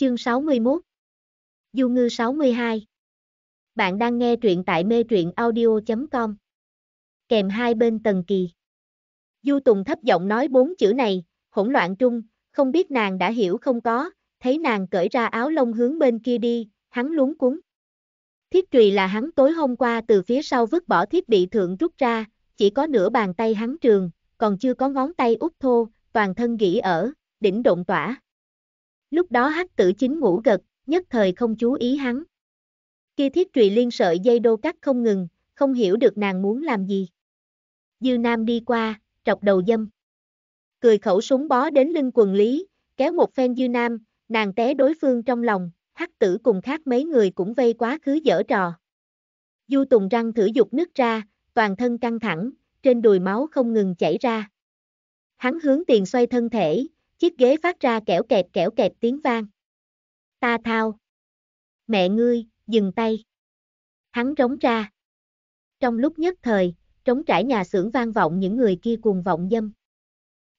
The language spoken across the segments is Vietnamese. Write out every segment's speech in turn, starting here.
Chương 61 Du ngư 62 Bạn đang nghe truyện tại mê truyện audio.com Kèm hai bên tầng kỳ Du Tùng thấp giọng nói bốn chữ này, hỗn loạn trung, không biết nàng đã hiểu không có, thấy nàng cởi ra áo lông hướng bên kia đi, hắn lúng cuốn. Thiết trùy là hắn tối hôm qua từ phía sau vứt bỏ thiết bị thượng rút ra, chỉ có nửa bàn tay hắn trường, còn chưa có ngón tay út thô, toàn thân gỉ ở, đỉnh động tỏa lúc đó hắc tử chính ngủ gật, nhất thời không chú ý hắn. Kia thiết trụy liên sợi dây đô cắt không ngừng, không hiểu được nàng muốn làm gì. Dư Nam đi qua, trọc đầu dâm. Cười khẩu súng bó đến lưng quần lý, kéo một phen Dư Nam, nàng té đối phương trong lòng, hắc tử cùng khác mấy người cũng vây quá khứ dở trò. Du Tùng răng thử dục nứt ra, toàn thân căng thẳng, trên đùi máu không ngừng chảy ra. Hắn hướng tiền xoay thân thể, Chiếc ghế phát ra kẻo kẹt kẻo kẹt tiếng vang. Ta thao. Mẹ ngươi, dừng tay. Hắn rống ra. Trong lúc nhất thời, trống trải nhà xưởng vang vọng những người kia cuồng vọng dâm.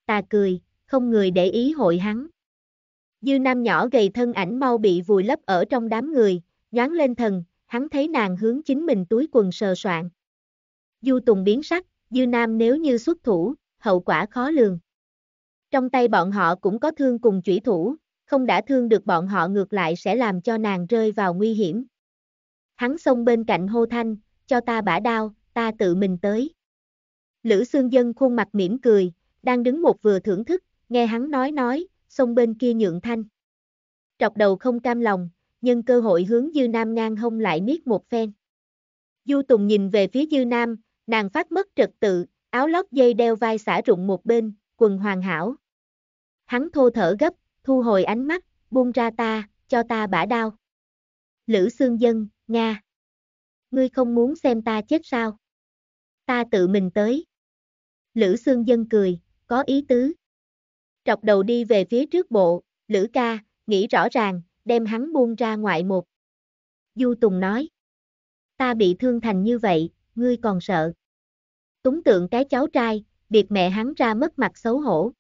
Ta cười, không người để ý hội hắn. Dư nam nhỏ gầy thân ảnh mau bị vùi lấp ở trong đám người, nhoáng lên thần, hắn thấy nàng hướng chính mình túi quần sờ soạn. Du Tùng biến sắc, Dư Nam nếu như xuất thủ, hậu quả khó lường. Trong tay bọn họ cũng có thương cùng chủy thủ, không đã thương được bọn họ ngược lại sẽ làm cho nàng rơi vào nguy hiểm. Hắn xông bên cạnh hô thanh, cho ta bả đao, ta tự mình tới. Lữ xương dân khuôn mặt mỉm cười, đang đứng một vừa thưởng thức, nghe hắn nói nói, xông bên kia nhượng thanh. Trọc đầu không cam lòng, nhân cơ hội hướng dư nam ngang hông lại miết một phen. Du Tùng nhìn về phía dư nam, nàng phát mất trật tự, áo lót dây đeo vai xả rụng một bên, quần hoàn hảo, hắn thô thở gấp, thu hồi ánh mắt, buông ra ta, cho ta bả đao. Lữ xương dân, Nga. Ngươi không muốn xem ta chết sao? Ta tự mình tới. Lữ xương dân cười, có ý tứ. Trọc đầu đi về phía trước bộ, Lữ ca, nghĩ rõ ràng, đem hắn buông ra ngoại một. Du Tùng nói. Ta bị thương thành như vậy, ngươi còn sợ. Túng tượng cái cháu trai, biệt mẹ hắn ra mất mặt xấu hổ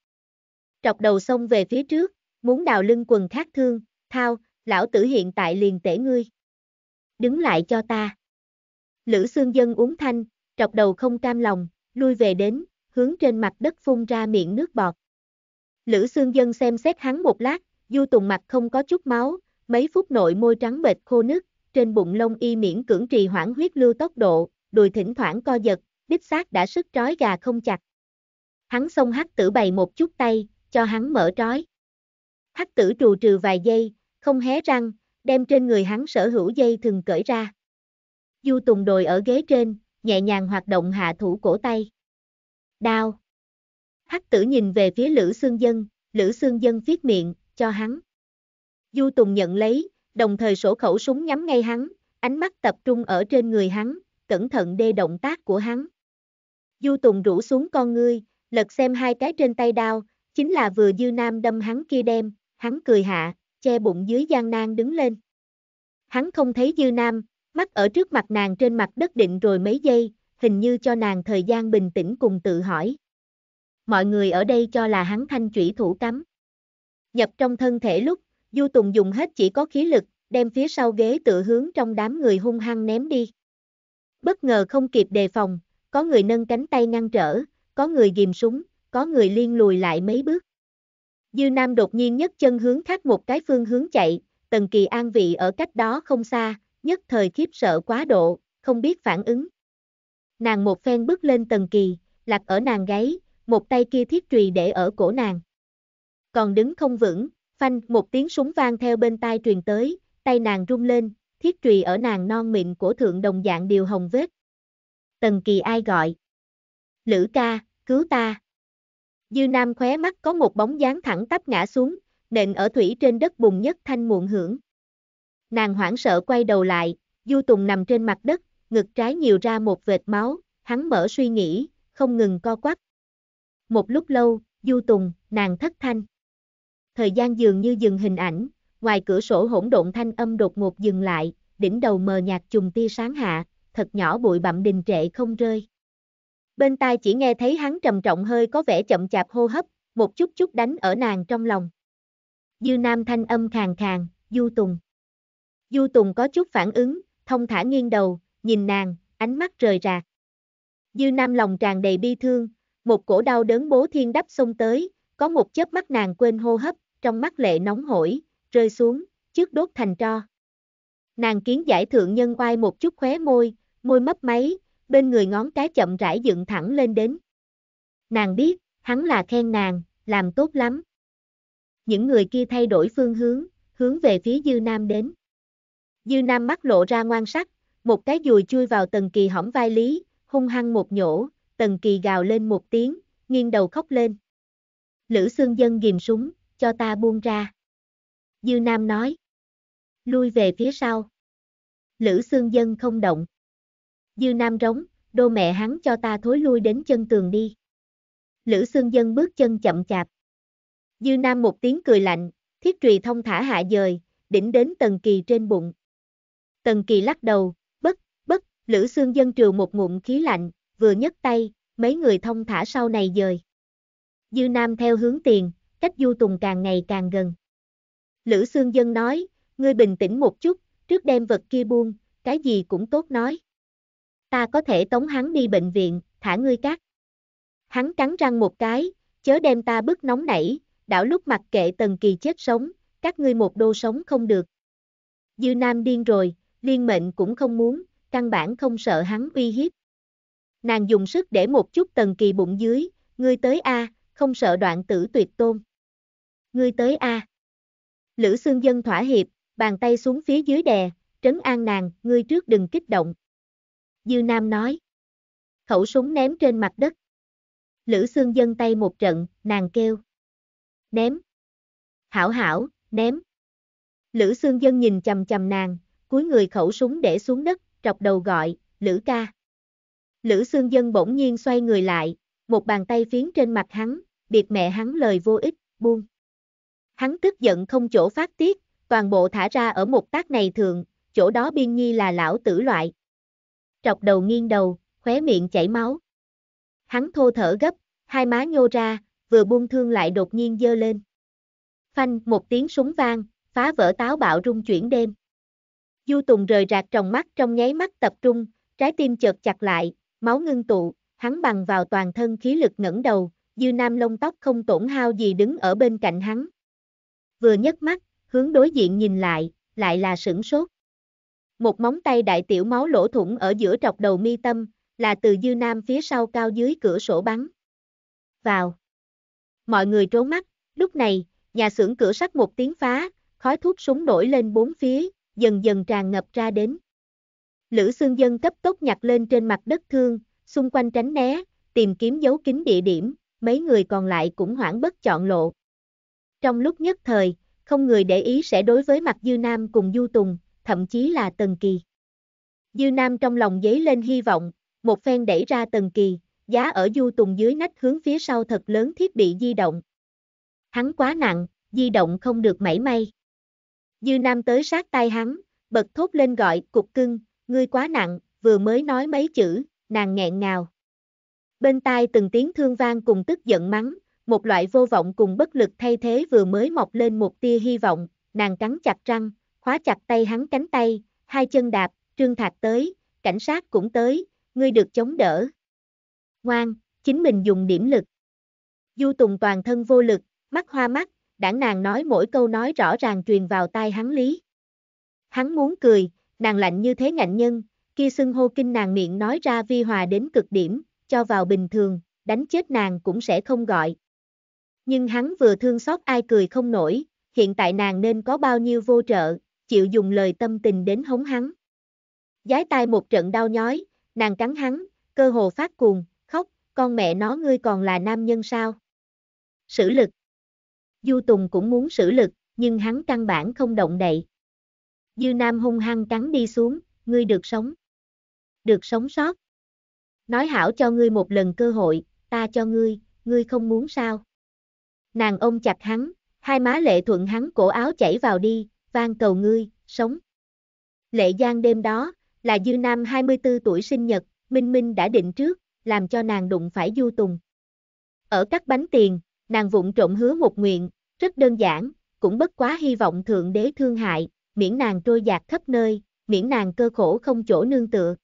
trọc đầu xông về phía trước, muốn đào lưng quần khác thương, thao, lão tử hiện tại liền tể ngươi. Đứng lại cho ta. Lữ xương dân uống thanh, trọc đầu không cam lòng, lui về đến, hướng trên mặt đất phun ra miệng nước bọt. Lữ xương dân xem xét hắn một lát, du tùng mặt không có chút máu, mấy phút nội môi trắng bệt khô nứt, trên bụng lông y miễn cưỡng trì hoãn huyết lưu tốc độ, đùi thỉnh thoảng co giật, đích xác đã sức trói gà không chặt. Hắn xông hắt tử bày một chút tay, cho hắn mở trói. Hắc tử trù trừ vài giây, không hé răng, đem trên người hắn sở hữu dây thừng cởi ra. Du Tùng đồi ở ghế trên, nhẹ nhàng hoạt động hạ thủ cổ tay. Đao. Hắc tử nhìn về phía Lữ Xương Dân, Lữ Xương Dân viết miệng, cho hắn. Du Tùng nhận lấy, đồng thời sổ khẩu súng nhắm ngay hắn, ánh mắt tập trung ở trên người hắn, cẩn thận đê động tác của hắn. Du Tùng rủ xuống con ngươi, lật xem hai cái trên tay đao, chính là vừa dư nam đâm hắn kia đem, hắn cười hạ, che bụng dưới gian nan đứng lên. Hắn không thấy dư nam, mắt ở trước mặt nàng trên mặt đất định rồi mấy giây, hình như cho nàng thời gian bình tĩnh cùng tự hỏi. Mọi người ở đây cho là hắn thanh chủy thủ cắm. Nhập trong thân thể lúc, Du Tùng dùng hết chỉ có khí lực, đem phía sau ghế tự hướng trong đám người hung hăng ném đi. Bất ngờ không kịp đề phòng, có người nâng cánh tay ngăn trở, có người ghim súng, có người liên lùi lại mấy bước. Dư Nam đột nhiên nhấc chân hướng khác một cái phương hướng chạy, Tần Kỳ An vị ở cách đó không xa, nhất thời khiếp sợ quá độ, không biết phản ứng. Nàng một phen bước lên Tần Kỳ, lạc ở nàng gáy, một tay kia thiết trùy để ở cổ nàng. Còn đứng không vững, phanh một tiếng súng vang theo bên tai truyền tới, tay nàng rung lên, thiết trùy ở nàng non mịn của thượng đồng dạng điều hồng vết. Tần Kỳ ai gọi? Lữ ca, cứu ta. Dư Nam khóe mắt có một bóng dáng thẳng tắp ngã xuống, nện ở thủy trên đất bùng nhất thanh muộn hưởng. Nàng hoảng sợ quay đầu lại, Du Tùng nằm trên mặt đất, ngực trái nhiều ra một vệt máu, hắn mở suy nghĩ, không ngừng co quắp. Một lúc lâu, Du Tùng, nàng thất thanh. Thời gian dường như dừng hình ảnh, ngoài cửa sổ hỗn độn thanh âm đột ngột dừng lại, đỉnh đầu mờ nhạt trùng tia sáng hạ, thật nhỏ bụi bặm đình trệ không rơi bên tai chỉ nghe thấy hắn trầm trọng hơi có vẻ chậm chạp hô hấp, một chút chút đánh ở nàng trong lòng. Dư Nam thanh âm khàn khàn, Du Tùng. Du Tùng có chút phản ứng, thông thả nghiêng đầu, nhìn nàng, ánh mắt rời rạc. Dư Nam lòng tràn đầy bi thương, một cổ đau đớn bố thiên đắp xông tới, có một chớp mắt nàng quên hô hấp, trong mắt lệ nóng hổi, rơi xuống, trước đốt thành tro. Nàng kiến giải thượng nhân oai một chút khóe môi, môi mấp máy, bên người ngón cái chậm rãi dựng thẳng lên đến. Nàng biết, hắn là khen nàng, làm tốt lắm. Những người kia thay đổi phương hướng, hướng về phía Dư Nam đến. Dư Nam mắt lộ ra ngoan sắc, một cái dùi chui vào tần kỳ hõm vai lý, hung hăng một nhổ, tần kỳ gào lên một tiếng, nghiêng đầu khóc lên. Lữ xương dân ghim súng, cho ta buông ra. Dư Nam nói. Lui về phía sau. Lữ xương dân không động. Dư Nam rống, đô mẹ hắn cho ta thối lui đến chân tường đi. Lữ xương dân bước chân chậm chạp. Dư Nam một tiếng cười lạnh, thiết trùy thông thả hạ dời, đỉnh đến tần kỳ trên bụng. Tần kỳ lắc đầu, bất, bất, lữ xương dân trừ một ngụm khí lạnh, vừa nhấc tay, mấy người thông thả sau này dời. Dư Nam theo hướng tiền, cách du tùng càng ngày càng gần. Lữ xương dân nói, ngươi bình tĩnh một chút, trước đem vật kia buông, cái gì cũng tốt nói ta có thể tống hắn đi bệnh viện, thả ngươi cát. Hắn cắn răng một cái, chớ đem ta bức nóng nảy, đảo lúc mặc kệ tần kỳ chết sống, các ngươi một đô sống không được. Dư Nam điên rồi, liên mệnh cũng không muốn, căn bản không sợ hắn uy hiếp. Nàng dùng sức để một chút tần kỳ bụng dưới, ngươi tới A, không sợ đoạn tử tuyệt tôn. Ngươi tới A. Lữ xương dân thỏa hiệp, bàn tay xuống phía dưới đè, trấn an nàng, ngươi trước đừng kích động. Dư Nam nói. Khẩu súng ném trên mặt đất. Lữ xương dân tay một trận, nàng kêu. Ném. Hảo hảo, ném. Lữ xương dân nhìn chầm chầm nàng, cuối người khẩu súng để xuống đất, trọc đầu gọi, Lữ ca. Lữ xương dân bỗng nhiên xoay người lại, một bàn tay phiến trên mặt hắn, biệt mẹ hắn lời vô ích, buông. Hắn tức giận không chỗ phát tiết, toàn bộ thả ra ở một tác này thường, chỗ đó biên nhi là lão tử loại, trọc đầu nghiêng đầu, khóe miệng chảy máu. Hắn thô thở gấp, hai má nhô ra, vừa buông thương lại đột nhiên dơ lên. Phanh, một tiếng súng vang, phá vỡ táo bạo rung chuyển đêm. Du Tùng rời rạc trong mắt trong nháy mắt tập trung, trái tim chợt chặt lại, máu ngưng tụ, hắn bằng vào toàn thân khí lực ngẩng đầu, dư nam lông tóc không tổn hao gì đứng ở bên cạnh hắn. Vừa nhấc mắt, hướng đối diện nhìn lại, lại là sửng sốt. Một móng tay đại tiểu máu lỗ thủng ở giữa trọc đầu mi tâm, là từ dư nam phía sau cao dưới cửa sổ bắn. Vào. Mọi người trốn mắt, lúc này, nhà xưởng cửa sắt một tiếng phá, khói thuốc súng nổi lên bốn phía, dần dần tràn ngập ra đến. Lữ xương dân cấp tốc nhặt lên trên mặt đất thương, xung quanh tránh né, tìm kiếm dấu kính địa điểm, mấy người còn lại cũng hoảng bất chọn lộ. Trong lúc nhất thời, không người để ý sẽ đối với mặt Dư Nam cùng Du Tùng, thậm chí là Tần Kỳ. Dư Nam trong lòng dấy lên hy vọng, một phen đẩy ra Tần Kỳ, giá ở du tùng dưới nách hướng phía sau thật lớn thiết bị di động. Hắn quá nặng, di động không được mảy may. Dư Nam tới sát tay hắn, bật thốt lên gọi, cục cưng, ngươi quá nặng, vừa mới nói mấy chữ, nàng nghẹn ngào. Bên tai từng tiếng thương vang cùng tức giận mắng, một loại vô vọng cùng bất lực thay thế vừa mới mọc lên một tia hy vọng, nàng cắn chặt răng, khóa chặt tay hắn cánh tay, hai chân đạp, trương thạc tới, cảnh sát cũng tới, ngươi được chống đỡ. Ngoan, chính mình dùng điểm lực. Du Tùng toàn thân vô lực, mắt hoa mắt, đảng nàng nói mỗi câu nói rõ ràng truyền vào tai hắn lý. Hắn muốn cười, nàng lạnh như thế ngạnh nhân, kia xưng hô kinh nàng miệng nói ra vi hòa đến cực điểm, cho vào bình thường, đánh chết nàng cũng sẽ không gọi. Nhưng hắn vừa thương xót ai cười không nổi, hiện tại nàng nên có bao nhiêu vô trợ, chịu dùng lời tâm tình đến hống hắn. Giái tai một trận đau nhói, nàng cắn hắn, cơ hồ phát cuồng, khóc, con mẹ nó ngươi còn là nam nhân sao? Sử lực. Du Tùng cũng muốn sử lực, nhưng hắn căn bản không động đậy. Dư Nam hung hăng cắn đi xuống, ngươi được sống. Được sống sót. Nói hảo cho ngươi một lần cơ hội, ta cho ngươi, ngươi không muốn sao? Nàng ôm chặt hắn, hai má lệ thuận hắn cổ áo chảy vào đi, van cầu ngươi, sống. Lệ Giang đêm đó, là Dư Nam 24 tuổi sinh nhật, Minh Minh đã định trước, làm cho nàng đụng phải Du Tùng. Ở các bánh tiền, nàng vụng trộm hứa một nguyện, rất đơn giản, cũng bất quá hy vọng Thượng Đế thương hại, miễn nàng trôi giạt khắp nơi, miễn nàng cơ khổ không chỗ nương tựa.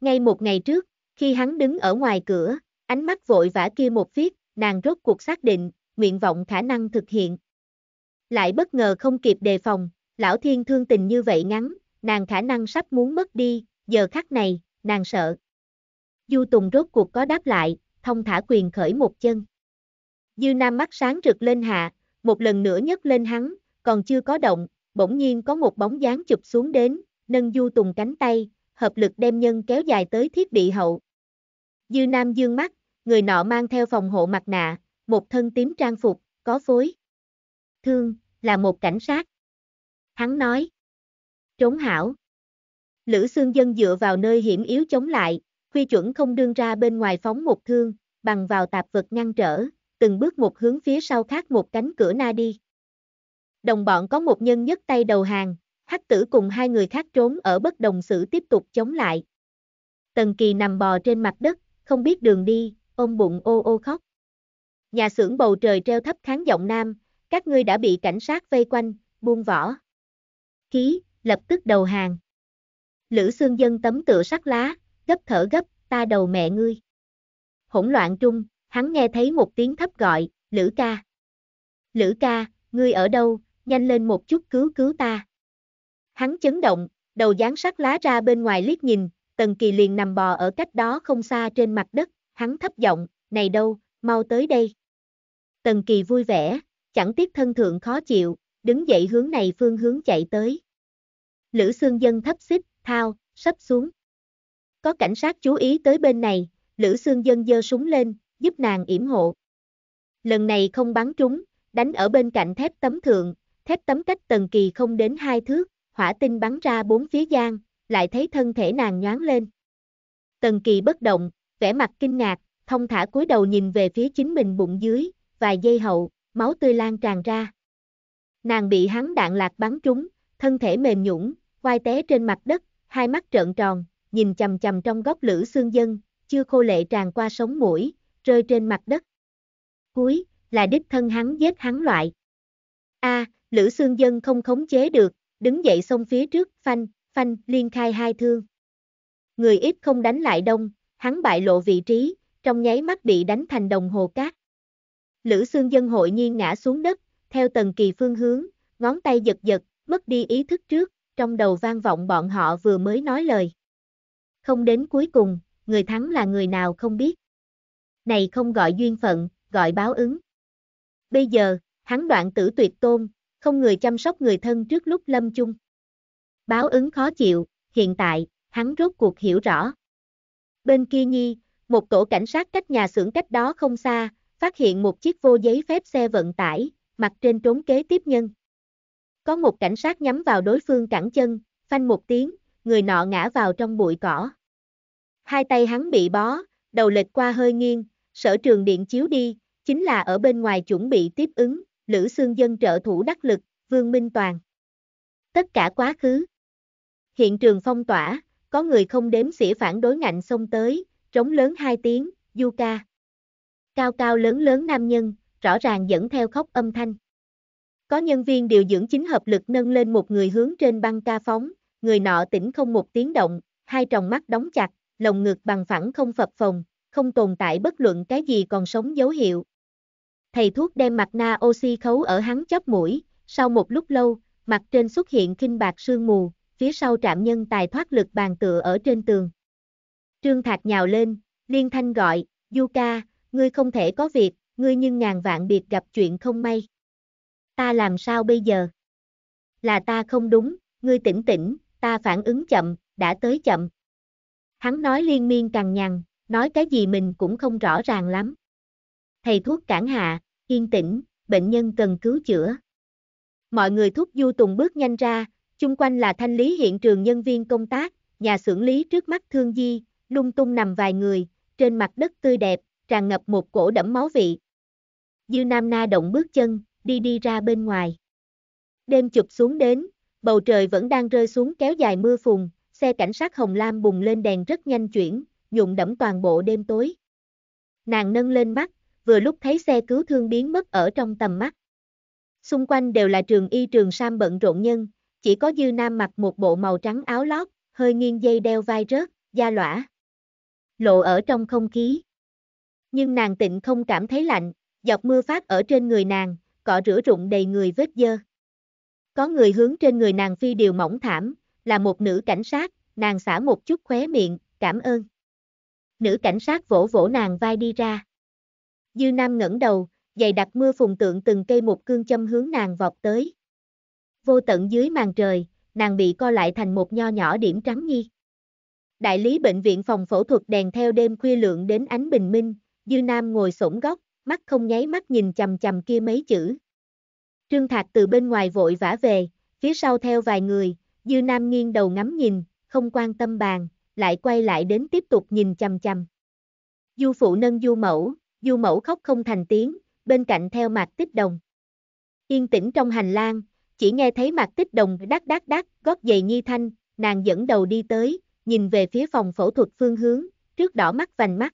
Ngay một ngày trước, khi hắn đứng ở ngoài cửa, ánh mắt vội vã kia một viết, nàng rốt cuộc xác định, nguyện vọng khả năng thực hiện lại bất ngờ không kịp đề phòng, lão thiên thương tình như vậy ngắn, nàng khả năng sắp muốn mất đi, giờ khắc này, nàng sợ. Du Tùng rốt cuộc có đáp lại, thông thả quyền khởi một chân. Dư Nam mắt sáng rực lên hạ, một lần nữa nhấc lên hắn, còn chưa có động, bỗng nhiên có một bóng dáng chụp xuống đến, nâng Du Tùng cánh tay, hợp lực đem nhân kéo dài tới thiết bị hậu. Dư Nam dương mắt, người nọ mang theo phòng hộ mặt nạ, một thân tím trang phục, có phối. Thương, là một cảnh sát. Hắn nói. Trốn hảo. Lữ xương dân dựa vào nơi hiểm yếu chống lại, khuy chuẩn không đương ra bên ngoài phóng một thương, bằng vào tạp vật ngăn trở, từng bước một hướng phía sau khác một cánh cửa na đi. Đồng bọn có một nhân nhất tay đầu hàng, hắc tử cùng hai người khác trốn ở bất đồng xử tiếp tục chống lại. Tần kỳ nằm bò trên mặt đất, không biết đường đi, ôm bụng ô ô khóc. Nhà xưởng bầu trời treo thấp kháng giọng nam, các ngươi đã bị cảnh sát vây quanh, buông vỏ. Ký, lập tức đầu hàng. Lữ xương dân tấm tựa sắt lá, gấp thở gấp, ta đầu mẹ ngươi. Hỗn loạn trung, hắn nghe thấy một tiếng thấp gọi, Lữ ca. Lữ ca, ngươi ở đâu, nhanh lên một chút cứu cứu ta. Hắn chấn động, đầu dán sắt lá ra bên ngoài liếc nhìn, Tần Kỳ liền nằm bò ở cách đó không xa trên mặt đất, hắn thấp giọng, này đâu, mau tới đây. Tần Kỳ vui vẻ, chẳng tiếc thân thượng khó chịu, đứng dậy hướng này phương hướng chạy tới. Lữ xương dân thấp xích, thao, sắp xuống. Có cảnh sát chú ý tới bên này, Lữ xương dân giơ súng lên, giúp nàng yểm hộ. Lần này không bắn trúng, đánh ở bên cạnh thép tấm thượng, thép tấm cách tầng kỳ không đến hai thước, hỏa tinh bắn ra bốn phía gian, lại thấy thân thể nàng nhoáng lên. Tần kỳ bất động, vẻ mặt kinh ngạc, thông thả cúi đầu nhìn về phía chính mình bụng dưới, vài giây hậu, máu tươi lan tràn ra. Nàng bị hắn đạn lạc bắn trúng, thân thể mềm nhũn, quai té trên mặt đất, hai mắt trợn tròn, nhìn chầm chầm trong góc lữ xương dân, chưa khô lệ tràn qua sống mũi, rơi trên mặt đất. Cuối, là đích thân hắn giết hắn loại. A, à, lữ xương dân không khống chế được, đứng dậy xông phía trước, phanh, phanh, liên khai hai thương. Người ít không đánh lại đông, hắn bại lộ vị trí, trong nháy mắt bị đánh thành đồng hồ cát. Lữ xương dân hội nhiên ngã xuống đất, theo tần kỳ phương hướng, ngón tay giật giật, mất đi ý thức trước, trong đầu vang vọng bọn họ vừa mới nói lời. Không đến cuối cùng, người thắng là người nào không biết. Này không gọi duyên phận, gọi báo ứng. Bây giờ, hắn đoạn tử tuyệt tôn, không người chăm sóc người thân trước lúc lâm chung. Báo ứng khó chịu, hiện tại, hắn rốt cuộc hiểu rõ. Bên kia nhi, một tổ cảnh sát cách nhà xưởng cách đó không xa, phát hiện một chiếc vô giấy phép xe vận tải, mặt trên trốn kế tiếp nhân. Có một cảnh sát nhắm vào đối phương cẳng chân, phanh một tiếng, người nọ ngã vào trong bụi cỏ. Hai tay hắn bị bó, đầu lệch qua hơi nghiêng, sở trường điện chiếu đi, chính là ở bên ngoài chuẩn bị tiếp ứng, Lữ Xương Dân trợ thủ đắc lực, Vương Minh Toàn. Tất cả quá khứ. Hiện trường phong tỏa, có người không đếm xỉa phản đối ngạnh xông tới, trống lớn hai tiếng, du ca. Cao cao lớn lớn nam nhân, rõ ràng dẫn theo khóc âm thanh. Có nhân viên điều dưỡng chính hợp lực nâng lên một người hướng trên băng ca phóng, người nọ tỉnh không một tiếng động, hai tròng mắt đóng chặt, lồng ngực bằng phẳng không phập phồng, không tồn tại bất luận cái gì còn sống dấu hiệu. Thầy thuốc đem mặt na oxy khấu ở hắn chóp mũi, sau một lúc lâu, mặt trên xuất hiện kinh bạc sương mù, phía sau trạm nhân tài thoát lực bàn tựa ở trên tường. Trương Thạc nhào lên, liên thanh gọi, Du ca, ngươi không thể có việc, ngươi nhưng ngàn vạn biệt gặp chuyện không may. Ta làm sao bây giờ? Là ta không đúng, ngươi tỉnh tỉnh, ta phản ứng chậm, đã tới chậm. Hắn nói liên miên càng nhằn, nói cái gì mình cũng không rõ ràng lắm. Thầy thuốc cản hạ, yên tĩnh, bệnh nhân cần cứu chữa. Mọi người thúc du tùng bước nhanh ra, chung quanh là thanh lý hiện trường nhân viên công tác, nhà xưởng lý trước mắt thương di, lung tung nằm vài người, trên mặt đất tươi đẹp, tràn ngập một cổ đẫm máu vị. Dư Nam Na động bước chân, đi đi ra bên ngoài. Đêm chụp xuống đến, bầu trời vẫn đang rơi xuống kéo dài mưa phùn, xe cảnh sát hồng lam bùng lên đèn rất nhanh chuyển, nhuộm đẫm toàn bộ đêm tối. Nàng nâng lên mắt, vừa lúc thấy xe cứu thương biến mất ở trong tầm mắt. Xung quanh đều là trường y trường sam bận rộn nhân, chỉ có Dư Nam mặc một bộ màu trắng áo lót, hơi nghiêng dây đeo vai rớt, da lõa. Lộ ở trong không khí nhưng nàng tịnh không cảm thấy lạnh, giọt mưa phát ở trên người nàng, cọ rửa rụng đầy người vết dơ. Có người hướng trên người nàng phi điều mỏng thảm, là một nữ cảnh sát, nàng xả một chút khóe miệng, cảm ơn. Nữ cảnh sát vỗ vỗ nàng vai đi ra. Dư Nam ngẩng đầu, dày đặt mưa phùng tượng từng cây một cương châm hướng nàng vọt tới. Vô tận dưới màn trời, nàng bị co lại thành một nho nhỏ điểm trắng nhi. Đại lý bệnh viện phòng phẫu thuật đèn theo đêm khuya lượng đến ánh bình minh, Dư Nam ngồi sổng góc, mắt không nháy mắt nhìn chầm chầm kia mấy chữ. Trương Thạc từ bên ngoài vội vã về, phía sau theo vài người, Dư Nam nghiêng đầu ngắm nhìn, không quan tâm bàn, lại quay lại đến tiếp tục nhìn chầm chầm. Du phụ nâng du mẫu, du mẫu khóc không thành tiếng, bên cạnh theo mạc tích đồng. Yên tĩnh trong hành lang, chỉ nghe thấy mạc tích đồng đắc đắc đắc, gót giày nhi thanh, nàng dẫn đầu đi tới, nhìn về phía phòng phẫu thuật phương hướng, trước đỏ mắt vành mắt.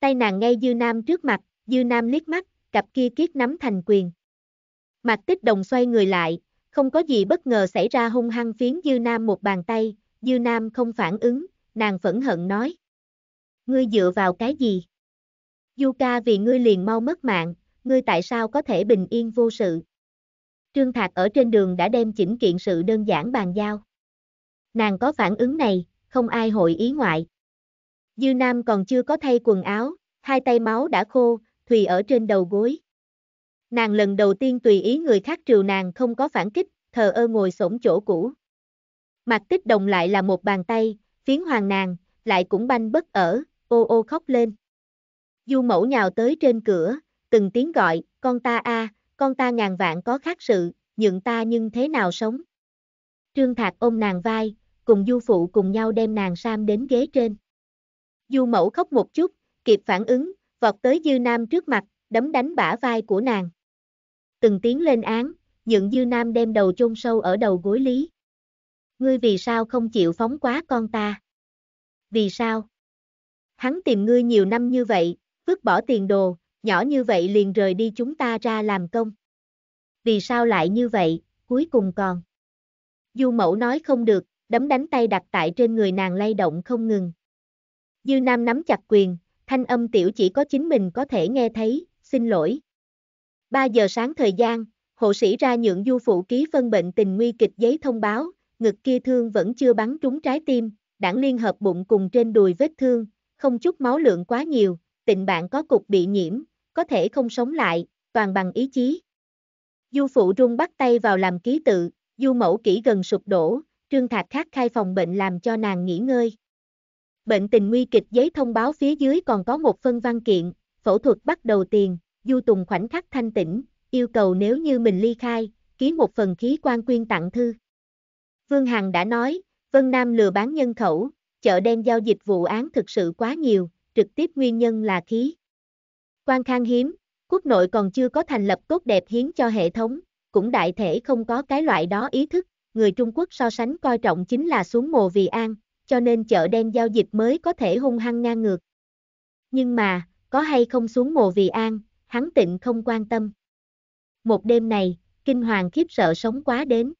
Tay nàng ngay Dư Nam trước mặt, Dư Nam liếc mắt, cặp kia kiết nắm thành quyền. Mạc Tích Đồng xoay người lại, không có gì bất ngờ xảy ra hung hăng phiến Dư Nam một bàn tay, Dư Nam không phản ứng, nàng phẫn hận nói. Ngươi dựa vào cái gì? Yuka vì ngươi liền mau mất mạng, ngươi tại sao có thể bình yên vô sự? Trương Thạc ở trên đường đã đem chỉnh kiện sự đơn giản bàn giao. Nàng có phản ứng này, không ai hội ý ngoại. Dư Nam còn chưa có thay quần áo, hai tay máu đã khô, Thùy ở trên đầu gối. Nàng lần đầu tiên tùy ý người khác triều nàng không có phản kích, thờ ơ ngồi sổng chỗ cũ. Mặt tích đồng lại là một bàn tay, phiến hoàng nàng, lại cũng banh bất ở, ô ô khóc lên. Du mẫu nhào tới trên cửa, từng tiếng gọi, con ta a, con ta ngàn vạn có khác sự, nhận ta nhưng thế nào sống. Trương Thạc ôm nàng vai, cùng du phụ cùng nhau đem nàng sam đến ghế trên. Du mẫu khóc một chút, kịp phản ứng, vọt tới Dư Nam trước mặt, đấm đánh bả vai của nàng. Từng tiếng lên án, nhượng Dư Nam đem đầu chôn sâu ở đầu gối lý. Ngươi vì sao không chịu phóng quá con ta? Vì sao? Hắn tìm ngươi nhiều năm như vậy, vứt bỏ tiền đồ, nhỏ như vậy liền rời đi chúng ta ra làm công. Vì sao lại như vậy, cuối cùng còn. Du mẫu nói không được, đấm đánh tay đặt tại trên người nàng lay động không ngừng, Dư Nam nắm chặt quyền, thanh âm tiểu chỉ có chính mình có thể nghe thấy, xin lỗi. 3 giờ sáng thời gian, hộ sĩ ra nhượng du phụ ký phân bệnh tình nguy kịch giấy thông báo, ngực kia thương vẫn chưa bắn trúng trái tim, đảng liên hợp bụng cùng trên đùi vết thương, không chút máu lượng quá nhiều, tình bạn có cục bị nhiễm, có thể không sống lại, toàn bằng ý chí. Du phụ rung bắt tay vào làm ký tự, du mẫu kỹ gần sụp đổ, trương thạc khát khai phòng bệnh làm cho nàng nghỉ ngơi. Bệnh tình nguy kịch giấy thông báo phía dưới còn có một phân văn kiện, phẫu thuật bắt đầu tiền, Du Tùng khoảnh khắc thanh tĩnh, yêu cầu nếu như mình ly khai, ký một phần khí quan quyên tặng thư. Vương Hằng đã nói, Vân Nam lừa bán nhân khẩu, chợ đen giao dịch vụ án thực sự quá nhiều, trực tiếp nguyên nhân là khí. Quan khang hiếm, quốc nội còn chưa có thành lập tốt đẹp hiến cho hệ thống, cũng đại thể không có cái loại đó ý thức, người Trung Quốc so sánh coi trọng chính là xuống mồ vì an, cho nên chợ đen giao dịch mới có thể hung hăng ngang ngược. Nhưng mà, có hay không xuống mồ vì an, hắn tịnh không quan tâm. Một đêm này, kinh hoàng khiếp sợ sống quá đến.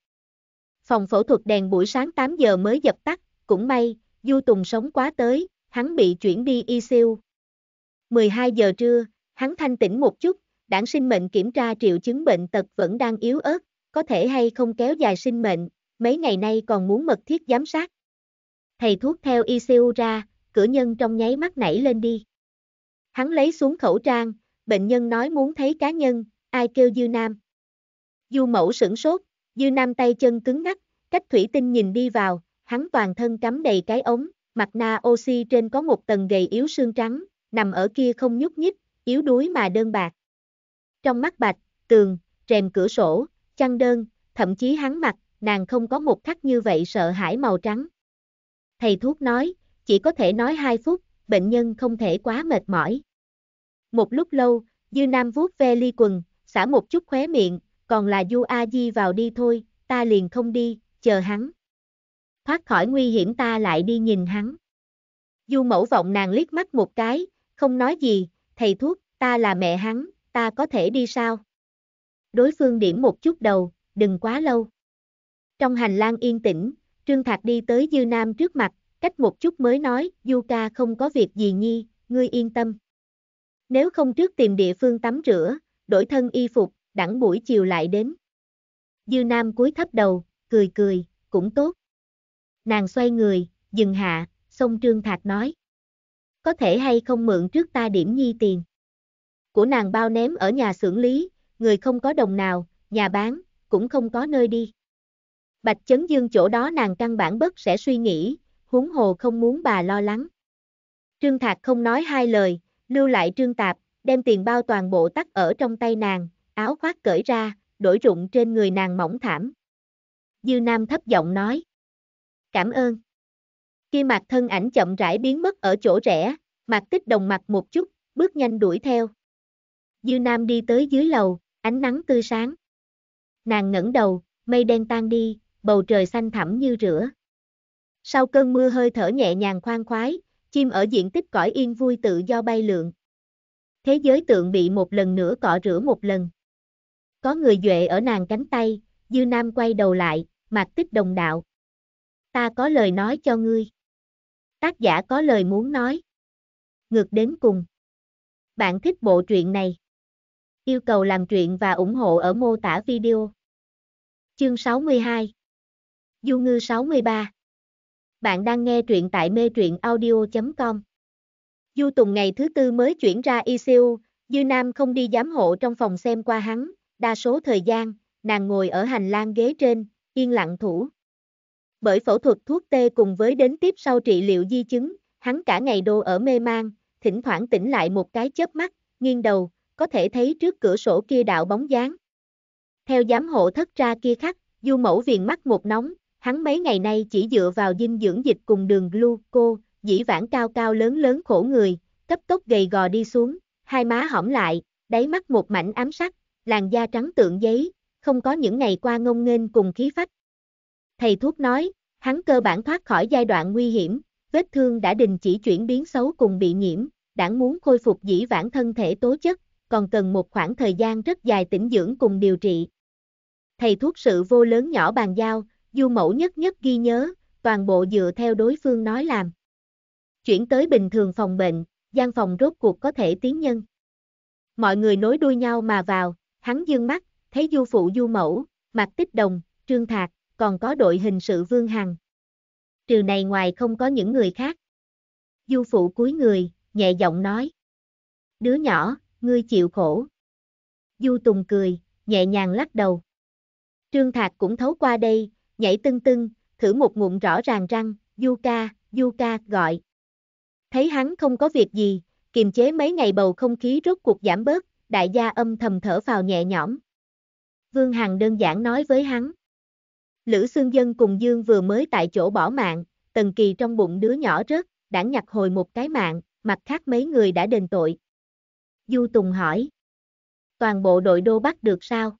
Phòng phẫu thuật đèn buổi sáng 8 giờ mới dập tắt, cũng may, Du Tùng sống quá tới, hắn bị chuyển đi y siêu. 12 giờ trưa, hắn thanh tĩnh một chút, đảng sinh mệnh kiểm tra triệu chứng bệnh tật vẫn đang yếu ớt, có thể hay không kéo dài sinh mệnh, mấy ngày nay còn muốn mật thiết giám sát thầy thuốc theo ICU ra, cửa nhân trong nháy mắt nảy lên đi. Hắn lấy xuống khẩu trang, bệnh nhân nói muốn thấy cá nhân, ai kêu Dư Nam. Du mẫu sửng sốt, Dư Nam tay chân cứng ngắc, cách thủy tinh nhìn đi vào, hắn toàn thân cắm đầy cái ống, mặt na oxy trên có một tầng gầy yếu xương trắng, nằm ở kia không nhúc nhích, yếu đuối mà đơn bạc. Trong mắt bạch, tường, rèm cửa sổ, chăn đơn, thậm chí hắn mặt, nàng không có một khắc như vậy sợ hãi màu trắng. Thầy thuốc nói, chỉ có thể nói 2 phút, bệnh nhân không thể quá mệt mỏi. Một lúc lâu, Dư Nam vuốt ve ly quần, xả một chút khóe miệng, còn là Du A Di vào đi thôi, ta liền không đi, chờ hắn. Thoát khỏi nguy hiểm ta lại đi nhìn hắn. Du mẫu vọng nàng liếc mắt một cái, không nói gì, thầy thuốc, ta là mẹ hắn, ta có thể đi sao? Đối phương điểm một chút đầu, đừng quá lâu. Trong hành lang yên tĩnh, Trương Thạc đi tới Dư Nam trước mặt, cách một chút mới nói, Du ca không có việc gì nhi, ngươi yên tâm. Nếu không trước tìm địa phương tắm rửa, đổi thân y phục, đẳng buổi chiều lại đến. Dư Nam cúi thấp đầu, cười cười, cũng tốt. Nàng xoay người, dừng hạ, xong Trương Thạc nói. Có thể hay không mượn trước ta điểm nhi tiền. Của nàng bao ném ở nhà xưởng lý, người không có đồng nào, nhà bán, cũng không có nơi đi. Bạch Chấn Dương chỗ đó nàng căn bản bất sẽ suy nghĩ, huống hồ không muốn bà lo lắng. Trương Thạc không nói hai lời, lưu lại Trương Tạp, đem tiền bao toàn bộ tắt ở trong tay nàng, áo khoác cởi ra, đổi rụng trên người nàng mỏng thảm. Dư Nam thấp giọng nói. Cảm ơn. Khi mặt thân ảnh chậm rãi biến mất ở chỗ rẽ, mặt tích đồng mặt một chút, bước nhanh đuổi theo. Dư Nam đi tới dưới lầu, ánh nắng tươi sáng. Nàng ngẩng đầu, mây đen tan đi, bầu trời xanh thẳm như rửa. Sau cơn mưa hơi thở nhẹ nhàng khoan khoái, chim ở diện tích cõi yên vui tự do bay lượn. Thế giới tượng bị một lần nữa cọ rửa một lần. Có người duệ ở nàng cánh tay, Dư Nam quay đầu lại, mặt tích đồng đạo. Ta có lời nói cho ngươi. Tác giả có lời muốn nói. Ngược đến cùng. Bạn thích bộ truyện này. Yêu cầu làm truyện và ủng hộ ở mô tả video. Chương 62 Du Ngư 63 Bạn đang nghe truyện tại mê truyện audio.com Du Tùng ngày thứ tư mới chuyển ra ICU, Dư Nam không đi giám hộ trong phòng xem qua hắn, đa số thời gian, nàng ngồi ở hành lang ghế trên, yên lặng thủ. Bởi phẫu thuật thuốc tê cùng với đến tiếp sau trị liệu di chứng, hắn cả ngày đô ở mê mang, thỉnh thoảng tỉnh lại một cái chớp mắt, nghiêng đầu, có thể thấy trước cửa sổ kia đạo bóng dáng. Theo giám hộ thất ra kia khắc, Du mẫu viền mắt một nóng, Hắn mấy ngày nay chỉ dựa vào dinh dưỡng dịch cùng đường gluco, dĩ vãng cao cao lớn lớn khổ người, cấp tốc gầy gò đi xuống, hai má hõm lại, đáy mắt một mảnh ám sắc, làn da trắng tượng giấy, không có những ngày qua ngông nghênh cùng khí phách. Thầy thuốc nói, hắn cơ bản thoát khỏi giai đoạn nguy hiểm, vết thương đã đình chỉ chuyển biến xấu cùng bị nhiễm, đảng muốn khôi phục dĩ vãng thân thể tố chất, còn cần một khoảng thời gian rất dài tĩnh dưỡng cùng điều trị. Thầy thuốc sự vô lớn nhỏ bàn giao, Du mẫu nhất nhất ghi nhớ, toàn bộ dựa theo đối phương nói làm. Chuyển tới bình thường phòng bệnh, gian phòng rốt cuộc có thể tiến nhân. Mọi người nối đuôi nhau mà vào, hắn dương mắt, thấy du phụ du mẫu, mặt tích đồng, trương thạc, còn có đội hình sự vương hằng. Trừ này ngoài không có những người khác. Du phụ cúi người, nhẹ giọng nói. Đứa nhỏ, ngươi chịu khổ. Du Tùng cười, nhẹ nhàng lắc đầu. Trương Thạc cũng thấu qua đây, nhảy tưng tưng, thử một ngụm rõ ràng răng, Yuka, Yuka gọi. Thấy hắn không có việc gì, kiềm chế mấy ngày bầu không khí rốt cuộc giảm bớt, đại gia âm thầm thở vào nhẹ nhõm. Vương Hằng đơn giản nói với hắn. Lữ Xương Dân cùng Dương vừa mới tại chỗ bỏ mạng, Tần Kỳ trong bụng đứa nhỏ rớt, đảng nhặt hồi một cái mạng, mặt khác mấy người đã đền tội. Du Tùng hỏi. Toàn bộ đội đô bắt được sao?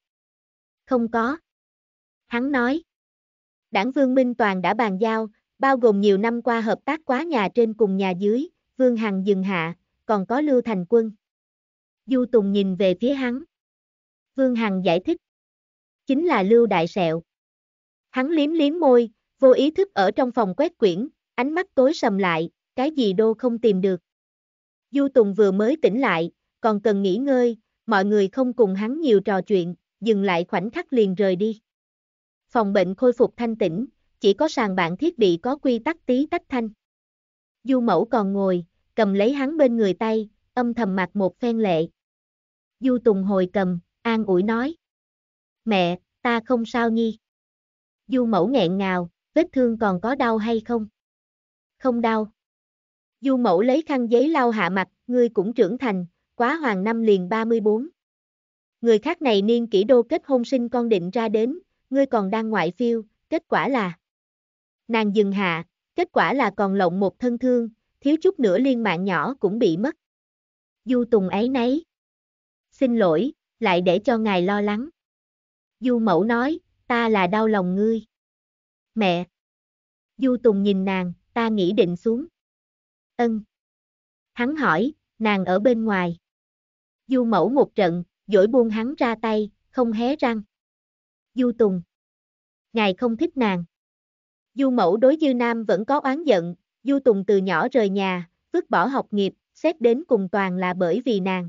Không có. Hắn nói. Đảng Vương Minh Toàn đã bàn giao, bao gồm nhiều năm qua hợp tác quá nhà trên cùng nhà dưới, Vương Hằng dừng hạ, còn có Lưu Thành Quân. Du Tùng nhìn về phía hắn. Vương Hằng giải thích. Chính là Lưu Đại Sẹo. Hắn liếm liếm môi, vô ý thức ở trong phòng quét quyển, ánh mắt tối sầm lại, cái gì đô không tìm được. Du Tùng vừa mới tỉnh lại, còn cần nghỉ ngơi, mọi người không cùng hắn nhiều trò chuyện, dừng lại khoảnh khắc liền rời đi phòng bệnh khôi phục thanh tĩnh, chỉ có sàn bạn thiết bị có quy tắc tí tách thanh. Du mẫu còn ngồi, cầm lấy hắn bên người tay, âm thầm mặt một phen lệ. Du Tùng hồi cầm, an ủi nói. Mẹ, ta không sao nhi. Du mẫu nghẹn ngào, vết thương còn có đau hay không? Không đau. Du mẫu lấy khăn giấy lau hạ mặt, ngươi cũng trưởng thành, quá hoàng năm liền 34. Người khác này niên kỷ đô kết hôn sinh con định ra đến, ngươi còn đang ngoại phiêu, kết quả là... Nàng dừng hạ, kết quả là còn lộng một thân thương, thiếu chút nữa liên mạng nhỏ cũng bị mất. Du Tùng ấy nấy. Xin lỗi, lại để cho ngài lo lắng. Du Mẫu nói, ta là đau lòng ngươi. Mẹ. Du Tùng nhìn nàng, ta nghĩ định xuống. Ân. Hắn hỏi, nàng ở bên ngoài. Du Mẫu một trận, dỗi buông hắn ra tay, không hé răng. Du Tùng. Ngài không thích nàng. Du mẫu đối Dư Nam vẫn có oán giận, Du Tùng từ nhỏ rời nhà, vứt bỏ học nghiệp, xét đến cùng toàn là bởi vì nàng.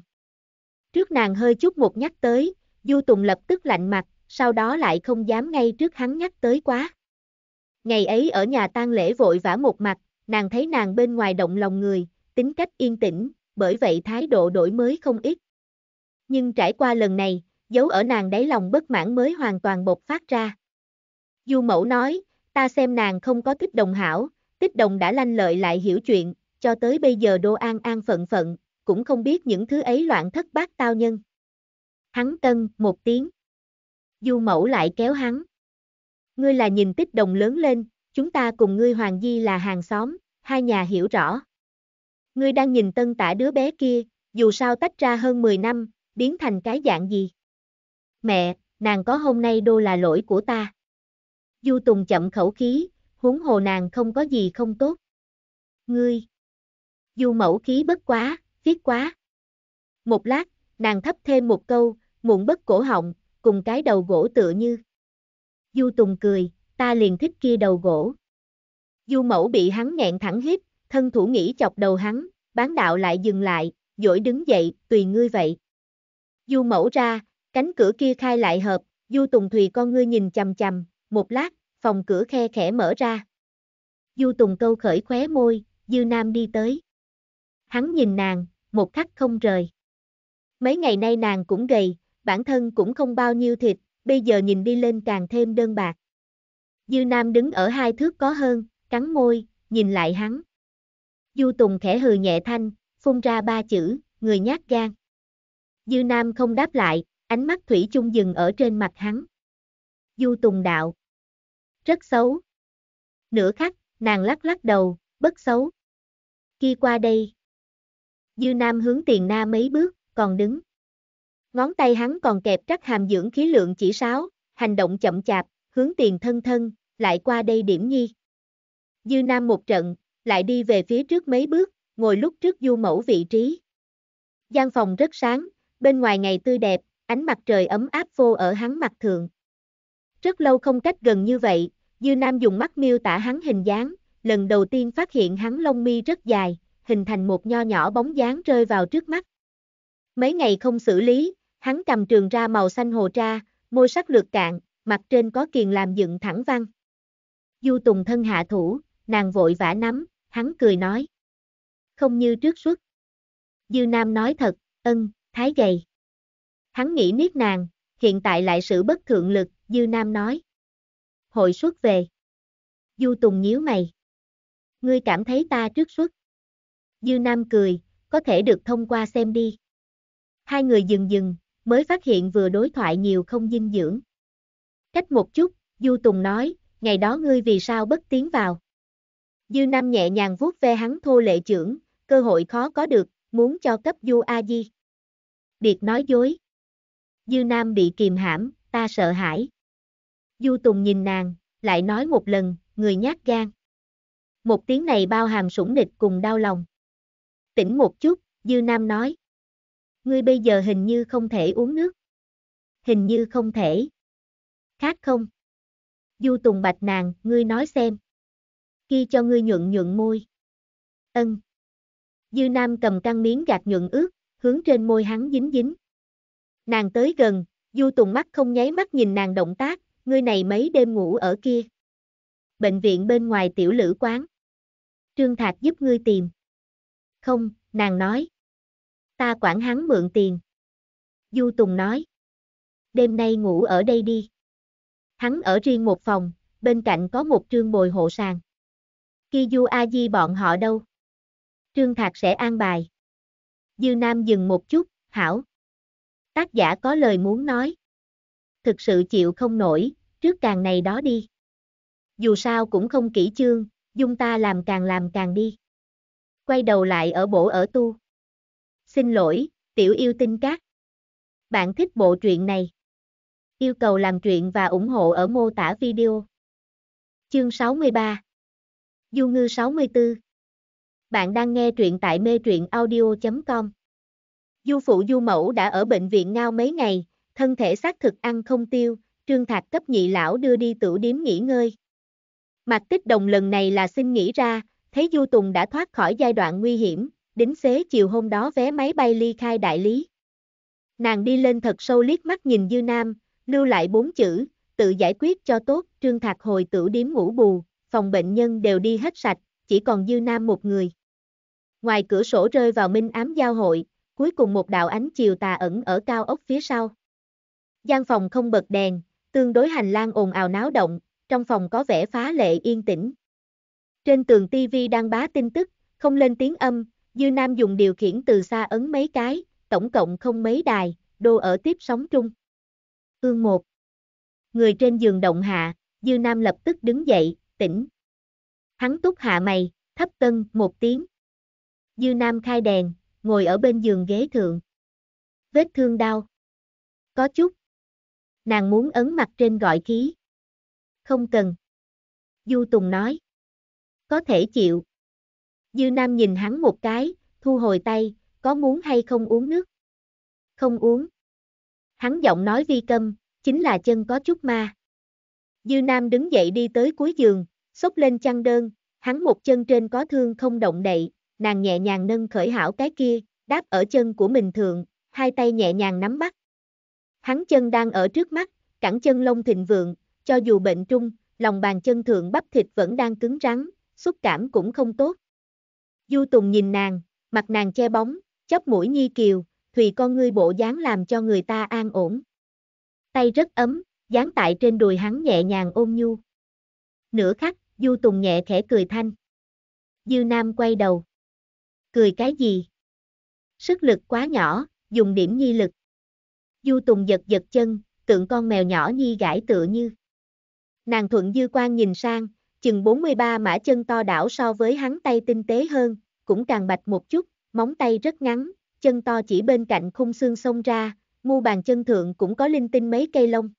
Trước nàng hơi chút một nhắc tới, Du Tùng lập tức lạnh mặt, sau đó lại không dám ngay trước hắn nhắc tới quá. Ngày ấy ở nhà tang lễ vội vã một mặt, nàng thấy nàng bên ngoài động lòng người, tính cách yên tĩnh, bởi vậy thái độ đổi mới không ít. Nhưng trải qua lần này, dấu ở nàng đáy lòng bất mãn mới hoàn toàn bộc phát ra. Du mẫu nói, ta xem nàng không có tích đồng hảo, tích đồng đã lanh lợi lại hiểu chuyện, cho tới bây giờ đô an an phận phận, cũng không biết những thứ ấy loạn thất bát tao nhân. Hắn tân, một tiếng. Du mẫu lại kéo hắn. Ngươi là nhìn tích đồng lớn lên, chúng ta cùng ngươi Hoàng Di là hàng xóm, hai nhà hiểu rõ. Ngươi đang nhìn tân tả đứa bé kia, dù sao tách ra hơn 10 năm, biến thành cái dạng gì mẹ, nàng có hôm nay đô là lỗi của ta. Du Tùng chậm khẩu khí, huống hồ nàng không có gì không tốt. Ngươi! Du mẫu khí bất quá, viết quá. Một lát, nàng thấp thêm một câu, muộn bất cổ họng, cùng cái đầu gỗ tựa như. Du Tùng cười, ta liền thích kia đầu gỗ. Du mẫu bị hắn nghẹn thẳng hít, thân thủ nghĩ chọc đầu hắn, bán đạo lại dừng lại, dỗi đứng dậy, tùy ngươi vậy. Du mẫu ra, Cánh cửa kia khai lại hợp, Du Tùng Thùy con ngươi nhìn chầm chầm, một lát, phòng cửa khe khẽ mở ra. Du Tùng câu khởi khóe môi, Dư Nam đi tới. Hắn nhìn nàng, một khắc không rời. Mấy ngày nay nàng cũng gầy, bản thân cũng không bao nhiêu thịt, bây giờ nhìn đi lên càng thêm đơn bạc. Dư Nam đứng ở hai thước có hơn, cắn môi, nhìn lại hắn. Du Tùng khẽ hừ nhẹ thanh, phun ra ba chữ, người nhát gan. Dư Nam không đáp lại, ánh mắt Thủy chung dừng ở trên mặt hắn. Du Tùng đạo. Rất xấu. Nửa khắc, nàng lắc lắc đầu, bất xấu. Khi qua đây. Dư Nam hướng tiền na mấy bước, còn đứng. Ngón tay hắn còn kẹp trắc hàm dưỡng khí lượng chỉ sáo, hành động chậm chạp, hướng tiền thân thân, lại qua đây điểm nhi. Dư Nam một trận, lại đi về phía trước mấy bước, ngồi lúc trước du mẫu vị trí. gian phòng rất sáng, bên ngoài ngày tươi đẹp, ánh mặt trời ấm áp vô ở hắn mặt thường. Rất lâu không cách gần như vậy, Dư Nam dùng mắt miêu tả hắn hình dáng, lần đầu tiên phát hiện hắn lông mi rất dài, hình thành một nho nhỏ bóng dáng rơi vào trước mắt. Mấy ngày không xử lý, hắn cầm trường ra màu xanh hồ tra, môi sắc lược cạn, mặt trên có kiền làm dựng thẳng văn. Du Tùng thân hạ thủ, nàng vội vã nắm, hắn cười nói. Không như trước suốt. Dư Nam nói thật, ân, thái gầy. Hắn nghĩ niết nàng, hiện tại lại sự bất thượng lực, Dư Nam nói. Hội xuất về. Du Tùng nhíu mày. Ngươi cảm thấy ta trước xuất. Dư Nam cười, có thể được thông qua xem đi. Hai người dừng dừng, mới phát hiện vừa đối thoại nhiều không dinh dưỡng. Cách một chút, Du Tùng nói, ngày đó ngươi vì sao bất tiến vào. Dư Nam nhẹ nhàng vuốt ve hắn thô lệ trưởng, cơ hội khó có được, muốn cho cấp Du A Di. Điệt nói dối. Dư Nam bị kìm hãm, ta sợ hãi. Du Tùng nhìn nàng, lại nói một lần, người nhát gan. Một tiếng này bao hàm sủng nịch cùng đau lòng. Tỉnh một chút, Dư Nam nói. Ngươi bây giờ hình như không thể uống nước. Hình như không thể. Khác không? Du Tùng bạch nàng, ngươi nói xem. Khi cho ngươi nhuận nhuận môi. Ân. Dư Nam cầm căng miếng gạt nhuận ướt, hướng trên môi hắn dính dính. Nàng tới gần, Du Tùng mắt không nháy mắt nhìn nàng động tác, người này mấy đêm ngủ ở kia. Bệnh viện bên ngoài tiểu lữ quán. Trương Thạc giúp ngươi tìm. Không, nàng nói. Ta quản hắn mượn tiền. Du Tùng nói. Đêm nay ngủ ở đây đi. Hắn ở riêng một phòng, bên cạnh có một trương bồi hộ sàng. Khi Du A Di bọn họ đâu? Trương Thạc sẽ an bài. Dư Nam dừng một chút, hảo. Tác giả có lời muốn nói. Thực sự chịu không nổi, trước càng này đó đi. Dù sao cũng không kỹ chương, dung ta làm càng làm càng đi. Quay đầu lại ở bộ ở tu. Xin lỗi, tiểu yêu tinh các. Bạn thích bộ truyện này. Yêu cầu làm truyện và ủng hộ ở mô tả video. Chương 63 Du ngư 64 Bạn đang nghe truyện tại mê truyện audio.com Du phụ du mẫu đã ở bệnh viện ngao mấy ngày, thân thể xác thực ăn không tiêu, trương Thạch cấp nhị lão đưa đi tửu điếm nghỉ ngơi. Mặt tích đồng lần này là xin nghĩ ra, thấy du tùng đã thoát khỏi giai đoạn nguy hiểm, đính xế chiều hôm đó vé máy bay ly khai đại lý. Nàng đi lên thật sâu liếc mắt nhìn dư nam, lưu lại bốn chữ, tự giải quyết cho tốt, trương thạc hồi tửu điếm ngủ bù, phòng bệnh nhân đều đi hết sạch, chỉ còn dư nam một người. Ngoài cửa sổ rơi vào minh ám giao hội, cuối cùng một đạo ánh chiều tà ẩn ở cao ốc phía sau. Gian phòng không bật đèn, tương đối hành lang ồn ào náo động, trong phòng có vẻ phá lệ yên tĩnh. Trên tường TV đang bá tin tức, không lên tiếng âm, Dư Nam dùng điều khiển từ xa ấn mấy cái, tổng cộng không mấy đài, đô ở tiếp sóng trung. Ương một Người trên giường động hạ, Dư Nam lập tức đứng dậy, tỉnh. Hắn túc hạ mày, thấp tân một tiếng. Dư Nam khai đèn, ngồi ở bên giường ghế thượng. Vết thương đau. Có chút. Nàng muốn ấn mặt trên gọi khí. Không cần. Du Tùng nói. Có thể chịu. Dư Nam nhìn hắn một cái, thu hồi tay, có muốn hay không uống nước? Không uống. Hắn giọng nói vi câm, chính là chân có chút ma. Dư Nam đứng dậy đi tới cuối giường, xốc lên chăn đơn, hắn một chân trên có thương không động đậy, nàng nhẹ nhàng nâng khởi hảo cái kia, đáp ở chân của mình thượng, hai tay nhẹ nhàng nắm bắt. Hắn chân đang ở trước mắt, cẳng chân lông thịnh vượng, cho dù bệnh trung, lòng bàn chân thượng bắp thịt vẫn đang cứng rắn, xúc cảm cũng không tốt. Du Tùng nhìn nàng, mặt nàng che bóng, chóp mũi nhi kiều, thùy con ngươi bộ dáng làm cho người ta an ổn. Tay rất ấm, dán tại trên đùi hắn nhẹ nhàng ôm nhu. Nửa khắc, Du Tùng nhẹ khẽ cười thanh. Dư Nam quay đầu cười cái gì? Sức lực quá nhỏ, dùng điểm nhi lực. Du Tùng giật giật chân, tượng con mèo nhỏ nhi gãi tựa như. Nàng thuận dư quan nhìn sang, chừng 43 mã chân to đảo so với hắn tay tinh tế hơn, cũng càng bạch một chút, móng tay rất ngắn, chân to chỉ bên cạnh khung xương xông ra, mu bàn chân thượng cũng có linh tinh mấy cây lông.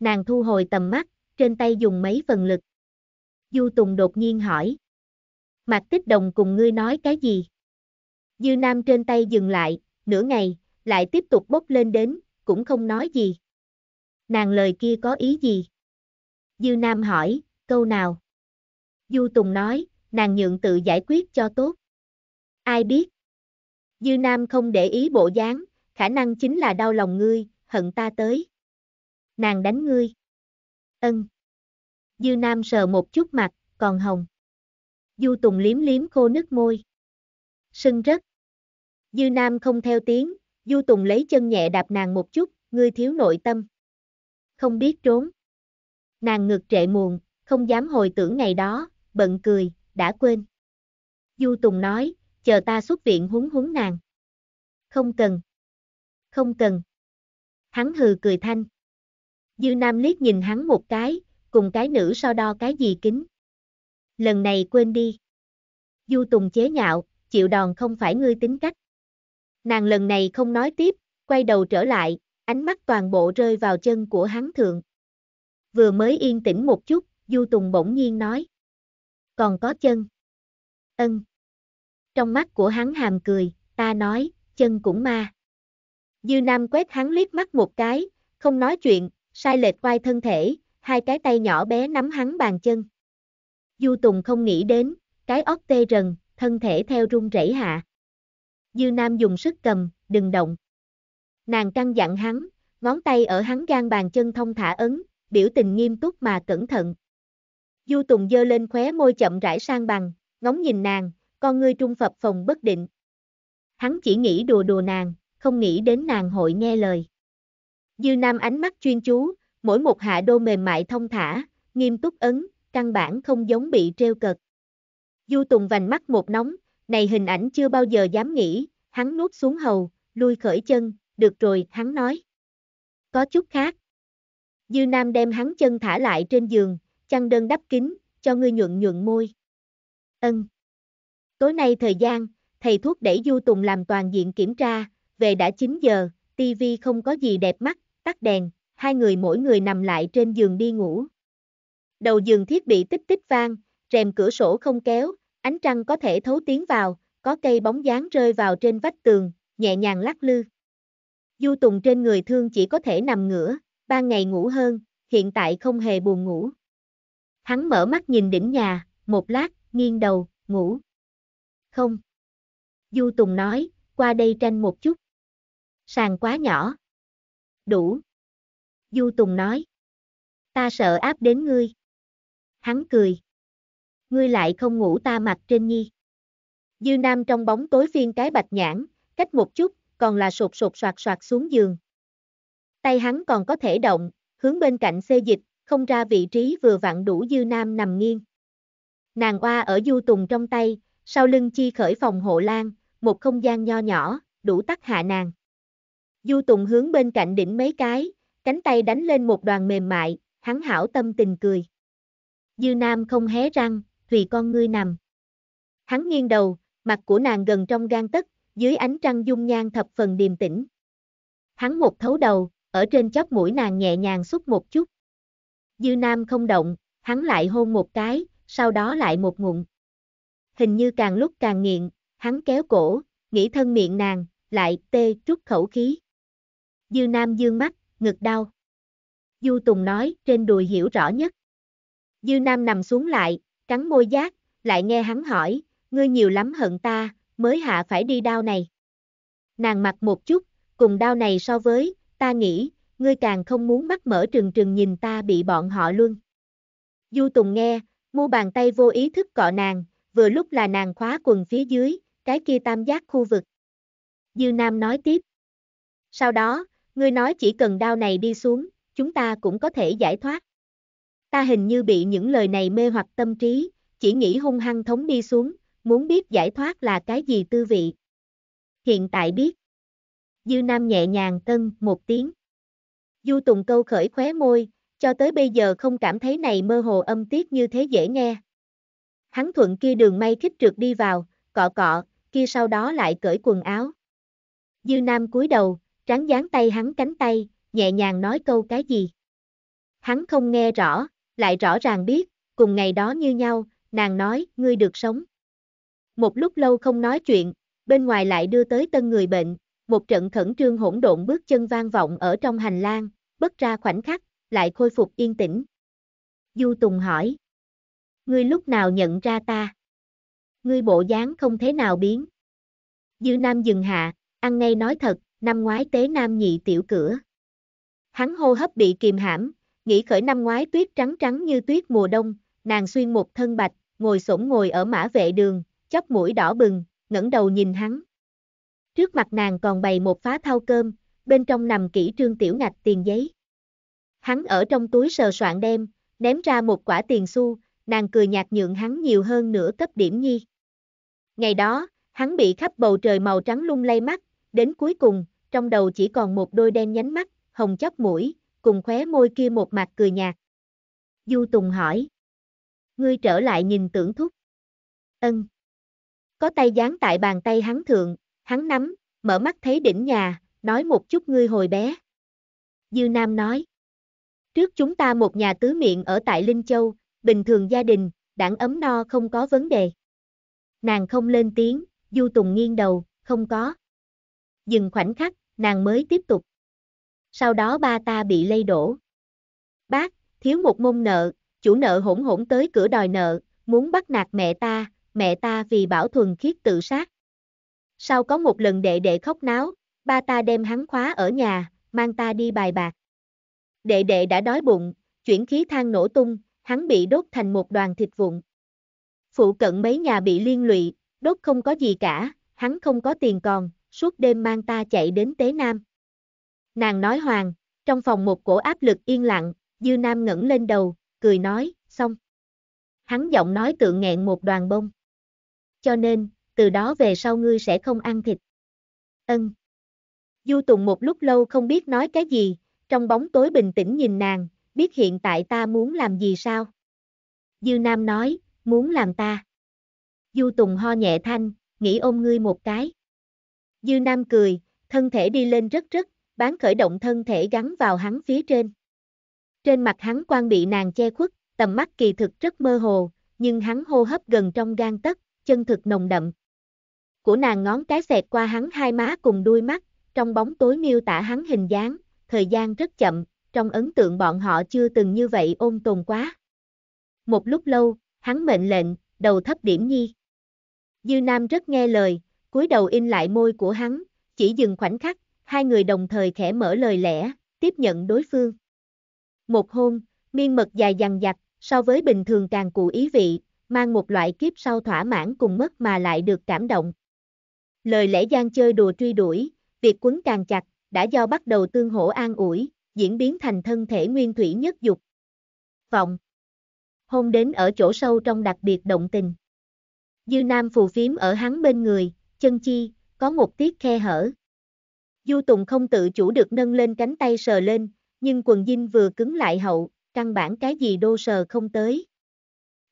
Nàng thu hồi tầm mắt, trên tay dùng mấy phần lực. Du Tùng đột nhiên hỏi, Mạc Tích Đồng cùng ngươi nói cái gì? Dư Nam trên tay dừng lại, nửa ngày, lại tiếp tục bốc lên đến, cũng không nói gì. Nàng lời kia có ý gì? Dư Nam hỏi, câu nào? Du Tùng nói, nàng nhượng tự giải quyết cho tốt. Ai biết? Dư Nam không để ý bộ dáng, khả năng chính là đau lòng ngươi, hận ta tới. Nàng đánh ngươi. Ân. Dư Nam sờ một chút mặt, còn hồng. Du Tùng liếm liếm khô nước môi. Sưng rất. Dư Nam không theo tiếng, Du Tùng lấy chân nhẹ đạp nàng một chút, ngươi thiếu nội tâm. Không biết trốn. Nàng ngực trệ muộn, không dám hồi tưởng ngày đó, bận cười, đã quên. Du Tùng nói, chờ ta xuất viện húng húng nàng. Không cần. Không cần. Hắn hừ cười thanh. Dư Nam liếc nhìn hắn một cái, cùng cái nữ so đo cái gì kính lần này quên đi. Du Tùng chế nhạo, chịu đòn không phải ngươi tính cách. Nàng lần này không nói tiếp, quay đầu trở lại, ánh mắt toàn bộ rơi vào chân của hắn thượng. Vừa mới yên tĩnh một chút, Du Tùng bỗng nhiên nói. Còn có chân. Ân. Trong mắt của hắn hàm cười, ta nói, chân cũng ma. Dư Nam quét hắn liếc mắt một cái, không nói chuyện, sai lệch quay thân thể, hai cái tay nhỏ bé nắm hắn bàn chân. Du Tùng không nghĩ đến, cái óc tê rần, thân thể theo run rẩy hạ. Dư Nam dùng sức cầm, đừng động. Nàng căng dặn hắn, ngón tay ở hắn gan bàn chân thông thả ấn, biểu tình nghiêm túc mà cẩn thận. Du Tùng dơ lên khóe môi chậm rãi sang bằng, ngóng nhìn nàng, con ngươi trung phập phòng bất định. Hắn chỉ nghĩ đùa đùa nàng, không nghĩ đến nàng hội nghe lời. Dư Nam ánh mắt chuyên chú, mỗi một hạ đô mềm mại thông thả, nghiêm túc ấn, căn bản không giống bị treo cợt. Du Tùng vành mắt một nóng, này hình ảnh chưa bao giờ dám nghĩ, hắn nuốt xuống hầu, lui khởi chân, được rồi, hắn nói. Có chút khác. Dư Nam đem hắn chân thả lại trên giường, chăn đơn đắp kín, cho ngươi nhuận nhuận môi. Ân. Tối nay thời gian, thầy thuốc đẩy Du Tùng làm toàn diện kiểm tra, về đã 9 giờ, tivi không có gì đẹp mắt, tắt đèn, hai người mỗi người nằm lại trên giường đi ngủ đầu giường thiết bị tích tích vang, rèm cửa sổ không kéo, ánh trăng có thể thấu tiến vào, có cây bóng dáng rơi vào trên vách tường, nhẹ nhàng lắc lư. Du Tùng trên người thương chỉ có thể nằm ngửa, ba ngày ngủ hơn, hiện tại không hề buồn ngủ. Hắn mở mắt nhìn đỉnh nhà, một lát, nghiêng đầu, ngủ. Không. Du Tùng nói, qua đây tranh một chút. Sàn quá nhỏ. Đủ. Du Tùng nói. Ta sợ áp đến ngươi hắn cười. Ngươi lại không ngủ ta mặt trên nhi. Dư Nam trong bóng tối phiên cái bạch nhãn, cách một chút, còn là sụp sụp soạt soạt xuống giường. Tay hắn còn có thể động, hướng bên cạnh xê dịch, không ra vị trí vừa vặn đủ Dư Nam nằm nghiêng. Nàng oa ở du tùng trong tay, sau lưng chi khởi phòng hộ lan, một không gian nho nhỏ, đủ tắc hạ nàng. Du Tùng hướng bên cạnh đỉnh mấy cái, cánh tay đánh lên một đoàn mềm mại, hắn hảo tâm tình cười. Dư Nam không hé răng, vì con ngươi nằm. Hắn nghiêng đầu, mặt của nàng gần trong gan tất, dưới ánh trăng dung nhan thập phần điềm tĩnh. Hắn một thấu đầu, ở trên chóp mũi nàng nhẹ nhàng xúc một chút. Dư Nam không động, hắn lại hôn một cái, sau đó lại một ngụm. Hình như càng lúc càng nghiện, hắn kéo cổ, nghĩ thân miệng nàng, lại tê trút khẩu khí. Dư Nam dương mắt, ngực đau. Du Tùng nói, trên đùi hiểu rõ nhất. Dư Nam nằm xuống lại, cắn môi giác, lại nghe hắn hỏi, ngươi nhiều lắm hận ta, mới hạ phải đi đao này. Nàng mặc một chút, cùng đao này so với, ta nghĩ, ngươi càng không muốn mắt mở trừng trừng nhìn ta bị bọn họ luôn. Du Tùng nghe, mu bàn tay vô ý thức cọ nàng, vừa lúc là nàng khóa quần phía dưới, cái kia tam giác khu vực. Dư Nam nói tiếp. Sau đó, ngươi nói chỉ cần đao này đi xuống, chúng ta cũng có thể giải thoát ta hình như bị những lời này mê hoặc tâm trí, chỉ nghĩ hung hăng thống đi xuống, muốn biết giải thoát là cái gì tư vị. Hiện tại biết. Dư Nam nhẹ nhàng tân một tiếng. Du Tùng câu khởi khóe môi, cho tới bây giờ không cảm thấy này mơ hồ âm tiết như thế dễ nghe. Hắn thuận kia đường may thích trượt đi vào, cọ cọ, kia sau đó lại cởi quần áo. Dư Nam cúi đầu, trắng dán tay hắn cánh tay, nhẹ nhàng nói câu cái gì. Hắn không nghe rõ, lại rõ ràng biết, cùng ngày đó như nhau, nàng nói, ngươi được sống. Một lúc lâu không nói chuyện, bên ngoài lại đưa tới tân người bệnh, một trận khẩn trương hỗn độn bước chân vang vọng ở trong hành lang, bất ra khoảnh khắc, lại khôi phục yên tĩnh. Du Tùng hỏi, ngươi lúc nào nhận ra ta? Ngươi bộ dáng không thế nào biến. Dư Nam dừng hạ, ăn ngay nói thật, năm ngoái tế Nam nhị tiểu cửa. Hắn hô hấp bị kìm hãm, nghĩ khởi năm ngoái tuyết trắng trắng như tuyết mùa đông, nàng xuyên một thân bạch, ngồi sổng ngồi ở mã vệ đường, chóc mũi đỏ bừng, ngẩng đầu nhìn hắn. Trước mặt nàng còn bày một phá thau cơm, bên trong nằm kỹ trương tiểu ngạch tiền giấy. Hắn ở trong túi sờ soạn đem, ném ra một quả tiền xu, nàng cười nhạt nhượng hắn nhiều hơn nửa cấp điểm nhi. Ngày đó, hắn bị khắp bầu trời màu trắng lung lay mắt, đến cuối cùng, trong đầu chỉ còn một đôi đen nhánh mắt, hồng chóp mũi, cùng khóe môi kia một mặt cười nhạt. Du Tùng hỏi. Ngươi trở lại nhìn tưởng thúc. Ân. Có tay dán tại bàn tay hắn thượng, hắn nắm, mở mắt thấy đỉnh nhà, nói một chút ngươi hồi bé. Dư Nam nói. Trước chúng ta một nhà tứ miệng ở tại Linh Châu, bình thường gia đình, đảng ấm no không có vấn đề. Nàng không lên tiếng, Du Tùng nghiêng đầu, không có. Dừng khoảnh khắc, nàng mới tiếp tục sau đó ba ta bị lây đổ. Bác, thiếu một môn nợ, chủ nợ hỗn hỗn tới cửa đòi nợ, muốn bắt nạt mẹ ta, mẹ ta vì bảo thuần khiết tự sát. Sau có một lần đệ đệ khóc náo, ba ta đem hắn khóa ở nhà, mang ta đi bài bạc. Đệ đệ đã đói bụng, chuyển khí than nổ tung, hắn bị đốt thành một đoàn thịt vụn. Phụ cận mấy nhà bị liên lụy, đốt không có gì cả, hắn không có tiền còn, suốt đêm mang ta chạy đến Tế Nam. Nàng nói hoàng, trong phòng một cổ áp lực yên lặng, dư nam ngẩng lên đầu, cười nói, xong. Hắn giọng nói tự nghẹn một đoàn bông. Cho nên, từ đó về sau ngươi sẽ không ăn thịt. Ân. Du Tùng một lúc lâu không biết nói cái gì, trong bóng tối bình tĩnh nhìn nàng, biết hiện tại ta muốn làm gì sao? Dư Nam nói, muốn làm ta. Du Tùng ho nhẹ thanh, nghĩ ôm ngươi một cái. Dư Nam cười, thân thể đi lên rất rất, bán khởi động thân thể gắn vào hắn phía trên. Trên mặt hắn quan bị nàng che khuất, tầm mắt kỳ thực rất mơ hồ, nhưng hắn hô hấp gần trong gan tất, chân thực nồng đậm. Của nàng ngón cái xẹt qua hắn hai má cùng đuôi mắt, trong bóng tối miêu tả hắn hình dáng, thời gian rất chậm, trong ấn tượng bọn họ chưa từng như vậy ôn tồn quá. Một lúc lâu, hắn mệnh lệnh, đầu thấp điểm nhi. Dư Nam rất nghe lời, cúi đầu in lại môi của hắn, chỉ dừng khoảnh khắc, hai người đồng thời khẽ mở lời lẽ, tiếp nhận đối phương. Một hôn, miên mật dài dằng dặc, so với bình thường càng cụ ý vị, mang một loại kiếp sau thỏa mãn cùng mất mà lại được cảm động. Lời lẽ gian chơi đùa truy đuổi, việc quấn càng chặt, đã do bắt đầu tương hỗ an ủi, diễn biến thành thân thể nguyên thủy nhất dục. Vọng Hôn đến ở chỗ sâu trong đặc biệt động tình. Dư Nam phù phiếm ở hắn bên người, chân chi, có một tiết khe hở. Du Tùng không tự chủ được nâng lên cánh tay sờ lên, nhưng quần dinh vừa cứng lại hậu, căn bản cái gì đô sờ không tới.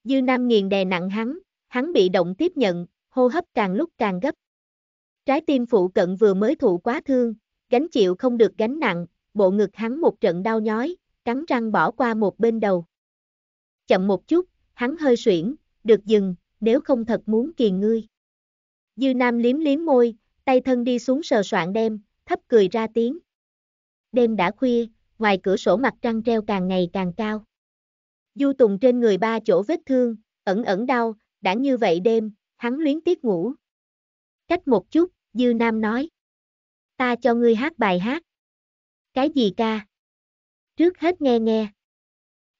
Dư Nam nghiền đè nặng hắn, hắn bị động tiếp nhận, hô hấp càng lúc càng gấp. Trái tim phụ cận vừa mới thụ quá thương, gánh chịu không được gánh nặng, bộ ngực hắn một trận đau nhói, cắn răng bỏ qua một bên đầu. Chậm một chút, hắn hơi suyễn, được dừng, nếu không thật muốn kiền ngươi. Dư Nam liếm liếm môi, tay thân đi xuống sờ soạn đem, thấp cười ra tiếng. Đêm đã khuya, ngoài cửa sổ mặt trăng treo càng ngày càng cao. Du Tùng trên người ba chỗ vết thương, ẩn ẩn đau, đã như vậy đêm, hắn luyến tiếc ngủ. Cách một chút, Dư Nam nói. Ta cho ngươi hát bài hát. Cái gì ca? Trước hết nghe nghe.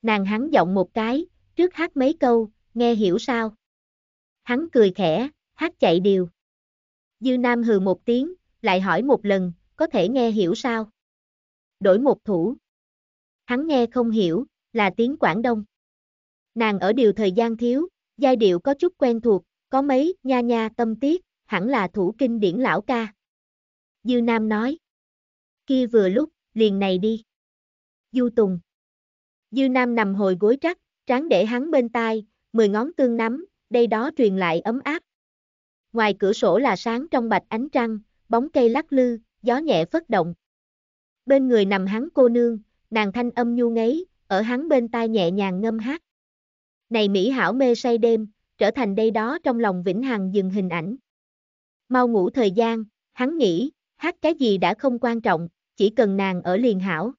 Nàng hắn giọng một cái, trước hát mấy câu, nghe hiểu sao? Hắn cười khẽ, hát chạy điều. Dư Nam hừ một tiếng, lại hỏi một lần, có thể nghe hiểu sao? Đổi một thủ. Hắn nghe không hiểu, là tiếng Quảng Đông. Nàng ở điều thời gian thiếu, giai điệu có chút quen thuộc, có mấy nha nha tâm tiết, hẳn là thủ kinh điển lão ca. Dư Nam nói. Kia vừa lúc, liền này đi. Du Tùng. Dư Nam nằm hồi gối trắc, tráng để hắn bên tai, mười ngón tương nắm, đây đó truyền lại ấm áp. Ngoài cửa sổ là sáng trong bạch ánh trăng, bóng cây lắc lư, gió nhẹ phất động. Bên người nằm hắn cô nương, nàng thanh âm nhu ngấy, ở hắn bên tai nhẹ nhàng ngâm hát. Này Mỹ hảo mê say đêm, trở thành đây đó trong lòng vĩnh hằng dừng hình ảnh. Mau ngủ thời gian, hắn nghĩ, hát cái gì đã không quan trọng, chỉ cần nàng ở liền hảo.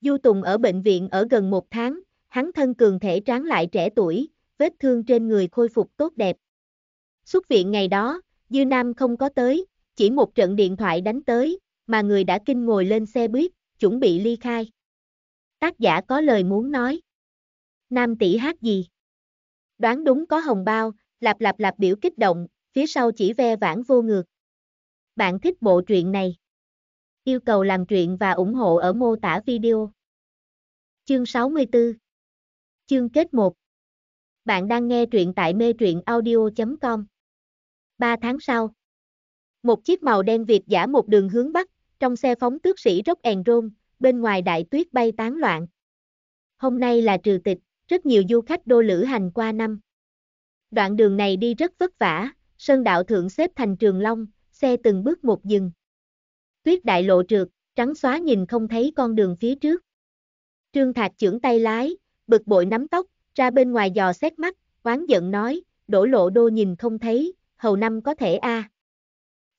Du Tùng ở bệnh viện ở gần một tháng, hắn thân cường thể tráng lại trẻ tuổi, vết thương trên người khôi phục tốt đẹp. Xuất viện ngày đó, Dư Nam không có tới, chỉ một trận điện thoại đánh tới, mà người đã kinh ngồi lên xe buýt, chuẩn bị ly khai. Tác giả có lời muốn nói. Nam tỷ hát gì? Đoán đúng có hồng bao, lạp lạp lạp biểu kích động, phía sau chỉ ve vãn vô ngược. Bạn thích bộ truyện này? Yêu cầu làm truyện và ủng hộ ở mô tả video. Chương 64 Chương kết 1 Bạn đang nghe truyện tại mê truyện audio.com 3 tháng sau một chiếc màu đen Việt giả một đường hướng bắc, trong xe phóng tước sĩ rốc èn rôn, bên ngoài đại tuyết bay tán loạn. Hôm nay là trừ tịch, rất nhiều du khách đô lữ hành qua năm. Đoạn đường này đi rất vất vả, sơn đạo thượng xếp thành trường long, xe từng bước một dừng. Tuyết đại lộ trượt, trắng xóa nhìn không thấy con đường phía trước. Trương Thạc trưởng tay lái, bực bội nắm tóc, ra bên ngoài dò xét mắt, oán giận nói, đổ lộ đô nhìn không thấy, hầu năm có thể a. À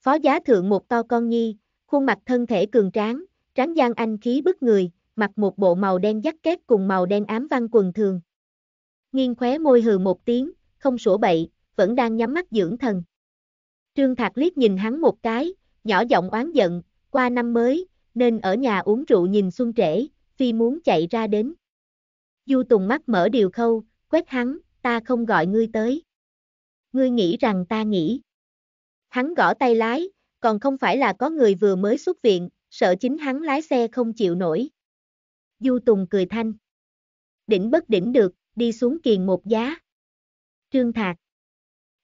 phó giá thượng một to con nhi, khuôn mặt thân thể cường tráng, tráng gian anh khí bức người, mặc một bộ màu đen dắt két cùng màu đen ám văn quần thường. Nghiên khóe môi hừ một tiếng, không sủa bậy, vẫn đang nhắm mắt dưỡng thần. Trương Thạc liếc nhìn hắn một cái, nhỏ giọng oán giận, qua năm mới, nên ở nhà uống rượu nhìn xuân trễ, phi muốn chạy ra đến. Du Tùng mắt mở điều khâu, quét hắn, ta không gọi ngươi tới. Ngươi nghĩ rằng ta nghĩ hắn gõ tay lái, còn không phải là có người vừa mới xuất viện, sợ chính hắn lái xe không chịu nổi. Du Tùng cười thanh. Đỉnh bất đỉnh được, đi xuống kiền một giá. Trương Thạc.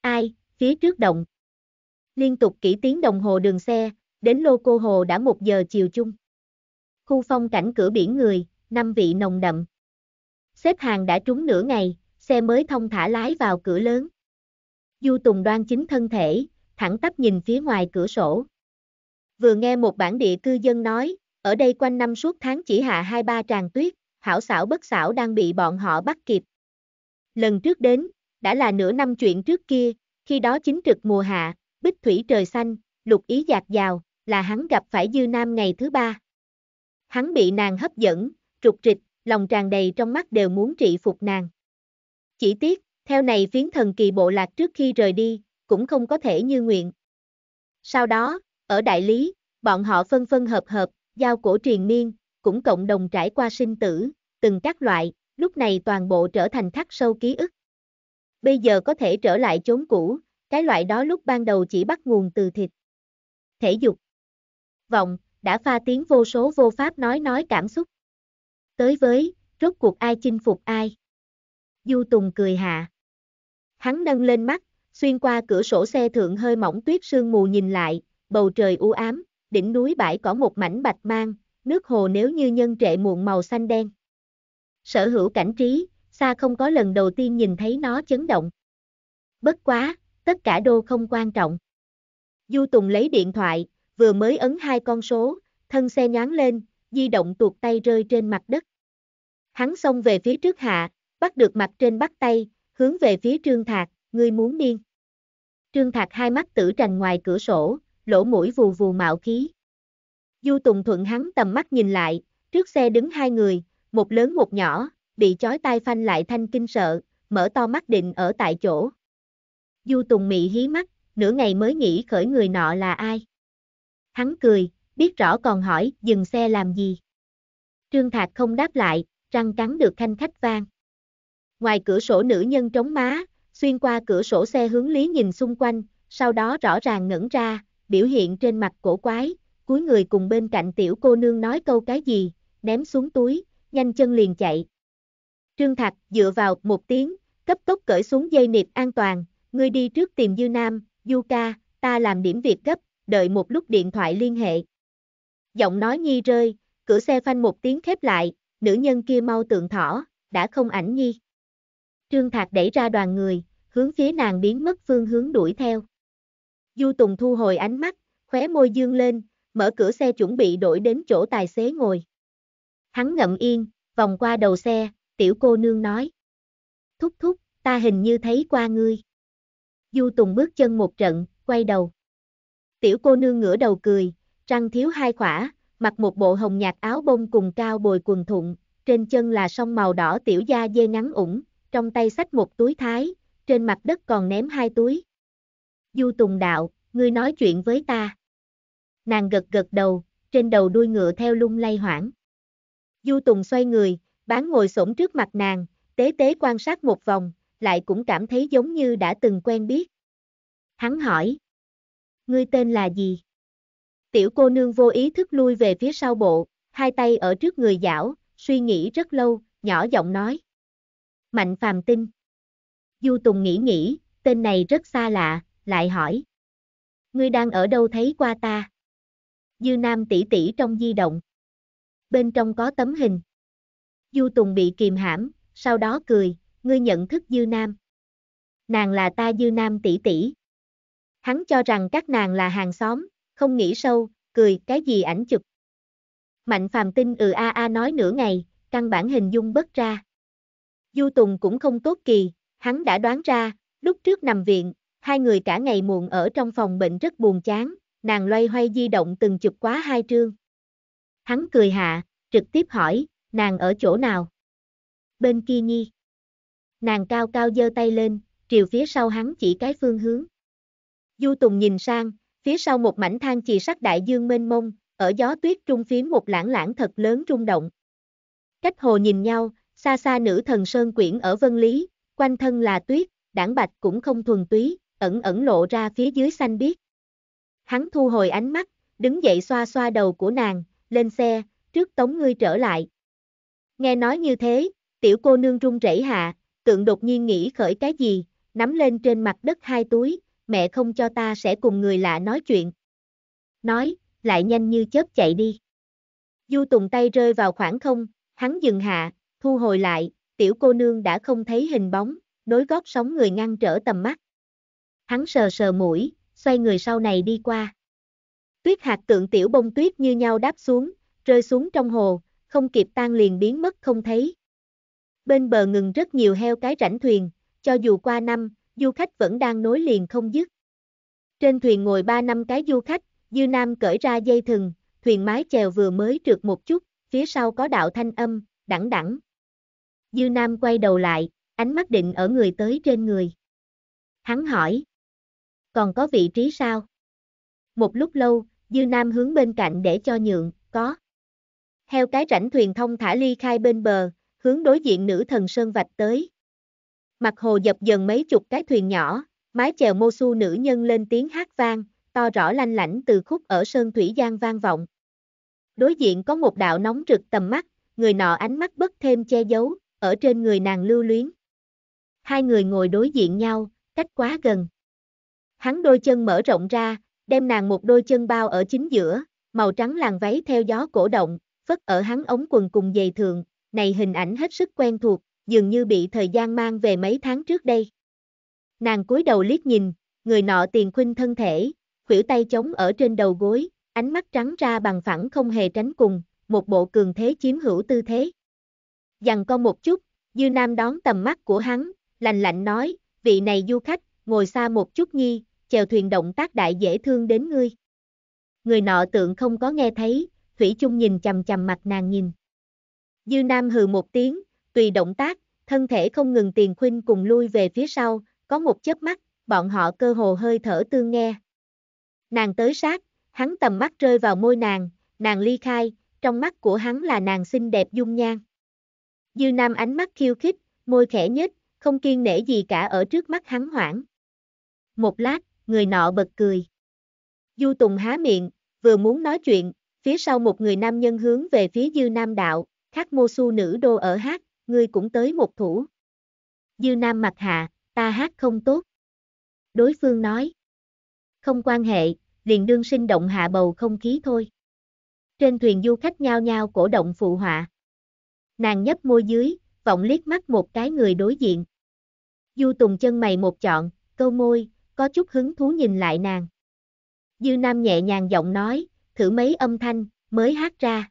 Ai, phía trước động. Liên tục kỹ tiếng đồng hồ đường xe, đến Lô Cô Hồ đã một giờ chiều chung. Khu phong cảnh cửa biển người, năm vị nồng đậm. Xếp hàng đã trúng nửa ngày, xe mới thông thả lái vào cửa lớn. Du Tùng đoan chính thân thể, thẳng tắp nhìn phía ngoài cửa sổ. Vừa nghe một bản địa cư dân nói, ở đây quanh năm suốt tháng chỉ hạ hai ba tràng tuyết, hảo xảo bất xảo đang bị bọn họ bắt kịp. Lần trước đến, đã là nửa năm chuyện trước kia, khi đó chính trực mùa hạ, bích thủy trời xanh, lục ý giạt dào, là hắn gặp phải dư nam ngày thứ ba. Hắn bị nàng hấp dẫn, trục trịch, lòng tràn đầy trong mắt đều muốn trị phục nàng. Chỉ tiếc, theo này phiến thần kỳ bộ lạc trước khi rời đi, cũng không có thể như nguyện. Sau đó, ở đại lý, bọn họ phân phân hợp hợp, giao cổ truyền miên, cũng cộng đồng trải qua sinh tử, từng các loại, lúc này toàn bộ trở thành khắc sâu ký ức. Bây giờ có thể trở lại chốn cũ, cái loại đó lúc ban đầu chỉ bắt nguồn từ thịt. Thể dục. Vọng, đã pha tiếng vô số vô pháp nói nói cảm xúc. Tới với, rốt cuộc ai chinh phục ai. Du Tùng cười hạ. Hắn nâng lên mắt, Xuyên qua cửa sổ xe thượng hơi mỏng tuyết sương mù nhìn lại, bầu trời u ám, đỉnh núi bãi cỏ một mảnh bạch mang, nước hồ nếu như nhân trệ muộn màu xanh đen. Sở hữu cảnh trí, xa không có lần đầu tiên nhìn thấy nó chấn động. Bất quá, tất cả đô không quan trọng. Du Tùng lấy điện thoại, vừa mới ấn hai con số, thân xe nhoáng lên, di động tuột tay rơi trên mặt đất. Hắn xông về phía trước hạ, bắt được mặt trên bắt tay, hướng về phía trương thạc, ngươi muốn điên. Trương Thạc hai mắt tử trành ngoài cửa sổ, lỗ mũi vù vù mạo khí. Du Tùng Thuận hắn tầm mắt nhìn lại, trước xe đứng hai người, một lớn một nhỏ, bị chói tai phanh lại thanh kinh sợ, mở to mắt định ở tại chỗ. Du Tùng mị hí mắt, nửa ngày mới nghĩ khởi người nọ là ai. Hắn cười, biết rõ còn hỏi dừng xe làm gì. Trương Thạc không đáp lại, răng cắn được thanh khách vang. Ngoài cửa sổ nữ nhân trống má, xuyên qua cửa sổ xe hướng lý nhìn xung quanh, sau đó rõ ràng ngẩn ra, biểu hiện trên mặt cổ quái, cuối người cùng bên cạnh tiểu cô nương nói câu cái gì, ném xuống túi, nhanh chân liền chạy. Trương Thạc dựa vào một tiếng, cấp tốc cởi xuống dây nịp an toàn, ngươi đi trước tìm Dư Nam, Du Ca, ta làm điểm việc gấp, đợi một lúc điện thoại liên hệ. Giọng nói nhi rơi, cửa xe phanh một tiếng khép lại, nữ nhân kia mau tượng thỏ, đã không ảnh nhi. Trương Thạc đẩy ra đoàn người, hướng phía nàng biến mất phương hướng đuổi theo. Du Tùng thu hồi ánh mắt, khóe môi dương lên, mở cửa xe chuẩn bị đổi đến chỗ tài xế ngồi. Hắn ngậm yên, vòng qua đầu xe, tiểu cô nương nói. Thúc thúc, ta hình như thấy qua ngươi. Du Tùng bước chân một trận, quay đầu. Tiểu cô nương ngửa đầu cười, răng thiếu hai khỏa, mặc một bộ hồng nhạt áo bông cùng cao bồi quần thụng, trên chân là song màu đỏ tiểu da dê ngắn ủng, trong tay xách một túi thái, trên mặt đất còn ném hai túi. Du Tùng Đạo, ngươi nói chuyện với ta. Nàng gật gật đầu, trên đầu đuôi ngựa theo lung lay hoảng. Du Tùng xoay người, bán ngồi xổm trước mặt nàng, tế tế quan sát một vòng, lại cũng cảm thấy giống như đã từng quen biết. Hắn hỏi. Ngươi tên là gì? Tiểu cô nương vô ý thức lui về phía sau bộ, hai tay ở trước người dảo, suy nghĩ rất lâu, nhỏ giọng nói. Mạnh Phàm Tinh. Du Tùng nghĩ nghĩ, tên này rất xa lạ, lại hỏi. Ngươi đang ở đâu thấy qua ta? Dư Nam tỷ tỷ trong di động. Bên trong có tấm hình. Du Tùng bị kìm hãm, sau đó cười, ngươi nhận thức Dư Nam. Nàng là ta Dư Nam tỷ tỷ. Hắn cho rằng các nàng là hàng xóm, không nghĩ sâu, cười cái gì ảnh chụp. Mạnh Phàm Tinh ừ a a nói nửa ngày, căn bản hình dung bất ra. Du Tùng cũng không tốt kỳ, hắn đã đoán ra, lúc trước nằm viện, hai người cả ngày muộn ở trong phòng bệnh rất buồn chán, nàng loay hoay di động từng chụp quá hai trương. Hắn cười hạ, trực tiếp hỏi, nàng ở chỗ nào? Bên kia nhi. Nàng cao cao giơ tay lên, triều phía sau hắn chỉ cái phương hướng. Du Tùng nhìn sang, phía sau một mảnh than chì sắc đại dương mênh mông, ở gió tuyết trung phím một lãng lãng thật lớn rung động. Cách hồ nhìn nhau, xa xa nữ thần Sơn Quyển ở Vân Lý, quanh thân là tuyết, đảng bạch cũng không thuần túy, ẩn ẩn lộ ra phía dưới xanh biếc. Hắn thu hồi ánh mắt, đứng dậy xoa xoa đầu của nàng, lên xe, trước tống ngươi trở lại. Nghe nói như thế, tiểu cô nương run rẩy hạ, tượng đột nhiên nghĩ khởi cái gì, nắm lên trên mặt đất hai túi, mẹ không cho ta sẽ cùng người lạ nói chuyện. Nói, lại nhanh như chớp chạy đi. Du Tùng tay rơi vào khoảng không, hắn dừng hạ, thu hồi lại, tiểu cô nương đã không thấy hình bóng, nối gót sóng người ngăn trở tầm mắt. Hắn sờ sờ mũi, xoay người sau này đi qua. Tuyết hạt tượng tiểu bông tuyết như nhau đáp xuống, rơi xuống trong hồ, không kịp tan liền biến mất không thấy. Bên bờ ngừng rất nhiều heo cái rảnh thuyền, cho dù qua năm, du khách vẫn đang nối liền không dứt. Trên thuyền ngồi ba năm cái du khách, Dư Nam cởi ra dây thừng, thuyền mái chèo vừa mới trượt một chút, phía sau có đạo thanh âm, đẳng đẳng, Dư Nam quay đầu lại, ánh mắt định ở người tới trên người. Hắn hỏi. Còn có vị trí sao? Một lúc lâu, Dư Nam hướng bên cạnh để cho nhượng, có. Heo cái rảnh thuyền thông thả ly khai bên bờ, hướng đối diện nữ thần sơn vạch tới. Mặt hồ dập dần mấy chục cái thuyền nhỏ, mái chèo mô su nữ nhân lên tiếng hát vang, to rõ lanh lảnh từ khúc ở sơn thủy giang vang vọng. Đối diện có một đạo nóng rực tầm mắt, người nọ ánh mắt bất thêm che giấu, ở trên người nàng lưu luyến. Hai người ngồi đối diện nhau, cách quá gần. Hắn đôi chân mở rộng ra, đem nàng một đôi chân bao ở chính giữa, màu trắng làn váy theo gió cổ động, phất ở hắn ống quần cùng giày thường, này hình ảnh hết sức quen thuộc, dường như bị thời gian mang về mấy tháng trước đây. Nàng cúi đầu liếc nhìn, người nọ tiền khuynh thân thể, khuỷu tay chống ở trên đầu gối, ánh mắt trắng ra bằng phẳng không hề tránh cùng, một bộ cường thế chiếm hữu tư thế dằn con một chút, Dư Nam đón tầm mắt của hắn, lành lạnh nói, vị này du khách, ngồi xa một chút nhi, chèo thuyền động tác đại dễ thương đến ngươi. Người nọ tượng không có nghe thấy, Thủy chung nhìn chầm chầm mặt nàng nhìn. Dư Nam hừ một tiếng, tùy động tác, thân thể không ngừng tiền khuynh cùng lui về phía sau, có một chớp mắt, bọn họ cơ hồ hơi thở tương nghe. Nàng tới sát, hắn tầm mắt rơi vào môi nàng, nàng ly khai, trong mắt của hắn là nàng xinh đẹp dung nhan. Dư Nam ánh mắt khiêu khích, môi khẽ nhất, không kiên nể gì cả ở trước mắt hắn hoảng. Một lát, người nọ bật cười. Du Tùng há miệng, vừa muốn nói chuyện, phía sau một người nam nhân hướng về phía Dư Nam đạo, khắc mô su nữ đô ở hát, ngươi cũng tới một thủ. Dư Nam mặt hạ, ta hát không tốt. Đối phương nói. Không quan hệ, liền đương sinh động hạ bầu không khí thôi. Trên thuyền du khách nhao nhao cổ động phụ họa. Nàng nhấp môi dưới, vọng liếc mắt một cái người đối diện. Du Tùng chân mày một chọn, câu môi, có chút hứng thú nhìn lại nàng. Dư Nam nhẹ nhàng giọng nói, thử mấy âm thanh, mới hát ra.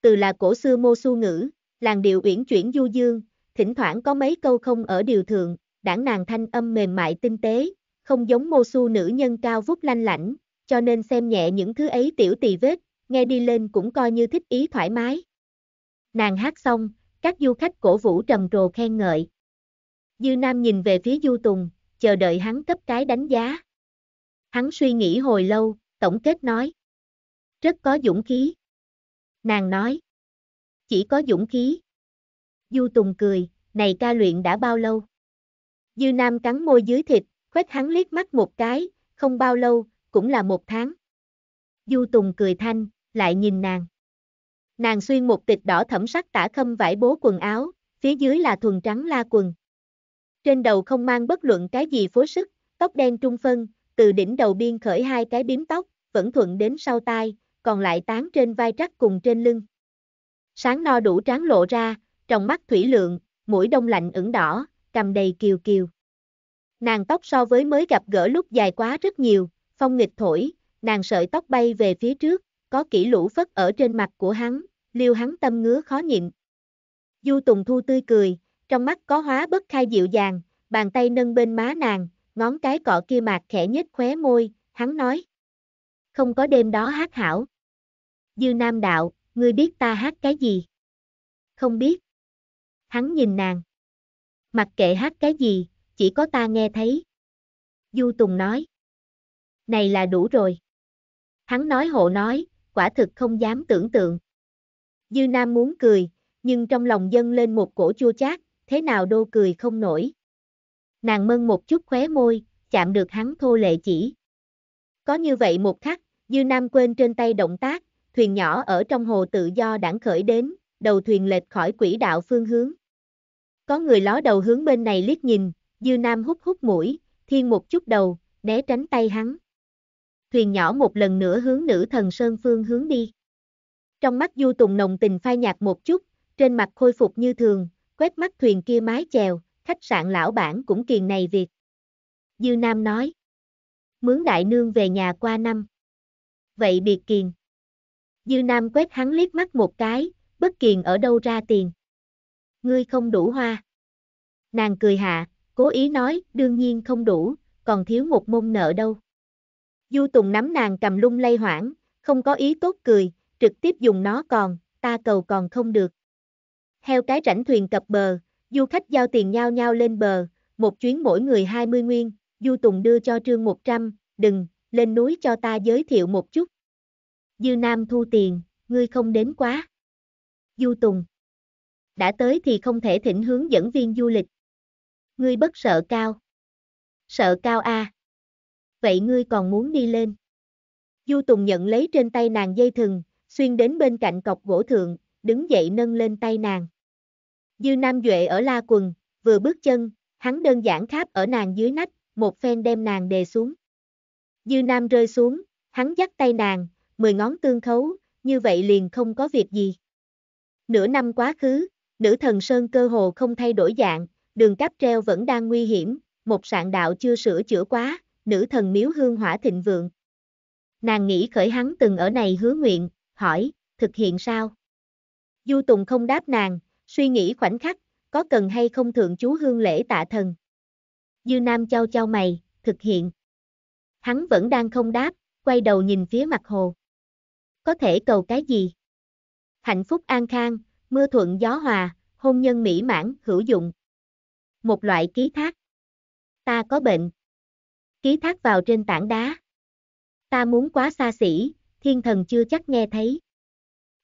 Từ là cổ xưa mô su ngữ, làng điệu uyển chuyển du dương, thỉnh thoảng có mấy câu không ở điều thường, đảng nàng thanh âm mềm mại tinh tế, không giống mô su nữ nhân cao vút lanh lãnh, cho nên xem nhẹ những thứ ấy tiểu tì vết, nghe đi lên cũng coi như thích ý thoải mái. Nàng hát xong, các du khách cổ vũ trầm trồ khen ngợi. Dư Nam nhìn về phía Du Tùng, chờ đợi hắn cấp cái đánh giá. Hắn suy nghĩ hồi lâu, tổng kết nói. Rất có dũng khí. Nàng nói. Chỉ có dũng khí. Du Tùng cười, này ca luyện đã bao lâu? Dư Nam cắn môi dưới thịt, quét hắn liếc mắt một cái, không bao lâu, cũng là một tháng. Du Tùng cười thanh, lại nhìn nàng. Nàng xuyên một tịch đỏ thẫm sắc tả khâm vải bố quần áo, phía dưới là thuần trắng la quần. Trên đầu không mang bất luận cái gì phối sức, tóc đen trung phân, từ đỉnh đầu biên khởi hai cái biếm tóc, vẫn thuận đến sau tai, còn lại tán trên vai trắc cùng trên lưng. Sáng no đủ tráng lộ ra, trong mắt thủy lượng, mũi đông lạnh ửng đỏ, cầm đầy kiều kiều. Nàng tóc so với mới gặp gỡ lúc dài quá rất nhiều, phong nghịch thổi, nàng sợi tóc bay về phía trước, có kỹ lũ phất ở trên mặt của hắn, liêu hắn tâm ngứa khó nhịn. Du Tùng Thu tươi cười, trong mắt có hóa bất khai dịu dàng, bàn tay nâng bên má nàng, ngón cái cọ kia mạc khẽ nhếch khóe môi, hắn nói. Không có đêm đó hát hảo. Dư Nam đạo, ngươi biết ta hát cái gì? Không biết. Hắn nhìn nàng. Mặc kệ hát cái gì, chỉ có ta nghe thấy. Du Tùng nói. Này là đủ rồi. Hắn nói hộ nói, quả thực không dám tưởng tượng. Dư Nam muốn cười, nhưng trong lòng dâng lên một cổ chua chát, thế nào đô cười không nổi. Nàng mân một chút khóe môi, chạm được hắn thô lệ chỉ. Có như vậy một khắc, Dư Nam quên trên tay động tác, thuyền nhỏ ở trong hồ tự do đảng khởi đến, đầu thuyền lệch khỏi quỹ đạo phương hướng. Có người ló đầu hướng bên này liếc nhìn, Dư Nam hút hút mũi, thiên một chút đầu, né tránh tay hắn thuyền nhỏ một lần nữa hướng nữ thần Sơn Phương hướng đi. Trong mắt Du Tùng nồng tình phai nhạt một chút, trên mặt khôi phục như thường, quét mắt thuyền kia mái chèo, khách sạn lão bản cũng kiền này việc. Dư Nam nói, mướn đại nương về nhà qua năm. Vậy biệt kiền. Dư Nam quét hắn liếc mắt một cái, bất kiền ở đâu ra tiền. Ngươi không đủ hoa. Nàng cười hạ, cố ý nói, đương nhiên không đủ, còn thiếu một môn nợ đâu. Du Tùng nắm nàng cầm lung lay hoảng, không có ý tốt cười, trực tiếp dùng nó còn, ta cầu còn không được. Heo cái rảnh thuyền cập bờ, du khách giao tiền nhau nhau lên bờ, một chuyến mỗi người 20 nguyên, Du Tùng đưa cho Trương 100, đừng, lên núi cho ta giới thiệu một chút. Dư Nam thu tiền, ngươi không đến quá. Du Tùng. Đã tới thì không thể thỉnh hướng dẫn viên du lịch. Ngươi bất sợ cao. Sợ cao a. À vậy ngươi còn muốn đi lên. Du Tùng nhận lấy trên tay nàng dây thừng, xuyên đến bên cạnh cọc gỗ thượng, đứng dậy nâng lên tay nàng. Dư Nam Duệ ở la quần, vừa bước chân, hắn đơn giản kháp ở nàng dưới nách, một phen đem nàng đề xuống. Dư Nam rơi xuống, hắn dắt tay nàng, mười ngón tương khấu, như vậy liền không có việc gì. Nửa năm quá khứ, nữ thần Sơn cơ hồ không thay đổi dạng, đường cáp treo vẫn đang nguy hiểm, một sạn đạo chưa sửa chữa quá, nữ thần miếu hương hỏa thịnh vượng. Nàng nghĩ khởi hắn từng ở này hứa nguyện, hỏi, thực hiện sao? Du Tùng không đáp nàng, suy nghĩ khoảnh khắc, có cần hay không thượng chú hương lễ tạ thần. Dư Nam trao trao mày, thực hiện. Hắn vẫn đang không đáp, quay đầu nhìn phía mặt hồ. Có thể cầu cái gì? Hạnh phúc an khang, mưa thuận gió hòa, hôn nhân mỹ mãn, hữu dụng. Một loại ký thác. Ta có bệnh ký thác vào trên tảng đá. Ta muốn quá xa xỉ, thiên thần chưa chắc nghe thấy.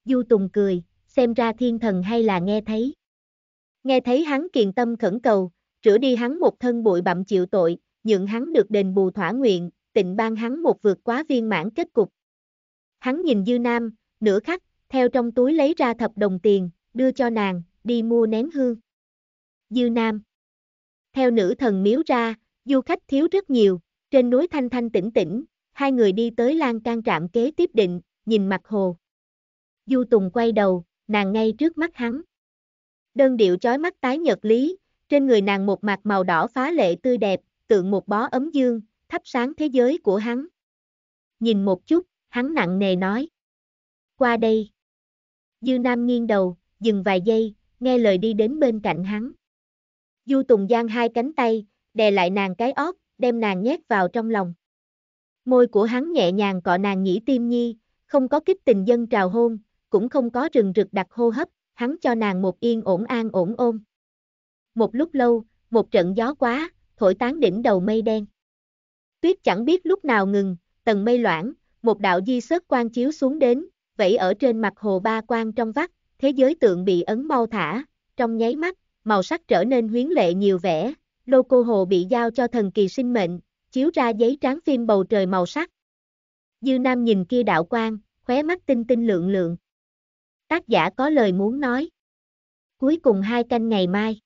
Du Tùng cười, xem ra thiên thần hay là nghe thấy. Nghe thấy hắn kiền tâm khẩn cầu, rửa đi hắn một thân bụi bặm chịu tội, nhượng hắn được đền bù thỏa nguyện, tịnh ban hắn một vượt quá viên mãn kết cục. Hắn nhìn Dư Nam, nửa khắc, theo trong túi lấy ra thập đồng tiền, đưa cho nàng, đi mua nén hương. Dư Nam Theo nữ thần miếu ra, du khách thiếu rất nhiều, trên núi Thanh Thanh tỉnh tỉnh, hai người đi tới lan can trạm kế tiếp định, nhìn mặt hồ. Du Tùng quay đầu, nàng ngay trước mắt hắn. Đơn điệu chói mắt tái nhật lý, trên người nàng một mặt màu đỏ phá lệ tươi đẹp, tượng một bó ấm dương, thắp sáng thế giới của hắn. Nhìn một chút, hắn nặng nề nói. Qua đây. Dư Nam nghiêng đầu, dừng vài giây, nghe lời đi đến bên cạnh hắn. Du Tùng giang hai cánh tay, đè lại nàng cái óc đem nàng nhét vào trong lòng. Môi của hắn nhẹ nhàng cọ nàng nhĩ tim nhi, không có kích tình dân trào hôn, cũng không có rừng rực đặc hô hấp, hắn cho nàng một yên ổn an ổn ôm. Một lúc lâu, một trận gió quá, thổi tán đỉnh đầu mây đen. Tuyết chẳng biết lúc nào ngừng, tầng mây loãng, một đạo di sớt quang chiếu xuống đến, vẫy ở trên mặt hồ ba quan trong vắt, thế giới tượng bị ấn mau thả, trong nháy mắt, màu sắc trở nên huyến lệ nhiều vẻ, cô hồ bị giao cho thần kỳ sinh mệnh, chiếu ra giấy tráng phim bầu trời màu sắc. Dư Nam nhìn kia đạo quan, khóe mắt tinh tinh lượng lượng. Tác giả có lời muốn nói. Cuối cùng hai canh ngày mai.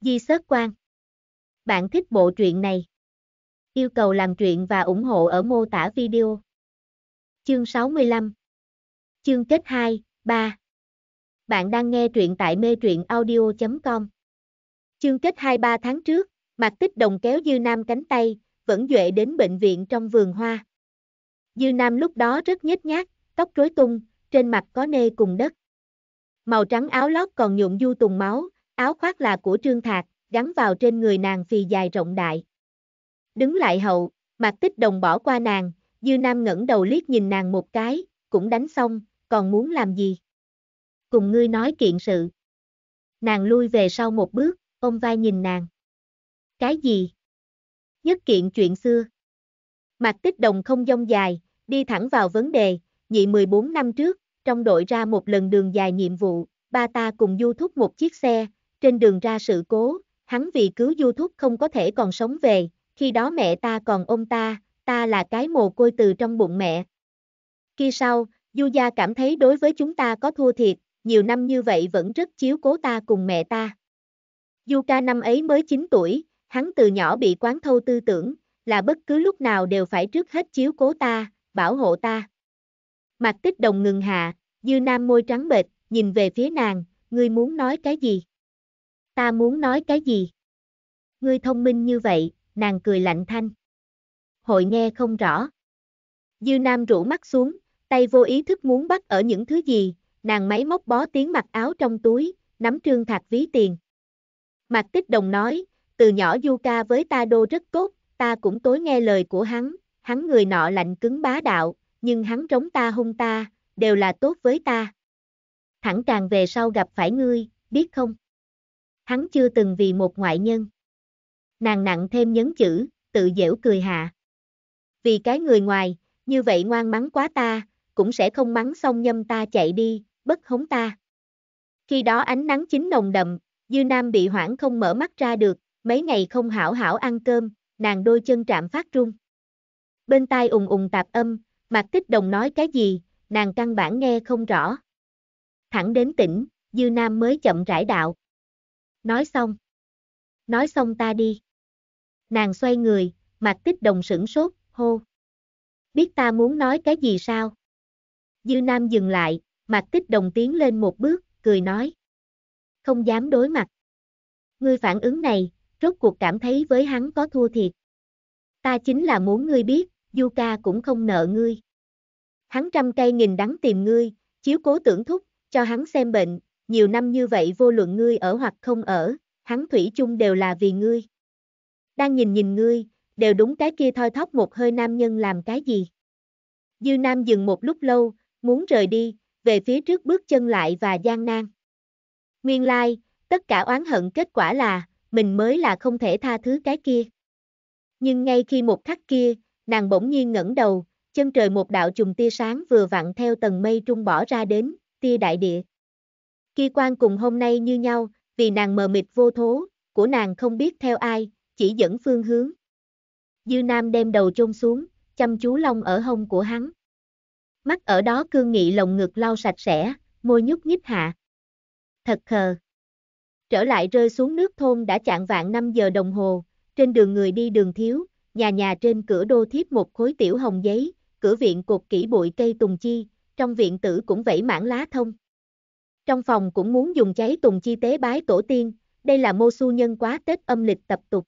Di Sớt quan. Bạn thích bộ truyện này? Yêu cầu làm truyện và ủng hộ ở mô tả video. Chương 65 Chương kết 2, 3 Bạn đang nghe truyện tại mê truyện audio.com Chương kết 2-3 tháng trước, Mạc Tích Đồng kéo Dư Nam cánh tay, vẫn duệ đến bệnh viện trong vườn hoa. Dư Nam lúc đó rất nhếch nhác, tóc rối tung, trên mặt có nê cùng đất. Màu trắng áo lót còn nhuộm du tùng máu, áo khoác là của Trương Thạc, gắn vào trên người nàng phì dài rộng đại. Đứng lại hậu, Mạc Tích Đồng bỏ qua nàng, Dư Nam ngẩng đầu liếc nhìn nàng một cái, cũng đánh xong, còn muốn làm gì? Cùng ngươi nói kiện sự. Nàng lui về sau một bước ông vai nhìn nàng. Cái gì? Nhất kiện chuyện xưa. Mạc Tích Đồng không dông dài, đi thẳng vào vấn đề, nhị 14 năm trước, trong đội ra một lần đường dài nhiệm vụ, ba ta cùng du thúc một chiếc xe, trên đường ra sự cố, hắn vì cứu du thúc không có thể còn sống về, khi đó mẹ ta còn ôm ta, ta là cái mồ côi từ trong bụng mẹ. Khi sau, du gia cảm thấy đối với chúng ta có thua thiệt, nhiều năm như vậy vẫn rất chiếu cố ta cùng mẹ ta. Yuka năm ấy mới 9 tuổi, hắn từ nhỏ bị quán thâu tư tưởng, là bất cứ lúc nào đều phải trước hết chiếu cố ta, bảo hộ ta. Mặt tích đồng ngừng hạ, dư nam môi trắng bệch, nhìn về phía nàng, ngươi muốn nói cái gì? Ta muốn nói cái gì? Ngươi thông minh như vậy, nàng cười lạnh thanh. Hội nghe không rõ. Dư nam rủ mắt xuống, tay vô ý thức muốn bắt ở những thứ gì, nàng máy móc bó tiếng mặc áo trong túi, nắm trương thạc ví tiền. Mạc Tích Đồng nói, từ nhỏ Ca với ta đô rất tốt, ta cũng tối nghe lời của hắn, hắn người nọ lạnh cứng bá đạo, nhưng hắn trống ta hung ta, đều là tốt với ta. Thẳng tràn về sau gặp phải ngươi, biết không? Hắn chưa từng vì một ngoại nhân. Nàng nặng thêm nhấn chữ, tự dễu cười hạ. Vì cái người ngoài, như vậy ngoan mắng quá ta, cũng sẽ không mắng xong nhâm ta chạy đi, bất hống ta. Khi đó ánh nắng chính nồng đậm, Dư Nam bị hoảng không mở mắt ra được, mấy ngày không hảo hảo ăn cơm, nàng đôi chân trạm phát run. Bên tai ùng ùng tạp âm, Mạc Kích Đồng nói cái gì, nàng căn bản nghe không rõ. Thẳng đến tỉnh, Dư Nam mới chậm rãi đạo. Nói xong. Nói xong ta đi. Nàng xoay người, Mạc Kích Đồng sửng sốt, hô. Biết ta muốn nói cái gì sao? Dư Nam dừng lại, Mạc Kích Đồng tiến lên một bước, cười nói không dám đối mặt. Ngươi phản ứng này, rốt cuộc cảm thấy với hắn có thua thiệt. Ta chính là muốn ngươi biết, Yuka cũng không nợ ngươi. Hắn trăm cây nghìn đắng tìm ngươi, chiếu cố tưởng thúc, cho hắn xem bệnh, nhiều năm như vậy vô luận ngươi ở hoặc không ở, hắn thủy chung đều là vì ngươi. Đang nhìn nhìn ngươi, đều đúng cái kia thoi thóp một hơi nam nhân làm cái gì. Dư nam dừng một lúc lâu, muốn rời đi, về phía trước bước chân lại và gian nan. Nguyên lai, like, tất cả oán hận kết quả là, mình mới là không thể tha thứ cái kia. Nhưng ngay khi một khắc kia, nàng bỗng nhiên ngẩng đầu, chân trời một đạo trùng tia sáng vừa vặn theo tầng mây trung bỏ ra đến, tia đại địa. Kỳ quan cùng hôm nay như nhau, vì nàng mờ mịt vô thố, của nàng không biết theo ai, chỉ dẫn phương hướng. Dư Nam đem đầu chôn xuống, chăm chú long ở hông của hắn. Mắt ở đó cương nghị lồng ngực lau sạch sẽ, môi nhúc nhích hạ thật khờ. Trở lại rơi xuống nước thôn đã chạng vạn 5 giờ đồng hồ, trên đường người đi đường thiếu, nhà nhà trên cửa đô thiếp một khối tiểu hồng giấy, cửa viện cột kỹ bụi cây tùng chi, trong viện tử cũng vẫy mảng lá thông. Trong phòng cũng muốn dùng cháy tùng chi tế bái tổ tiên, đây là mô su nhân quá Tết âm lịch tập tục.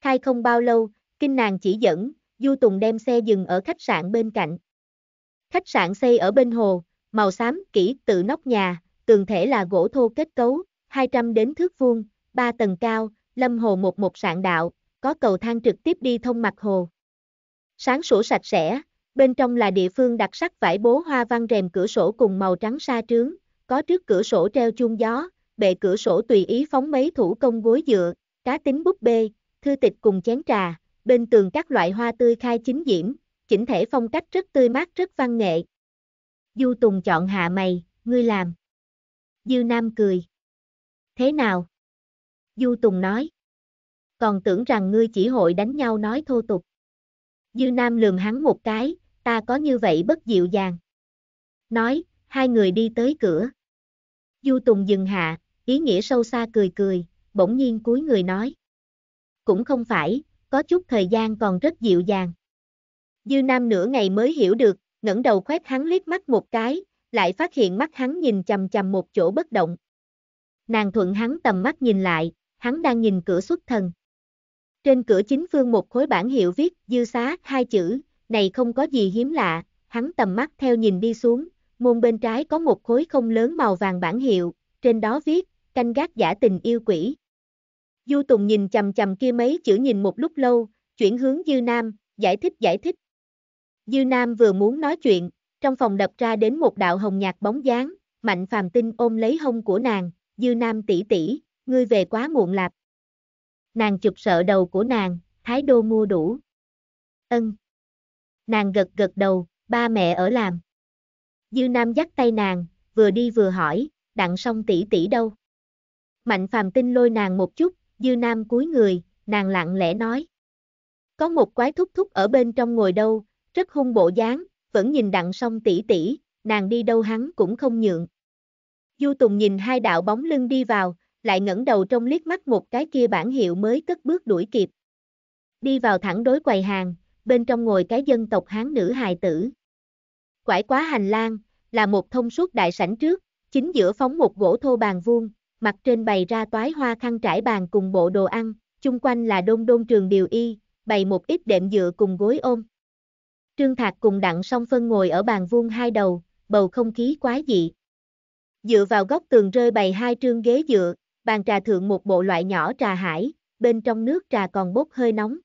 Khai không bao lâu, kinh nàng chỉ dẫn, Du Tùng đem xe dừng ở khách sạn bên cạnh. Khách sạn xây ở bên hồ, màu xám kỹ tự nóc nhà, tường thể là gỗ thô kết cấu, 200 đến thước vuông, 3 tầng cao, lâm hồ một một sạn đạo, có cầu thang trực tiếp đi thông mặt hồ. Sáng sủa sạch sẽ, bên trong là địa phương đặc sắc vải bố hoa văn rèm cửa sổ cùng màu trắng sa trướng, có trước cửa sổ treo chuông gió, bệ cửa sổ tùy ý phóng mấy thủ công gối dựa, cá tính búp bê, thư tịch cùng chén trà, bên tường các loại hoa tươi khai chính diễm, chỉnh thể phong cách rất tươi mát rất văn nghệ. Du Tùng chọn hạ mày, ngươi làm. Dư Nam cười. Thế nào? Du Tùng nói. Còn tưởng rằng ngươi chỉ hội đánh nhau nói thô tục. Dư Nam lườm hắn một cái, ta có như vậy bất dịu dàng. Nói, hai người đi tới cửa. Du Tùng dừng hạ, ý nghĩa sâu xa cười cười, bỗng nhiên cúi người nói. Cũng không phải, có chút thời gian còn rất dịu dàng. Dư Nam nửa ngày mới hiểu được, ngẩng đầu khoét hắn liếc mắt một cái, lại phát hiện mắt hắn nhìn chầm chầm một chỗ bất động. Nàng thuận hắn tầm mắt nhìn lại, hắn đang nhìn cửa xuất thần. Trên cửa chính phương một khối bản hiệu viết dư xá hai chữ, này không có gì hiếm lạ, hắn tầm mắt theo nhìn đi xuống, môn bên trái có một khối không lớn màu vàng bản hiệu, trên đó viết, canh gác giả tình yêu quỷ. Du Tùng nhìn chầm chầm kia mấy chữ nhìn một lúc lâu, chuyển hướng Dư Nam, giải thích giải thích. Dư Nam vừa muốn nói chuyện, trong phòng đập ra đến một đạo hồng nhạt bóng dáng, Mạnh Phàm Tinh ôm lấy hông của nàng, "Dư Nam tỷ tỷ, ngươi về quá muộn lạp." Nàng chụp sợ đầu của nàng, "Thái đô mua đủ." "Ân." Nàng gật gật đầu, "Ba mẹ ở làm." Dư Nam dắt tay nàng, vừa đi vừa hỏi, "Đặng song tỷ tỷ đâu?" Mạnh Phàm Tinh lôi nàng một chút, Dư Nam cúi người, nàng lặng lẽ nói, "Có một quái thúc thúc ở bên trong ngồi đâu, rất hung bộ dáng, vẫn nhìn đặng song tỷ tỷ, nàng đi đâu hắn cũng không nhượng. Du Tùng nhìn hai đạo bóng lưng đi vào, lại ngẩng đầu trong liếc mắt một cái kia bản hiệu mới cất bước đuổi kịp. Đi vào thẳng đối quầy hàng, bên trong ngồi cái dân tộc hán nữ hài tử. Quải quá hành lang, là một thông suốt đại sảnh trước, chính giữa phóng một gỗ thô bàn vuông, mặt trên bày ra toái hoa khăn trải bàn cùng bộ đồ ăn, chung quanh là đôn đôn trường điều y, bày một ít đệm dựa cùng gối ôm. Trương Thạc cùng Đặng Song Phân ngồi ở bàn vuông hai đầu, bầu không khí quá dị. Dựa vào góc tường rơi bày hai trương ghế dựa, bàn trà thượng một bộ loại nhỏ trà hải, bên trong nước trà còn bốc hơi nóng.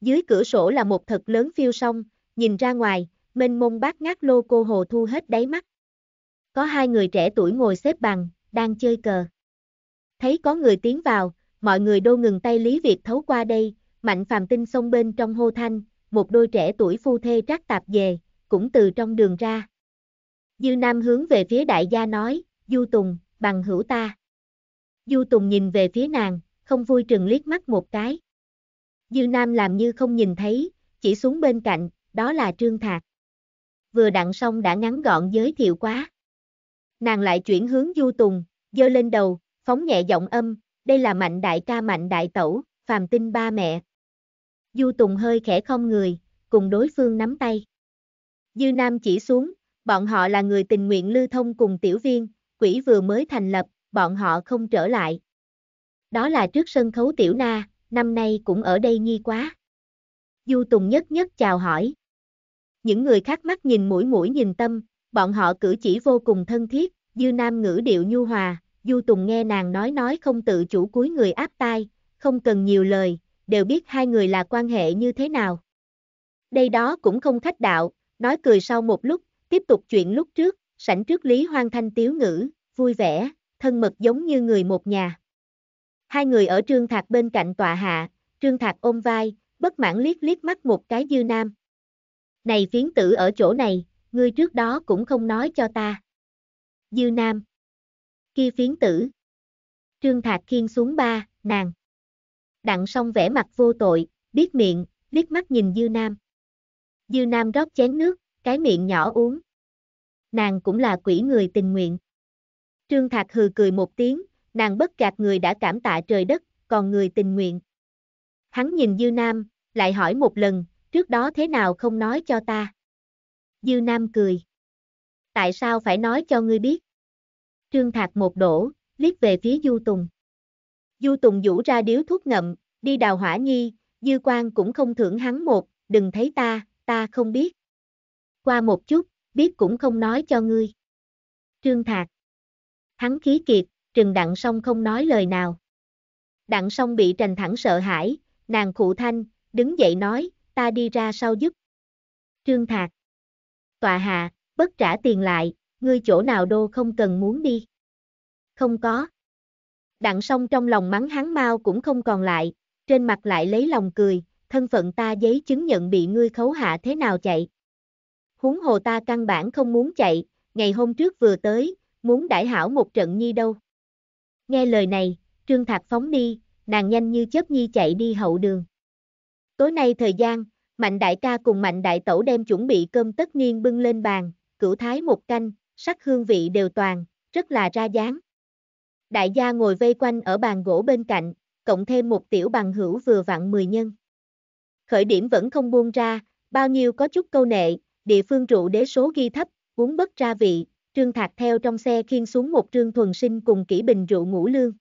Dưới cửa sổ là một thật lớn phiêu sông, nhìn ra ngoài, mênh mông bát ngát lô cô hồ thu hết đáy mắt. Có hai người trẻ tuổi ngồi xếp bằng, đang chơi cờ. Thấy có người tiến vào, mọi người đô ngừng tay Lý Việt thấu qua đây, mạnh phàm tinh sông bên trong hô thanh, một đôi trẻ tuổi phu thê trác tạp về, cũng từ trong đường ra. Dư Nam hướng về phía đại gia nói, Du Tùng, bằng hữu ta. Du Tùng nhìn về phía nàng, không vui trừng liếc mắt một cái. Dư Nam làm như không nhìn thấy, chỉ xuống bên cạnh, đó là Trương Thạc. Vừa đặng xong đã ngắn gọn giới thiệu quá. Nàng lại chuyển hướng Du Tùng, dơ lên đầu, phóng nhẹ giọng âm, đây là mạnh đại ca mạnh đại tẩu, phàm tinh ba mẹ, Du Tùng hơi khẽ không người, cùng đối phương nắm tay. Dư Nam chỉ xuống, bọn họ là người tình nguyện lưu thông cùng tiểu viên, quỹ vừa mới thành lập, bọn họ không trở lại. Đó là trước sân khấu tiểu na, năm nay cũng ở đây nghi quá. Du Tùng nhất nhất chào hỏi. Những người khác mắt nhìn mũi mũi nhìn tâm, bọn họ cử chỉ vô cùng thân thiết, Dư Nam ngữ điệu nhu hòa, Du Tùng nghe nàng nói nói không tự chủ cuối người áp tai, không cần nhiều lời, đều biết hai người là quan hệ như thế nào. Đây đó cũng không khách đạo, nói cười sau một lúc, tiếp tục chuyện lúc trước, sảnh trước Lý Hoang Thanh tiếu ngữ, vui vẻ, thân mật giống như người một nhà. Hai người ở Trương Thạc bên cạnh tọa hạ, Trương Thạc ôm vai, bất mãn liếc liếc mắt một cái dư nam. Này phiến tử ở chỗ này, ngươi trước đó cũng không nói cho ta. Dư nam. Kia phiến tử. Trương Thạc khiên xuống ba, nàng đặng xong vẻ mặt vô tội, biết miệng, liếc mắt nhìn Dư Nam. Dư Nam rót chén nước, cái miệng nhỏ uống. Nàng cũng là quỷ người tình nguyện. Trương Thạc hừ cười một tiếng, nàng bất gạt người đã cảm tạ trời đất, còn người tình nguyện. Hắn nhìn Dư Nam, lại hỏi một lần, trước đó thế nào không nói cho ta? Dư Nam cười. Tại sao phải nói cho ngươi biết? Trương Thạc một đổ, liếc về phía Du Tùng. Du Tùng vũ ra điếu thuốc ngậm, đi đào hỏa nhi, dư quan cũng không thưởng hắn một, đừng thấy ta, ta không biết. Qua một chút, biết cũng không nói cho ngươi. Trương Thạc. Hắn khí kiệt, trừng đặng song không nói lời nào. Đặng song bị trành thẳng sợ hãi, nàng cụ thanh, đứng dậy nói, ta đi ra sau giúp. Trương Thạc. Tòa hạ, bất trả tiền lại, ngươi chỗ nào đô không cần muốn đi. Không có. Đặng song trong lòng mắng hắn mau cũng không còn lại, trên mặt lại lấy lòng cười, thân phận ta giấy chứng nhận bị ngươi khấu hạ thế nào chạy. Huống hồ ta căn bản không muốn chạy, ngày hôm trước vừa tới, muốn đại hảo một trận nhi đâu. Nghe lời này, Trương Thạc phóng đi, nàng nhanh như chớp nhi chạy đi hậu đường. Tối nay thời gian, Mạnh đại ca cùng Mạnh đại tẩu đem chuẩn bị cơm tất niên bưng lên bàn, cửu thái một canh, sắc hương vị đều toàn, rất là ra dáng. Đại gia ngồi vây quanh ở bàn gỗ bên cạnh, cộng thêm một tiểu bằng hữu vừa vặn 10 nhân. Khởi điểm vẫn không buông ra, bao nhiêu có chút câu nệ, địa phương rượu đế số ghi thấp, uống bất ra vị, trương thạc theo trong xe khiên xuống một trương thuần sinh cùng kỹ bình rượu ngũ lương.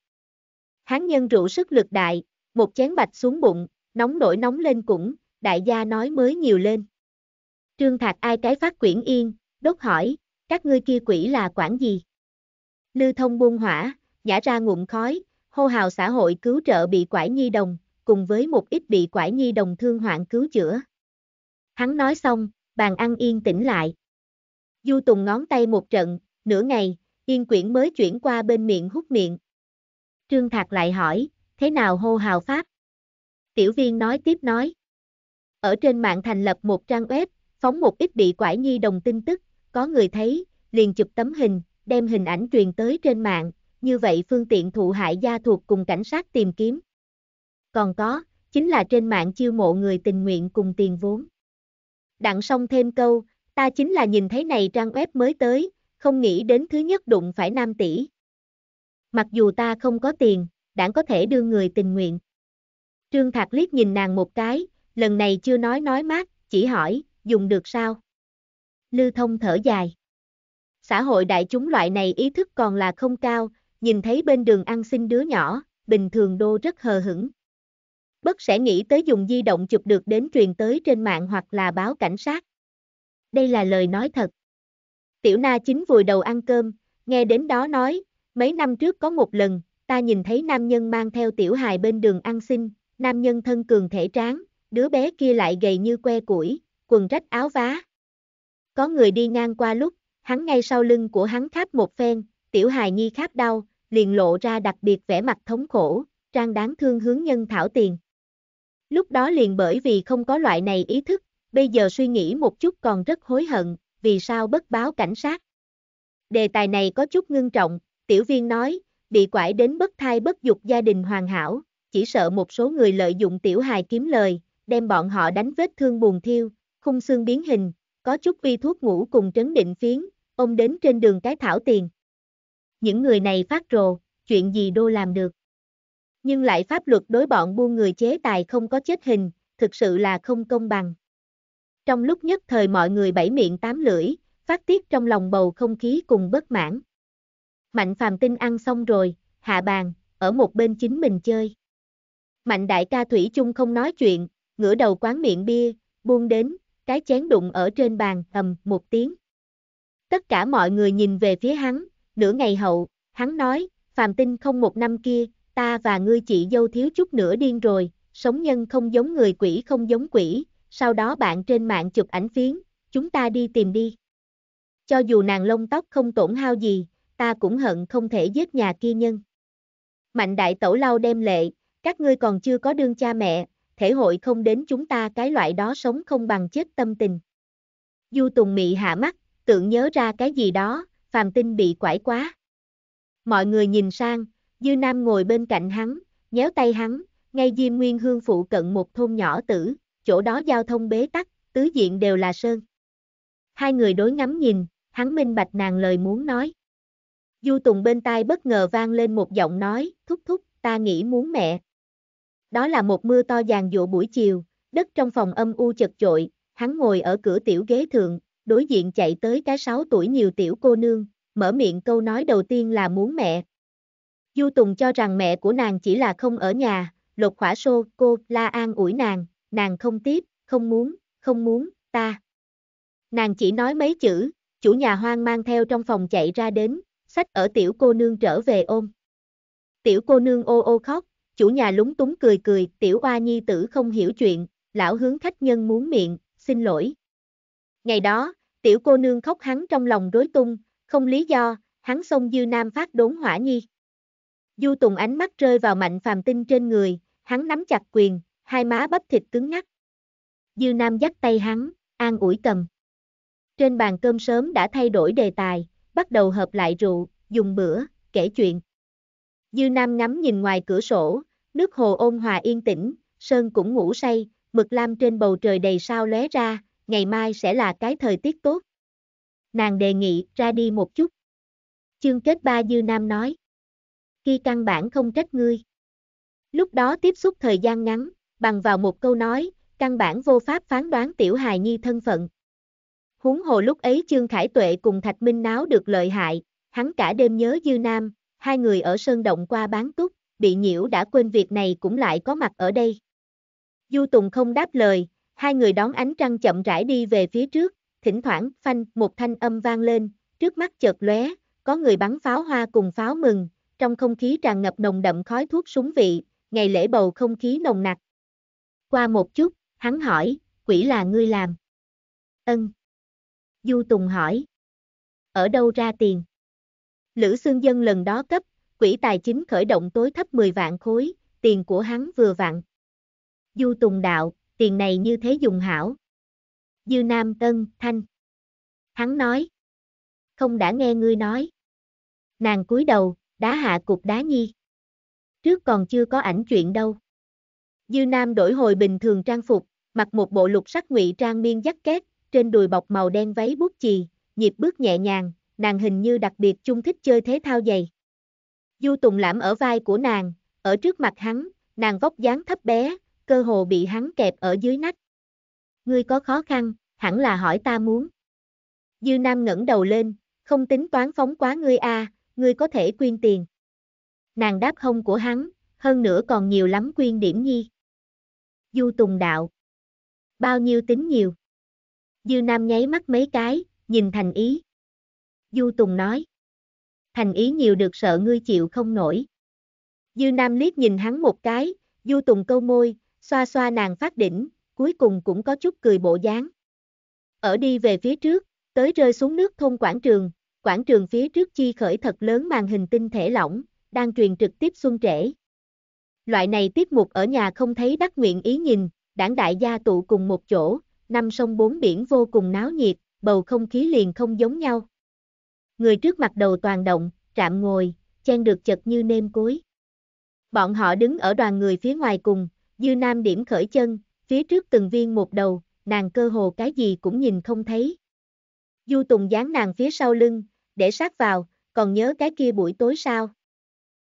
Hán nhân rượu sức lực đại, một chén bạch xuống bụng, nóng nổi nóng lên cũng, đại gia nói mới nhiều lên. Trương Thạc ai cái phát quyển yên, đốt hỏi, các ngươi kia quỷ là quản gì? Lưu thông buông hỏa, giả ra ngụm khói, hô hào xã hội cứu trợ bị quải nhi đồng, cùng với một ít bị quải nhi đồng thương hoạn cứu chữa. Hắn nói xong, bàn ăn yên tĩnh lại. Du Tùng ngón tay một trận, nửa ngày, yên quyển mới chuyển qua bên miệng hút miệng. Trương Thạc lại hỏi, thế nào hô hào pháp? Tiểu viên nói tiếp nói. Ở trên mạng thành lập một trang web, phóng một ít bị quải nhi đồng tin tức, có người thấy, liền chụp tấm hình, đem hình ảnh truyền tới trên mạng, như vậy phương tiện thụ hại gia thuộc cùng cảnh sát tìm kiếm. Còn có, chính là trên mạng chiêu mộ người tình nguyện cùng tiền vốn. Đặng xong thêm câu, ta chính là nhìn thấy này trang web mới tới, không nghĩ đến thứ nhất đụng phải nam tỷ. Mặc dù ta không có tiền, đảng có thể đưa người tình nguyện. Trương Thạc liếc nhìn nàng một cái, lần này chưa nói nói mát, chỉ hỏi, dùng được sao? Lưu thông thở dài. Xã hội đại chúng loại này ý thức còn là không cao, nhìn thấy bên đường ăn xin đứa nhỏ, bình thường đô rất hờ hững. Bất sẽ nghĩ tới dùng di động chụp được đến truyền tới trên mạng hoặc là báo cảnh sát. Đây là lời nói thật. Tiểu na chính vùi đầu ăn cơm, nghe đến đó nói, mấy năm trước có một lần, ta nhìn thấy nam nhân mang theo tiểu hài bên đường ăn xin, nam nhân thân cường thể tráng, đứa bé kia lại gầy như que củi, quần rách áo vá. Có người đi ngang qua lúc, hắn ngay sau lưng của hắn tháp một phen, tiểu hài nhi khát đau, liền lộ ra đặc biệt vẻ mặt thống khổ, trang đáng thương hướng nhân thảo tiền. Lúc đó liền bởi vì không có loại này ý thức, bây giờ suy nghĩ một chút còn rất hối hận, vì sao bất báo cảnh sát. Đề tài này có chút ngưng trọng, tiểu viên nói, bị quải đến bất thai bất dục gia đình hoàn hảo, chỉ sợ một số người lợi dụng tiểu hài kiếm lời, đem bọn họ đánh vết thương buồn thiêu, khung xương biến hình, có chút vi thuốc ngủ cùng trấn định phiến, ông đến trên đường cái thảo tiền những người này phát rồ, chuyện gì đô làm được. Nhưng lại pháp luật đối bọn buôn người chế tài không có chết hình, thực sự là không công bằng. Trong lúc nhất thời mọi người bảy miệng tám lưỡi, phát tiết trong lòng bầu không khí cùng bất mãn. Mạnh phàm tinh ăn xong rồi, hạ bàn, ở một bên chính mình chơi. Mạnh đại ca Thủy chung không nói chuyện, ngửa đầu quán miệng bia, buông đến, cái chén đụng ở trên bàn, ầm, một tiếng. Tất cả mọi người nhìn về phía hắn, Nửa ngày hậu, hắn nói, phàm tinh không một năm kia, ta và ngươi chị dâu thiếu chút nữa điên rồi, sống nhân không giống người quỷ không giống quỷ, sau đó bạn trên mạng chụp ảnh phiến, chúng ta đi tìm đi. Cho dù nàng lông tóc không tổn hao gì, ta cũng hận không thể giết nhà kia nhân. Mạnh đại tẩu lau đem lệ, các ngươi còn chưa có đương cha mẹ, thể hội không đến chúng ta cái loại đó sống không bằng chết tâm tình. Du Tùng Mị hạ mắt, tưởng nhớ ra cái gì đó, Phàm Tinh bị quải quá. Mọi người nhìn sang, Dư Nam ngồi bên cạnh hắn, nhéo tay hắn, ngay Diêm Nguyên Hương phụ cận một thôn nhỏ tử, chỗ đó giao thông bế tắc, tứ diện đều là sơn. Hai người đối ngắm nhìn, hắn minh bạch nàng lời muốn nói. Du Tùng bên tai bất ngờ vang lên một giọng nói, thúc thúc, ta nghĩ muốn mẹ. Đó là một mưa to giàn dụ buổi chiều, đất trong phòng âm u chật chội, hắn ngồi ở cửa tiểu ghế thượng, đối diện chạy tới cái 6 tuổi nhiều tiểu cô nương, mở miệng câu nói đầu tiên là muốn mẹ. Du Tùng cho rằng mẹ của nàng chỉ là không ở nhà, lột khỏa xô, cô, la an ủi nàng, nàng không tiếp, không muốn, không muốn, ta. Nàng chỉ nói mấy chữ, chủ nhà hoang mang theo trong phòng chạy ra đến, sách ở tiểu cô nương trở về ôm. Tiểu cô nương ô ô khóc, chủ nhà lúng túng cười cười, tiểu oa nhi tử không hiểu chuyện, lão hướng khách nhân muốn miệng, xin lỗi. Ngày đó, tiểu cô nương khóc hắn trong lòng rối tung, không lý do, hắn xông dư nam phát đốn hỏa nhi. Du Tùng ánh mắt rơi vào mạnh phàm tinh trên người, hắn nắm chặt quyền, hai má bắp thịt cứng ngắc. Dư nam dắt tay hắn, an ủi cầm. Trên bàn cơm sớm đã thay đổi đề tài, bắt đầu hợp lại rượu, dùng bữa, kể chuyện. Dư Nam ngắm nhìn ngoài cửa sổ, nước hồ ôn hòa yên tĩnh, Sơn cũng ngủ say, mực lam trên bầu trời đầy sao lóe ra, ngày mai sẽ là cái thời tiết tốt. Nàng đề nghị ra đi một chút. Chương kết ba Dư Nam nói. Khi căn bản không trách ngươi. Lúc đó tiếp xúc thời gian ngắn, bằng vào một câu nói, căn bản vô pháp phán đoán tiểu hài nhi thân phận. Húng hồ lúc ấy Trương Khải Tuệ cùng Thạch Minh náo được lợi hại, hắn cả đêm nhớ Dư Nam, hai người ở sơn động qua bán túc, bị nhiễu đã quên việc này cũng lại có mặt ở đây. Du Tùng không đáp lời, Hai người đón ánh trăng chậm rãi đi về phía trước, thỉnh thoảng, phanh, một thanh âm vang lên, trước mắt chợt lóe, có người bắn pháo hoa cùng pháo mừng, trong không khí tràn ngập nồng đậm khói thuốc súng vị, ngày lễ bầu không khí nồng nặc. Qua một chút, hắn hỏi, quỷ là ngươi làm? Ân. Du Tùng hỏi. Ở đâu ra tiền? Lữ xương dân lần đó cấp, quỹ tài chính khởi động tối thấp 10 vạn khối, tiền của hắn vừa vặn. Du Tùng đạo, tiền này như thế dùng hảo. Dư Nam Tân, Thanh. Hắn nói. Không đã nghe ngươi nói. Nàng cúi đầu, đá hạ cục đá nhi. Trước còn chưa có ảnh chuyện đâu. Dư Nam đổi hồi bình thường trang phục, mặc một bộ lục sắc ngụy trang miên dắt két, trên đùi bọc màu đen váy bút chì, nhịp bước nhẹ nhàng, nàng hình như đặc biệt chung thích chơi thế thao giày. Du Tùng lãm ở vai của nàng, ở trước mặt hắn, nàng vóc dáng thấp bé, cơ hồ bị hắn kẹp ở dưới nách. Ngươi có khó khăn, hẳn là hỏi ta muốn. Dư Nam ngẩng đầu lên, không tính toán phóng quá ngươi a, à, ngươi có thể quyên tiền. Nàng đáp không của hắn, hơn nữa còn nhiều lắm quyên điểm nhi. Du Tùng đạo. Bao nhiêu tính nhiều. Dư Nam nháy mắt mấy cái, nhìn thành ý. Du Tùng nói. Thành ý nhiều được sợ ngươi chịu không nổi. Dư Nam liếc nhìn hắn một cái, Du Tùng câu môi, xoa xoa nàng phát đỉnh, cuối cùng cũng có chút cười bộ dáng. Ở đi về phía trước, tới rơi xuống nước thôn quảng trường, quảng trường phía trước chi khởi thật lớn màn hình tinh thể lỏng, đang truyền trực tiếp xuân trễ. Loại này tiết mục ở nhà không thấy đắc nguyện ý nhìn, đảng đại gia tụ cùng một chỗ, năm sông bốn biển vô cùng náo nhiệt, bầu không khí liền không giống nhau. Người trước mặt đầu toàn động, trạm ngồi, chen được chật như nêm cối. Bọn họ đứng ở đoàn người phía ngoài cùng, Dư Nam điểm khởi chân, phía trước từng viên một đầu, nàng cơ hồ cái gì cũng nhìn không thấy. Du Tùng dán nàng phía sau lưng, để sát vào, còn nhớ cái kia buổi tối sao?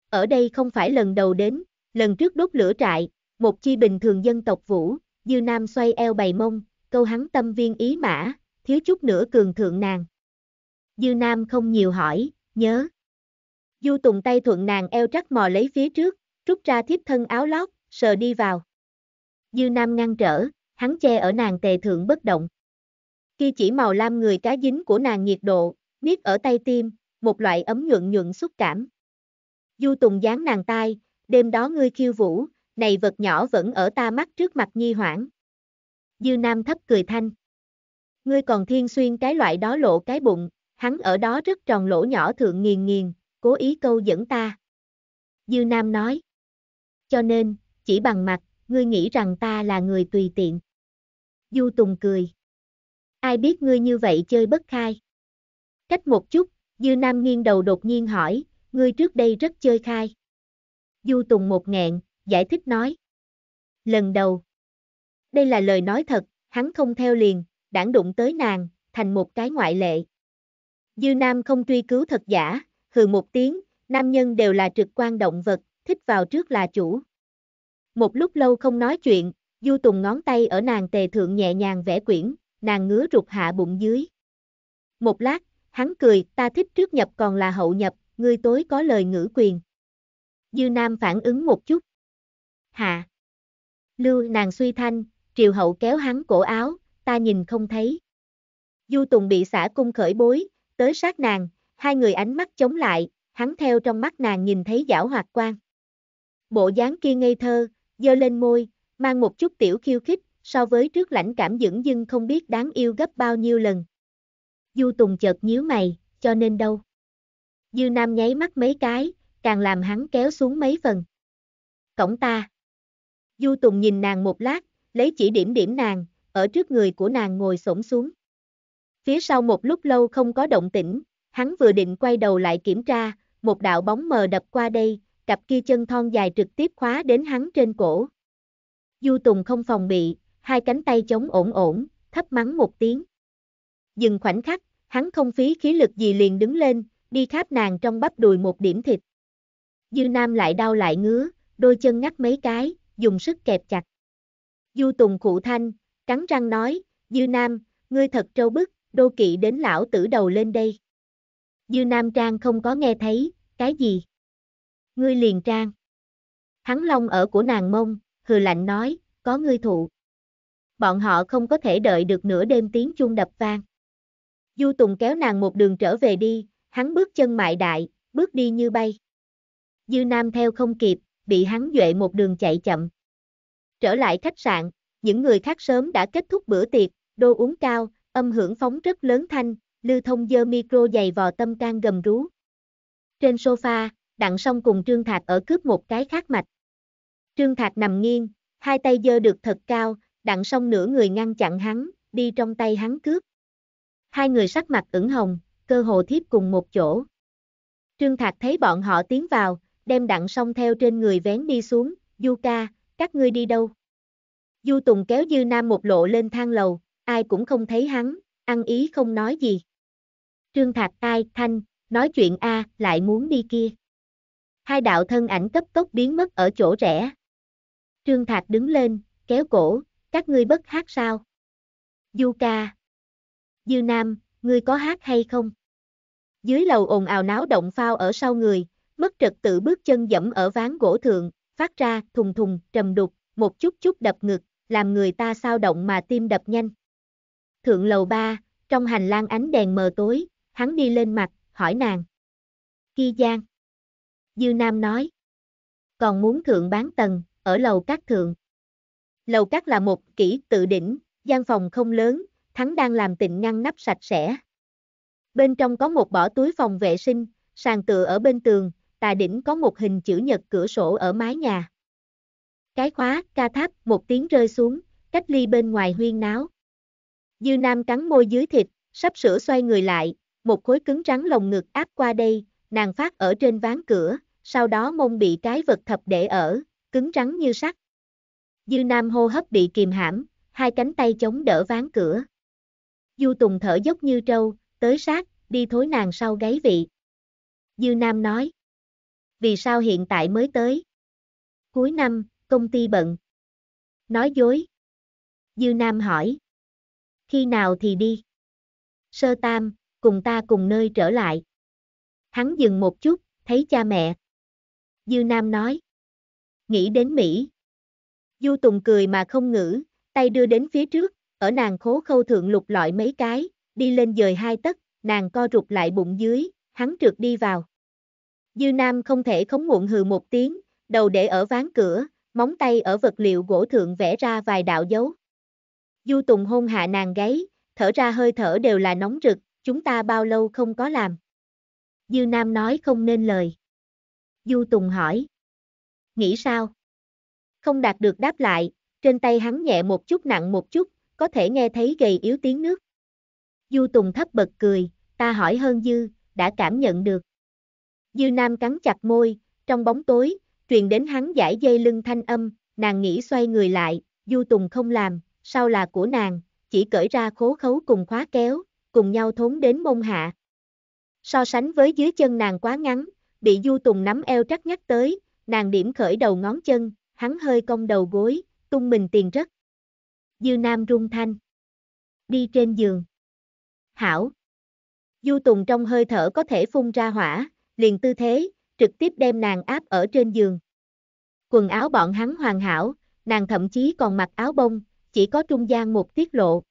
Ở đây không phải lần đầu đến, lần trước đốt lửa trại, một chi bình thường dân tộc Vũ, Dư Nam xoay eo bày mông, câu hắn tâm viên ý mã, thiếu chút nữa cường thượng nàng. Dư Nam không nhiều hỏi, nhớ. Du Tùng tay thuận nàng eo trắc mò lấy phía trước, rút ra thiếp thân áo lót, sờ đi vào. Dư Nam ngăn trở, hắn che ở nàng tề thượng bất động. Khi chỉ màu lam người cá dính của nàng nhiệt độ, miết ở tay tim, một loại ấm nhuận nhuận xúc cảm. Du Tùng dán nàng tai, đêm đó ngươi khiêu vũ, này vật nhỏ vẫn ở ta mắt trước mặt nhi hoảng. Dư Nam thấp cười thanh. Ngươi còn thiên xuyên cái loại đó lộ cái bụng, hắn ở đó rất tròn lỗ nhỏ thượng nghiền nghiền, cố ý câu dẫn ta. Dư Nam nói. Cho nên, chỉ bằng mặt, ngươi nghĩ rằng ta là người tùy tiện. Du Tùng cười. Ai biết ngươi như vậy chơi bất khai. Cách một chút, Dư Nam nghiêng đầu đột nhiên hỏi, ngươi trước đây rất chơi khai. Du Tùng một nghẹn, giải thích nói. Lần đầu. Đây là lời nói thật, hắn không theo liền, đảng đụng tới nàng, thành một cái ngoại lệ. Dư Nam không truy cứu thật giả, hừ một tiếng, nam nhân đều là trực quan động vật, thích vào trước là chủ. Một lúc lâu không nói chuyện, Du Tùng ngón tay ở nàng tề thượng nhẹ nhàng vẽ quyển, nàng ngứa rụt hạ bụng dưới. Một lát, hắn cười, ta thích trước nhập còn là hậu nhập, ngươi tối có lời ngữ quyền. Dư Nam phản ứng một chút. Hạ. Lưu nàng suy thanh, triều hậu kéo hắn cổ áo, ta nhìn không thấy. Du Tùng bị xả cung khởi bối, tới sát nàng, hai người ánh mắt chống lại, hắn theo trong mắt nàng nhìn thấy giảo hoạt quan. Bộ dáng kia ngây thơ, dơ lên môi, mang một chút tiểu khiêu khích, so với trước lãnh cảm dưỡng dưng không biết đáng yêu gấp bao nhiêu lần. Du Tùng chợt nhíu mày, cho nên đâu. Dư Nam nháy mắt mấy cái, càng làm hắn kéo xuống mấy phần. Cổng ta. Du Tùng nhìn nàng một lát, lấy chỉ điểm điểm nàng, ở trước người của nàng ngồi xổm xuống. Phía sau một lúc lâu không có động tĩnh, hắn vừa định quay đầu lại kiểm tra, một đạo bóng mờ đập qua đây, cặp kia chân thon dài trực tiếp khóa đến hắn trên cổ. Du Tùng không phòng bị, hai cánh tay chống ổn ổn, thấp mắng một tiếng. Dừng khoảnh khắc, hắn không phí khí lực gì liền đứng lên, đi kháp nàng trong bắp đùi một điểm thịt. Dư Nam lại đau lại ngứa, đôi chân ngắt mấy cái, dùng sức kẹp chặt. Du Tùng cụ thanh, cắn răng nói, Dư Nam, ngươi thật trâu bức, đô kỵ đến lão tử đầu lên đây. Dư Nam Trang không có nghe thấy, cái gì? ngươi liền trang. Hắn long ở của nàng mông, hừ lạnh nói, có ngươi thụ. Bọn họ không có thể đợi được nửa đêm tiếng chuông đập vang. Du Tùng kéo nàng một đường trở về đi, hắn bước chân mại đại, bước đi như bay. Dư Nam theo không kịp, bị hắn duệ một đường chạy chậm. Trở lại khách sạn, những người khác sớm đã kết thúc bữa tiệc, đô uống cao, âm hưởng phóng rất lớn thanh, lưu thông dơ micro dày vò tâm can gầm rú. Trên sofa, Đặng Song cùng Trương Thạc ở cướp một cái khác mạch. Trương Thạc nằm nghiêng, hai tay giơ được thật cao, Đặng Song nửa người ngăn chặn hắn, đi trong tay hắn cướp. Hai người sắc mặt ửng hồng, cơ hồ thiếp cùng một chỗ. Trương Thạc thấy bọn họ tiến vào, đem Đặng Song theo trên người vén đi xuống, Du ca, các ngươi đi đâu? Du Tùng kéo Dư Nam một lộ lên thang lầu, ai cũng không thấy hắn, ăn ý không nói gì. Trương Thạc ai, thanh, nói chuyện a lại muốn đi kia hai đạo thân ảnh cấp tốc biến mất ở chỗ rẽ. Trương Thạc đứng lên, kéo cổ, các ngươi bất hát sao? Du ca. Dư Nam, ngươi có hát hay không? Dưới lầu ồn ào náo động phao ở sau người, mất trật tự bước chân dẫm ở ván gỗ thượng, phát ra thùng thùng, trầm đục, một chút chút đập ngực, làm người ta sao động mà tim đập nhanh. Thượng lầu ba, trong hành lang ánh đèn mờ tối, hắn đi lên mặt, hỏi nàng. Ki Giang. Dư Nam nói. Còn muốn thượng bán tầng, ở lầu các thượng. Lầu các là một kỹ tự đỉnh, gian phòng không lớn, thắng đang làm tịnh ngăn nắp sạch sẽ. Bên trong có một bỏ túi phòng vệ sinh, sàn tựa ở bên tường, tà đỉnh có một hình chữ nhật cửa sổ ở mái nhà. Cái khóa, ca tháp, một tiếng rơi xuống, cách ly bên ngoài huyên náo. Dư Nam cắn môi dưới thịt, sắp sửa xoay người lại, một khối cứng trắng lồng ngực áp qua đây, nàng phát ở trên ván cửa, sau đó mông bị cái vật thập để ở, cứng rắn như sắt. Dư Nam hô hấp bị kìm hãm, hai cánh tay chống đỡ ván cửa. Du Tùng thở dốc như trâu, tới sát, đi thối nàng sau gáy vị. Dư Nam nói. Vì sao hiện tại mới tới? Cuối năm, công ty bận. Nói dối. Dư Nam hỏi. Khi nào thì đi? Sơ Tam, cùng ta cùng nơi trở lại. Hắn dừng một chút, thấy cha mẹ. Dư Nam nói. Nghĩ đến Mỹ. Du Tùng cười mà không ngữ, tay đưa đến phía trước, ở nàng khố khâu thượng lục lọi mấy cái, đi lên dời hai tấc, nàng co rụt lại bụng dưới, hắn trượt đi vào. Dư Nam không thể khống muộn hừ một tiếng, đầu để ở ván cửa, móng tay ở vật liệu gỗ thượng vẽ ra vài đạo dấu. Du Tùng hôn hạ nàng gáy, thở ra hơi thở đều là nóng rực, chúng ta bao lâu không có làm. Dư Nam nói không nên lời. Du Tùng hỏi. Nghĩ sao? Không đạt được đáp lại, trên tay hắn nhẹ một chút nặng một chút, có thể nghe thấy gầy yếu tiếng nước. Du Tùng thấp bật cười, ta hỏi hơn Dư, đã cảm nhận được. Dư Nam cắn chặt môi, trong bóng tối, truyền đến hắn giải dây lưng thanh âm, nàng nghĩ xoay người lại, Du Tùng không làm, sau là của nàng, chỉ cởi ra khố khấu cùng khóa kéo, cùng nhau thốn đến mông hạ. So sánh với dưới chân nàng quá ngắn, bị Du Tùng nắm eo trắc nhắc tới, nàng điểm khởi đầu ngón chân, hắn hơi cong đầu gối, tung mình tiền rất. Dư Nam rung thanh. Đi trên giường. Hảo. Du Tùng trong hơi thở có thể phun ra hỏa, liền tư thế, trực tiếp đem nàng áp ở trên giường. Quần áo bọn hắn hoàn hảo, nàng thậm chí còn mặc áo bông, chỉ có trung gian một tiết lộ.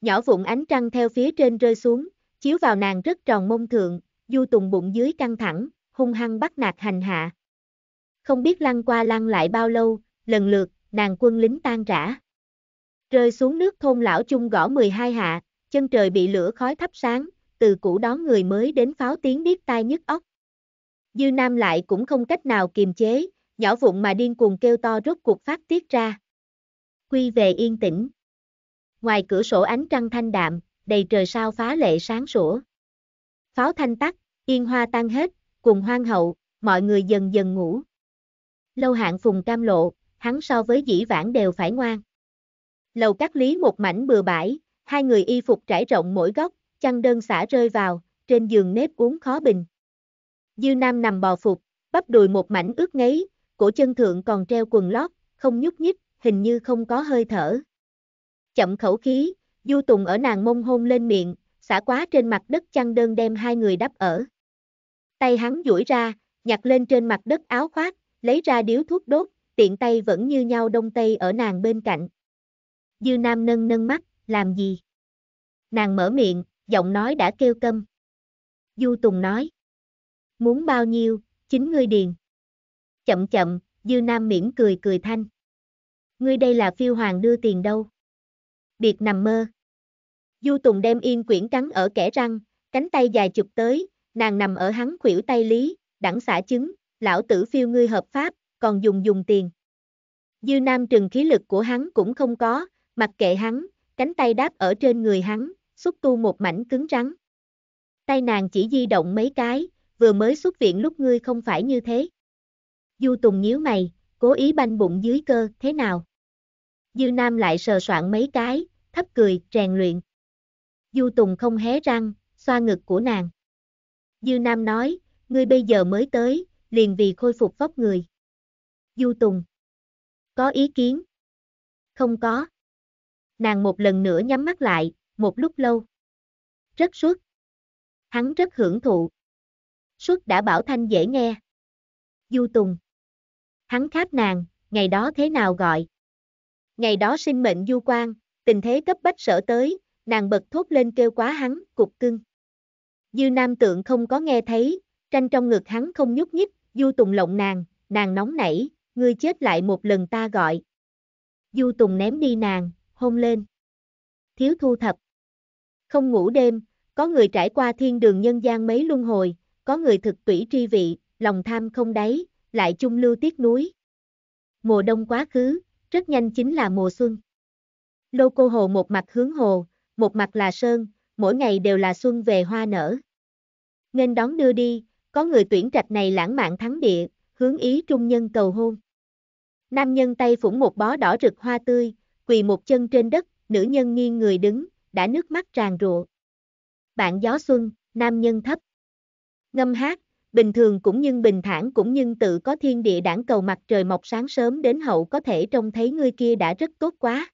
Nhỏ vụn ánh trăng theo phía trên rơi xuống, chiếu vào nàng rất tròn mông thượng, Du Tùng bụng dưới căng thẳng, hung hăng bắt nạt hành hạ. Không biết lăn qua lăn lại bao lâu, lần lượt, nàng quân lính tan rã. Rơi xuống nước thôn lão chung gõ 12 hạ, chân trời bị lửa khói thắp sáng, từ cũ đón người mới đến pháo tiếng biết tai nhức óc. Dư Nam lại cũng không cách nào kiềm chế, nhỏ vụn mà điên cuồng kêu to rốt cuộc phát tiết ra. Quy về yên tĩnh. Ngoài cửa sổ ánh trăng thanh đạm, đầy trời sao phá lệ sáng sủa. Pháo thanh tắt, yên hoa tan hết, cùng hoang hậu, mọi người dần dần ngủ. Lâu hạn phùng cam lộ, hắn so với dĩ vãng đều phải ngoan. Lầu cắt lý một mảnh bừa bãi, hai người y phục trải rộng mỗi góc, chăn đơn xả rơi vào, trên giường nếp uống khó bình. Dư Nam nằm bò phục, bắp đùi một mảnh ướt ngấy, cổ chân thượng còn treo quần lót, không nhúc nhích, hình như không có hơi thở. Chậm khẩu khí, Du Tùng ở nàng mông hôn lên miệng, xả quá trên mặt đất chăn đơn đem hai người đắp ở. Tay hắn duỗi ra, nhặt lên trên mặt đất áo khoác, lấy ra điếu thuốc đốt, tiện tay vẫn như nhau đông tây ở nàng bên cạnh. Dư Nam nâng nâng mắt, làm gì? Nàng mở miệng, giọng nói đã kêu câm. Du Tùng nói. Muốn bao nhiêu, chính ngươi điền. Chậm chậm, Dư Nam mỉm cười cười thanh. Ngươi đây là phiêu hoàng đưa tiền đâu? Biệt nằm mơ. Du Tùng đem yên quyển cắn ở kẻ răng, cánh tay dài chụp tới, nàng nằm ở hắn khuỷu tay lý, đẳng xả chứng, lão tử phiêu ngươi hợp pháp, còn dùng dùng tiền. Dư nam trừng khí lực của hắn cũng không có, mặc kệ hắn, cánh tay đáp ở trên người hắn, xúc tu một mảnh cứng rắn. Tay nàng chỉ di động mấy cái, vừa mới xuất viện lúc ngươi không phải như thế. Du Tùng nhíu mày, cố ý banh bụng dưới cơ, thế nào? Dư Nam lại sờ soạn mấy cái, thấp cười, rèn luyện. Du Tùng không hé răng, xoa ngực của nàng. Dư Nam nói, ngươi bây giờ mới tới, liền vì khôi phục vóc người. Du Tùng. Có ý kiến? Không có. Nàng một lần nữa nhắm mắt lại, một lúc lâu. Rất suốt. Hắn rất hưởng thụ. Suốt đã bảo thanh dễ nghe. Du Tùng. Hắn khát nàng, ngày đó thế nào gọi? Ngày đó sinh mệnh du quan, tình thế cấp bách sở tới, nàng bật thốt lên kêu quá hắn, cục cưng. Dư Nam tượng không có nghe thấy, tranh trong ngực hắn không nhúc nhích, Du Tùng lộng nàng, nàng nóng nảy, ngươi chết lại một lần ta gọi. Du Tùng ném đi nàng, hôn lên. Thiếu thu thập. Không ngủ đêm, có người trải qua thiên đường nhân gian mấy luân hồi, có người thực tủy tri vị, lòng tham không đáy, lại chung lưu tiếc núi. Mùa đông quá khứ, rất nhanh chính là mùa xuân. Lô cô hồ một mặt hướng hồ, một mặt là sơn, mỗi ngày đều là xuân về hoa nở nên đón đưa đi, có người tuyển trạch này lãng mạn thắng địa, hướng ý trung nhân cầu hôn. Nam nhân tay phủng một bó đỏ rực hoa tươi, quỳ một chân trên đất, nữ nhân nghiêng người đứng, đã nước mắt tràn rụa. Bạn gió xuân, nam nhân thấp. Ngâm hát, bình thường cũng nhưng bình thản cũng nhưng tự có thiên địa đảng cầu mặt trời mọc sáng sớm đến hậu có thể trông thấy người kia đã rất tốt quá.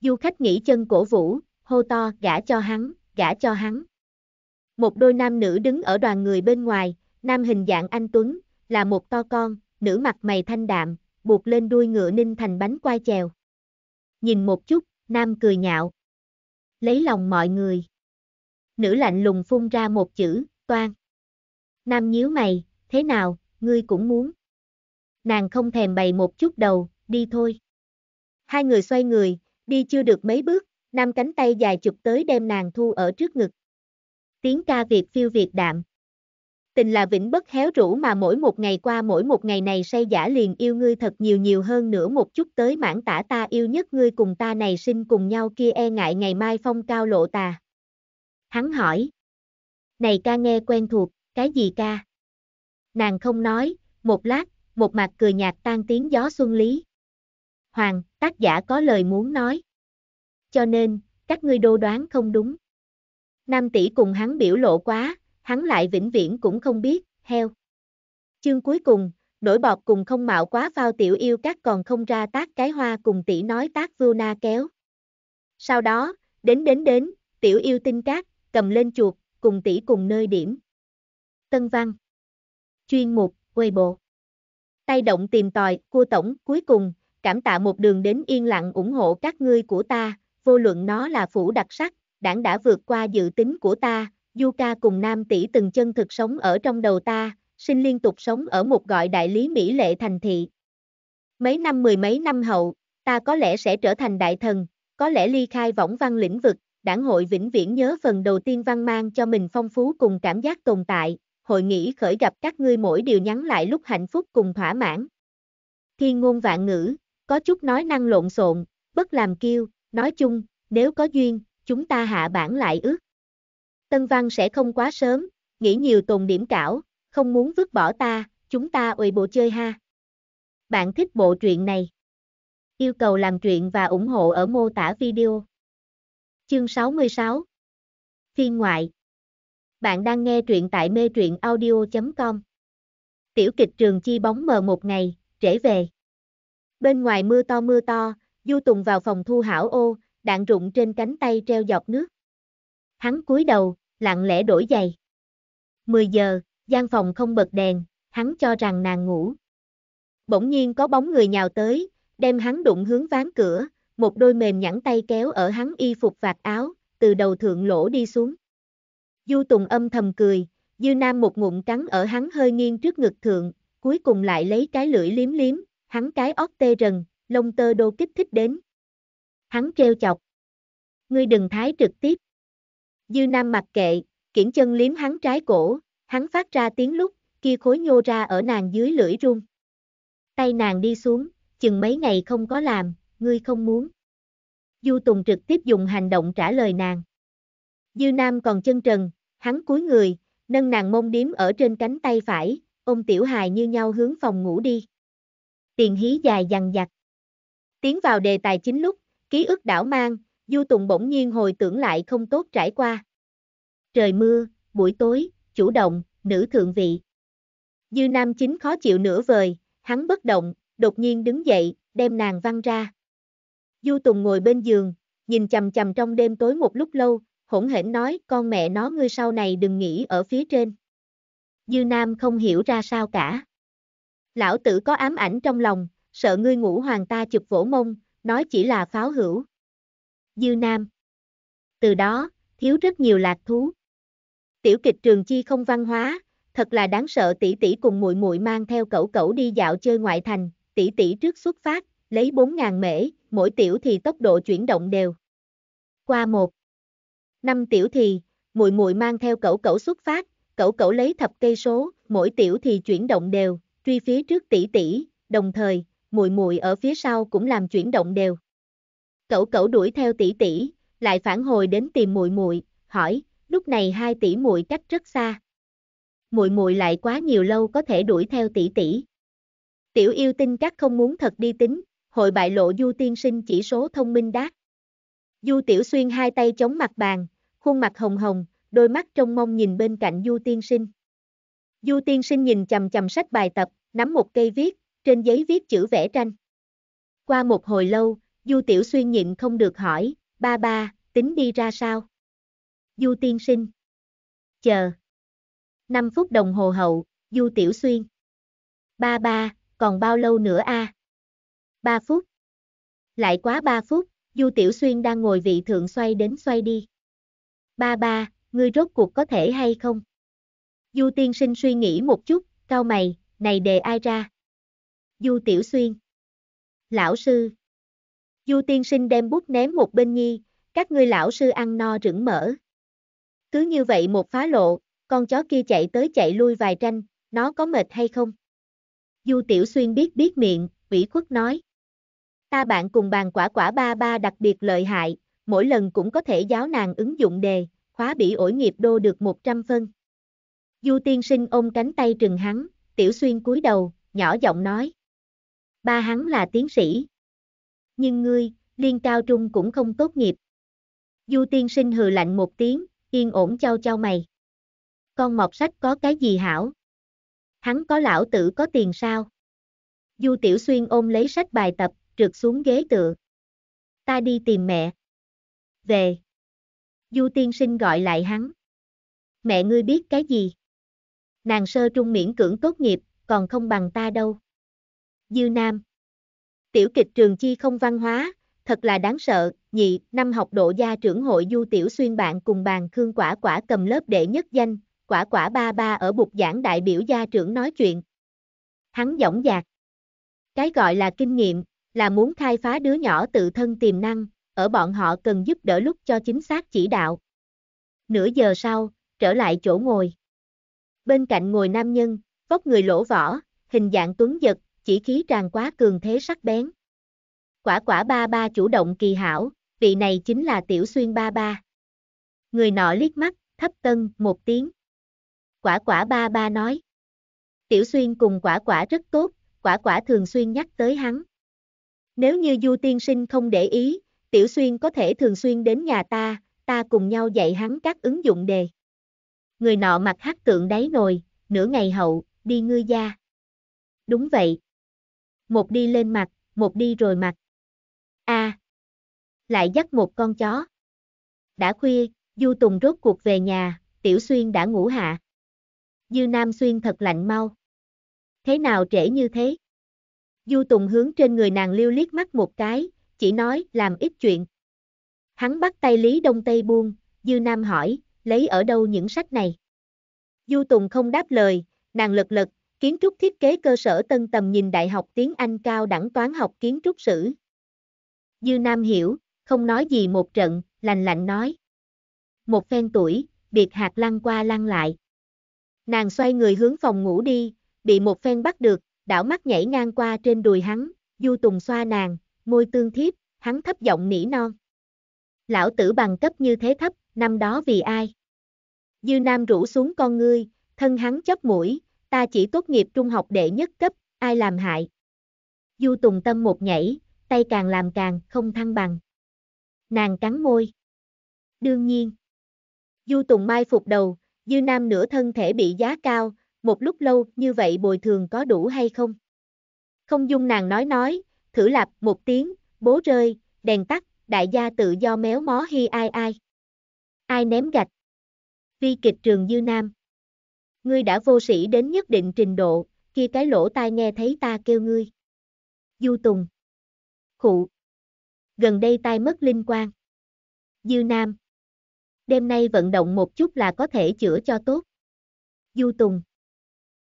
Du khách nghỉ chân cổ vũ, hô to gả cho hắn, gả cho hắn. Một đôi nam nữ đứng ở đoàn người bên ngoài, nam hình dạng anh Tuấn, là một to con, nữ mặt mày thanh đạm, buộc lên đuôi ngựa ninh thành bánh quai chèo. Nhìn một chút, nam cười nhạo. Lấy lòng mọi người. Nữ lạnh lùng phun ra một chữ, toan. Nam nhíu mày, thế nào, ngươi cũng muốn. Nàng không thèm bày một chút đầu, đi thôi. Hai người xoay người, đi chưa được mấy bước, nam cánh tay dài chụp tới đem nàng thu ở trước ngực tiếng ca Việt phiêu Việt đạm. Tình là vĩnh bất héo rũ mà mỗi một ngày qua mỗi một ngày này say giả liền yêu ngươi thật nhiều nhiều hơn nữa một chút tới mãn tả ta yêu nhất ngươi cùng ta này sinh cùng nhau kia e ngại ngày mai phong cao lộ tà. Hắn hỏi. Này ca nghe quen thuộc, cái gì ca? Nàng không nói, một lát, một mặt cười nhạt tan tiếng gió xuân lý. Hoàng, tác giả có lời muốn nói. Cho nên, các ngươi đô đoán không đúng. Nam tỷ cùng hắn biểu lộ quá, hắn lại vĩnh viễn cũng không biết, heo. Chương cuối cùng, nổi bọt cùng không mạo quá phao tiểu yêu các còn không ra tác cái hoa cùng tỷ nói tác vua na kéo. Sau đó, đến đến đến, tiểu yêu tinh cát, cầm lên chuột, cùng tỷ cùng nơi điểm. Tân Văn Chuyên mục, Weibo Tay động tìm tòi, cua tổng, cuối cùng, cảm tạ một đường đến yên lặng ủng hộ các ngươi của ta, vô luận nó là phủ đặc sắc, đảng đã vượt qua dự tính của ta, Yuka cùng nam tỷ từng chân thực sống ở trong đầu ta, sinh liên tục sống ở một gọi đại lý Mỹ lệ thành thị. Mấy năm mười mấy năm hậu, ta có lẽ sẽ trở thành đại thần, có lẽ ly khai võng văn lĩnh vực, đảng hội vĩnh viễn nhớ phần đầu tiên văn mang cho mình phong phú cùng cảm giác tồn tại, hội nghị khởi gặp các ngươi mỗi điều nhắn lại lúc hạnh phúc cùng thỏa mãn. Thiên ngôn vạn ngữ, có chút nói năng lộn xộn, bất làm kiêu, nói chung, nếu có duyên, chúng ta hạ bản lại ước. Tân Văn sẽ không quá sớm, nghĩ nhiều tồn điểm cảo, không muốn vứt bỏ ta, chúng ta ôi bộ chơi ha. Bạn thích bộ truyện này? Yêu cầu làm truyện và ủng hộ ở mô tả video. Chương 66 Phiên ngoại Bạn đang nghe truyện tại mê truyện audio.com Tiểu kịch trường chi bóng mờ một ngày, trễ về. Bên ngoài mưa to mưa to, Du Tùng vào phòng thu hảo ô, đạn rụng trên cánh tay treo giọt nước. Hắn cúi đầu, lặng lẽ đổi giày. 10 giờ, gian phòng không bật đèn, hắn cho rằng nàng ngủ. Bỗng nhiên có bóng người nhào tới, đem hắn đụng hướng ván cửa, một đôi mềm nhẵn tay kéo ở hắn y phục vạt áo, từ đầu thượng lỗ đi xuống. Du Tùng âm thầm cười, Dư Nam một ngụm trắng ở hắn hơi nghiêng trước ngực thượng, cuối cùng lại lấy cái lưỡi liếm liếm, hắn cái ót tê rần, lông tơ đô kích thích đến hắn treo chọc. Ngươi đừng thái trực tiếp. Dư Nam mặc kệ, kiển chân liếm hắn trái cổ, hắn phát ra tiếng lúc, kia khối nhô ra ở nàng dưới lưỡi rung. Tay nàng đi xuống, chừng mấy ngày không có làm, ngươi không muốn. Du Tùng trực tiếp dùng hành động trả lời nàng. Dư Nam còn chân trần, hắn cúi người, nâng nàng mông điếm ở trên cánh tay phải, ôm tiểu hài như nhau hướng phòng ngủ đi. Tiền hí dài dằn dặt. Tiến vào đề tài chính lúc, Ký ức đảo mang, Du Tùng bỗng nhiên hồi tưởng lại không tốt trải qua. Trời mưa, buổi tối, chủ động, nữ thượng vị. Dư Nam Chính khó chịu nửa vời, hắn bất động, đột nhiên đứng dậy, đem nàng văng ra. Du Tùng ngồi bên giường, nhìn chầm chầm trong đêm tối một lúc lâu, hỗn hển nói con mẹ nó ngươi sau này đừng nghỉ ở phía trên. Dư Nam không hiểu ra sao cả. Lão tử có ám ảnh trong lòng, sợ ngươi ngủ hoàng ta chụp vỗ mông, nói chỉ là pháo hữu. Dư Nam Từ đó, thiếu rất nhiều lạc thú. Tiểu kịch trường chi không văn hóa, thật là đáng sợ tỷ tỷ cùng muội muội mang theo cẩu cẩu đi dạo chơi ngoại thành, tỷ tỷ trước xuất phát, lấy 4000 mễ, mỗi tiểu thì tốc độ chuyển động đều. Qua một năm tiểu thì, muội muội mang theo cẩu cẩu xuất phát, cẩu cẩu lấy thập cây số, mỗi tiểu thì chuyển động đều, truy phía trước tỷ tỷ, đồng thời, muội muội ở phía sau cũng làm chuyển động đều. Cẩu cẩu đuổi theo tỷ tỷ, lại phản hồi đến tìm muội muội, hỏi, lúc này hai tỷ muội cách rất xa. Muội muội lại quá nhiều lâu có thể đuổi theo tỷ tỷ. Tiểu yêu tinh các không muốn thật đi tính, hội bại lộ du tiên sinh chỉ số thông minh đát. Du tiểu xuyên hai tay chống mặt bàn, khuôn mặt hồng hồng, đôi mắt trông mong nhìn bên cạnh du tiên sinh. Du tiên sinh nhìn chầm chầm sách bài tập, nắm một cây viết, trên giấy viết chữ vẽ tranh. Qua một hồi lâu, Du Tiểu Xuyên nhịn không được hỏi, ba ba, tính đi ra sao? Du tiên sinh. Chờ. 5 phút đồng hồ hậu, Du Tiểu Xuyên. Ba ba, còn bao lâu nữa a? À? 3 phút. Lại quá 3 phút, Du Tiểu Xuyên đang ngồi vị thượng xoay đến xoay đi. Ba ba, ngươi rốt cuộc có thể hay không? Du tiên sinh suy nghĩ một chút, cao mày, này đề ai ra? Du Tiểu Xuyên. Lão sư. Du tiên sinh đem bút ném một bên nhi, các ngươi lão sư ăn no rửng mỡ. Cứ như vậy một phá lộ, con chó kia chạy tới chạy lui vài tranh, nó có mệt hay không? Du Tiểu Xuyên biết biết miệng, ủy khuất nói. Ta bạn cùng bàn quả quả ba ba đặc biệt lợi hại, mỗi lần cũng có thể giáo nàng ứng dụng đề, khóa bị ổi nghiệp đô được 100 phân. Du tiên sinh ôm cánh tay trừng hắn, Tiểu Xuyên cúi đầu, nhỏ giọng nói ba hắn là tiến sĩ. Nhưng ngươi, liên cao trung cũng không tốt nghiệp. Du tiên sinh hừ lạnh một tiếng, yên ổn trao trao mày. Con mọc sách có cái gì hảo? Hắn có lão tử có tiền sao? Du tiểu xuyên ôm lấy sách bài tập, trượt xuống ghế tựa. Ta đi tìm mẹ. Về. Du tiên sinh gọi lại hắn. Mẹ ngươi biết cái gì? Nàng sơ trung miễn cưỡng tốt nghiệp, còn không bằng ta đâu. Dư Nam. Tiểu kịch trường chi không văn hóa, thật là đáng sợ, nhị, năm học độ gia trưởng hội du tiểu xuyên bạn cùng bàn Khương Quả Quả cầm lớp đệ nhất danh, Quả Quả ba ba ở bục giảng đại biểu gia trưởng nói chuyện. Hắn dõng dạc. Cái gọi là kinh nghiệm, là muốn khai phá đứa nhỏ tự thân tiềm năng, ở bọn họ cần giúp đỡ lúc cho chính xác chỉ đạo. Nửa giờ sau, trở lại chỗ ngồi. Bên cạnh ngồi nam nhân, vóc người lỗ vỏ, hình dạng tuấn giật, chỉ khí tràn quá cường thế sắc bén. Quả quả ba ba chủ động kỳ hảo, vị này chính là tiểu xuyên ba ba. Người nọ liếc mắt, thấp tân, một tiếng. Quả quả ba ba nói. Tiểu xuyên cùng quả quả rất tốt, quả quả thường xuyên nhắc tới hắn. Nếu như du tiên sinh không để ý, tiểu xuyên có thể thường xuyên đến nhà ta, ta cùng nhau dạy hắn các ứng dụng đề. Người nọ mặt hắc tượng đáy nồi, nửa ngày hậu, đi ngư gia. Đúng vậy một đi lên mặt, một đi rồi mặt. A. À, lại dắt một con chó. Đã khuya, Du Tùng rốt cuộc về nhà, Tiểu Xuyên đã ngủ hạ. Dư Nam Xuyên thật lạnh mau. Thế nào trễ như thế? Du Tùng hướng trên người nàng liêu liếc mắt một cái, chỉ nói làm ít chuyện. Hắn bắt tay Lý Đông Tây buông, Dư Nam hỏi, lấy ở đâu những sách này? Du Tùng không đáp lời, nàng lật lật, Kiến trúc thiết kế cơ sở tân tầm nhìn Đại học tiếng Anh cao đẳng toán học kiến trúc sử. Dư Nam hiểu, không nói gì một trận, lành lạnh nói. Một phen tuổi, biệt hạt lăn qua lăn lại. Nàng xoay người hướng phòng ngủ đi, bị một phen bắt được, đảo mắt nhảy ngang qua trên đùi hắn, du tùng xoa nàng, môi tương thiếp, hắn thấp giọng nỉ non. Lão tử bằng cấp như thế thấp, năm đó vì ai? Dư Nam rủ xuống con ngươi, thân hắn chấp mũi, ta chỉ tốt nghiệp trung học đệ nhất cấp, ai làm hại. Du Tùng Tâm một nhảy, tay càng làm càng không thăng bằng. Nàng cắn môi. Đương nhiên. Du Tùng Mai phục đầu, Dư Nam nửa thân thể bị giá cao, một lúc lâu như vậy bồi thường có đủ hay không? Không dung nàng nói nói, thử lặp một tiếng, bố rơi, đèn tắt, đại gia tự do méo mó hi ai ai. Ai ném gạch? Vi kịch trường Dư Nam ngươi đã vô sĩ đến nhất định trình độ, kia cái lỗ tai nghe thấy ta kêu ngươi. Du Tùng. Khụ. Gần đây tai mất linh quan. Dư Nam. Đêm nay vận động một chút là có thể chữa cho tốt. Du Tùng.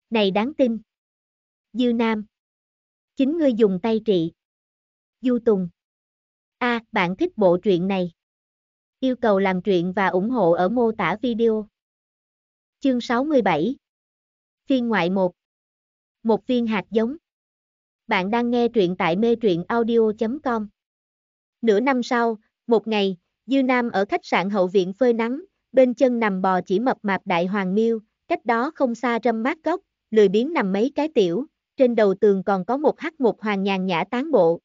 Này đáng tin. Dư Nam. Chính ngươi dùng tay trị. Du Tùng. A, à, bạn thích bộ truyện này. Yêu cầu làm truyện và ủng hộ ở mô tả video. Chương 67 Phiên ngoại 1 Một viên hạt giống Bạn đang nghe truyện tại mê truyện audio.com Nửa năm sau, một ngày, Dư Nam ở khách sạn hậu viện phơi nắng, bên chân nằm bò chỉ mập mạp đại hoàng miêu, cách đó không xa râm mát gốc, lười biếng nằm mấy cái tiểu, trên đầu tường còn có một hắc một hoàng nhàn nhã tán bộ.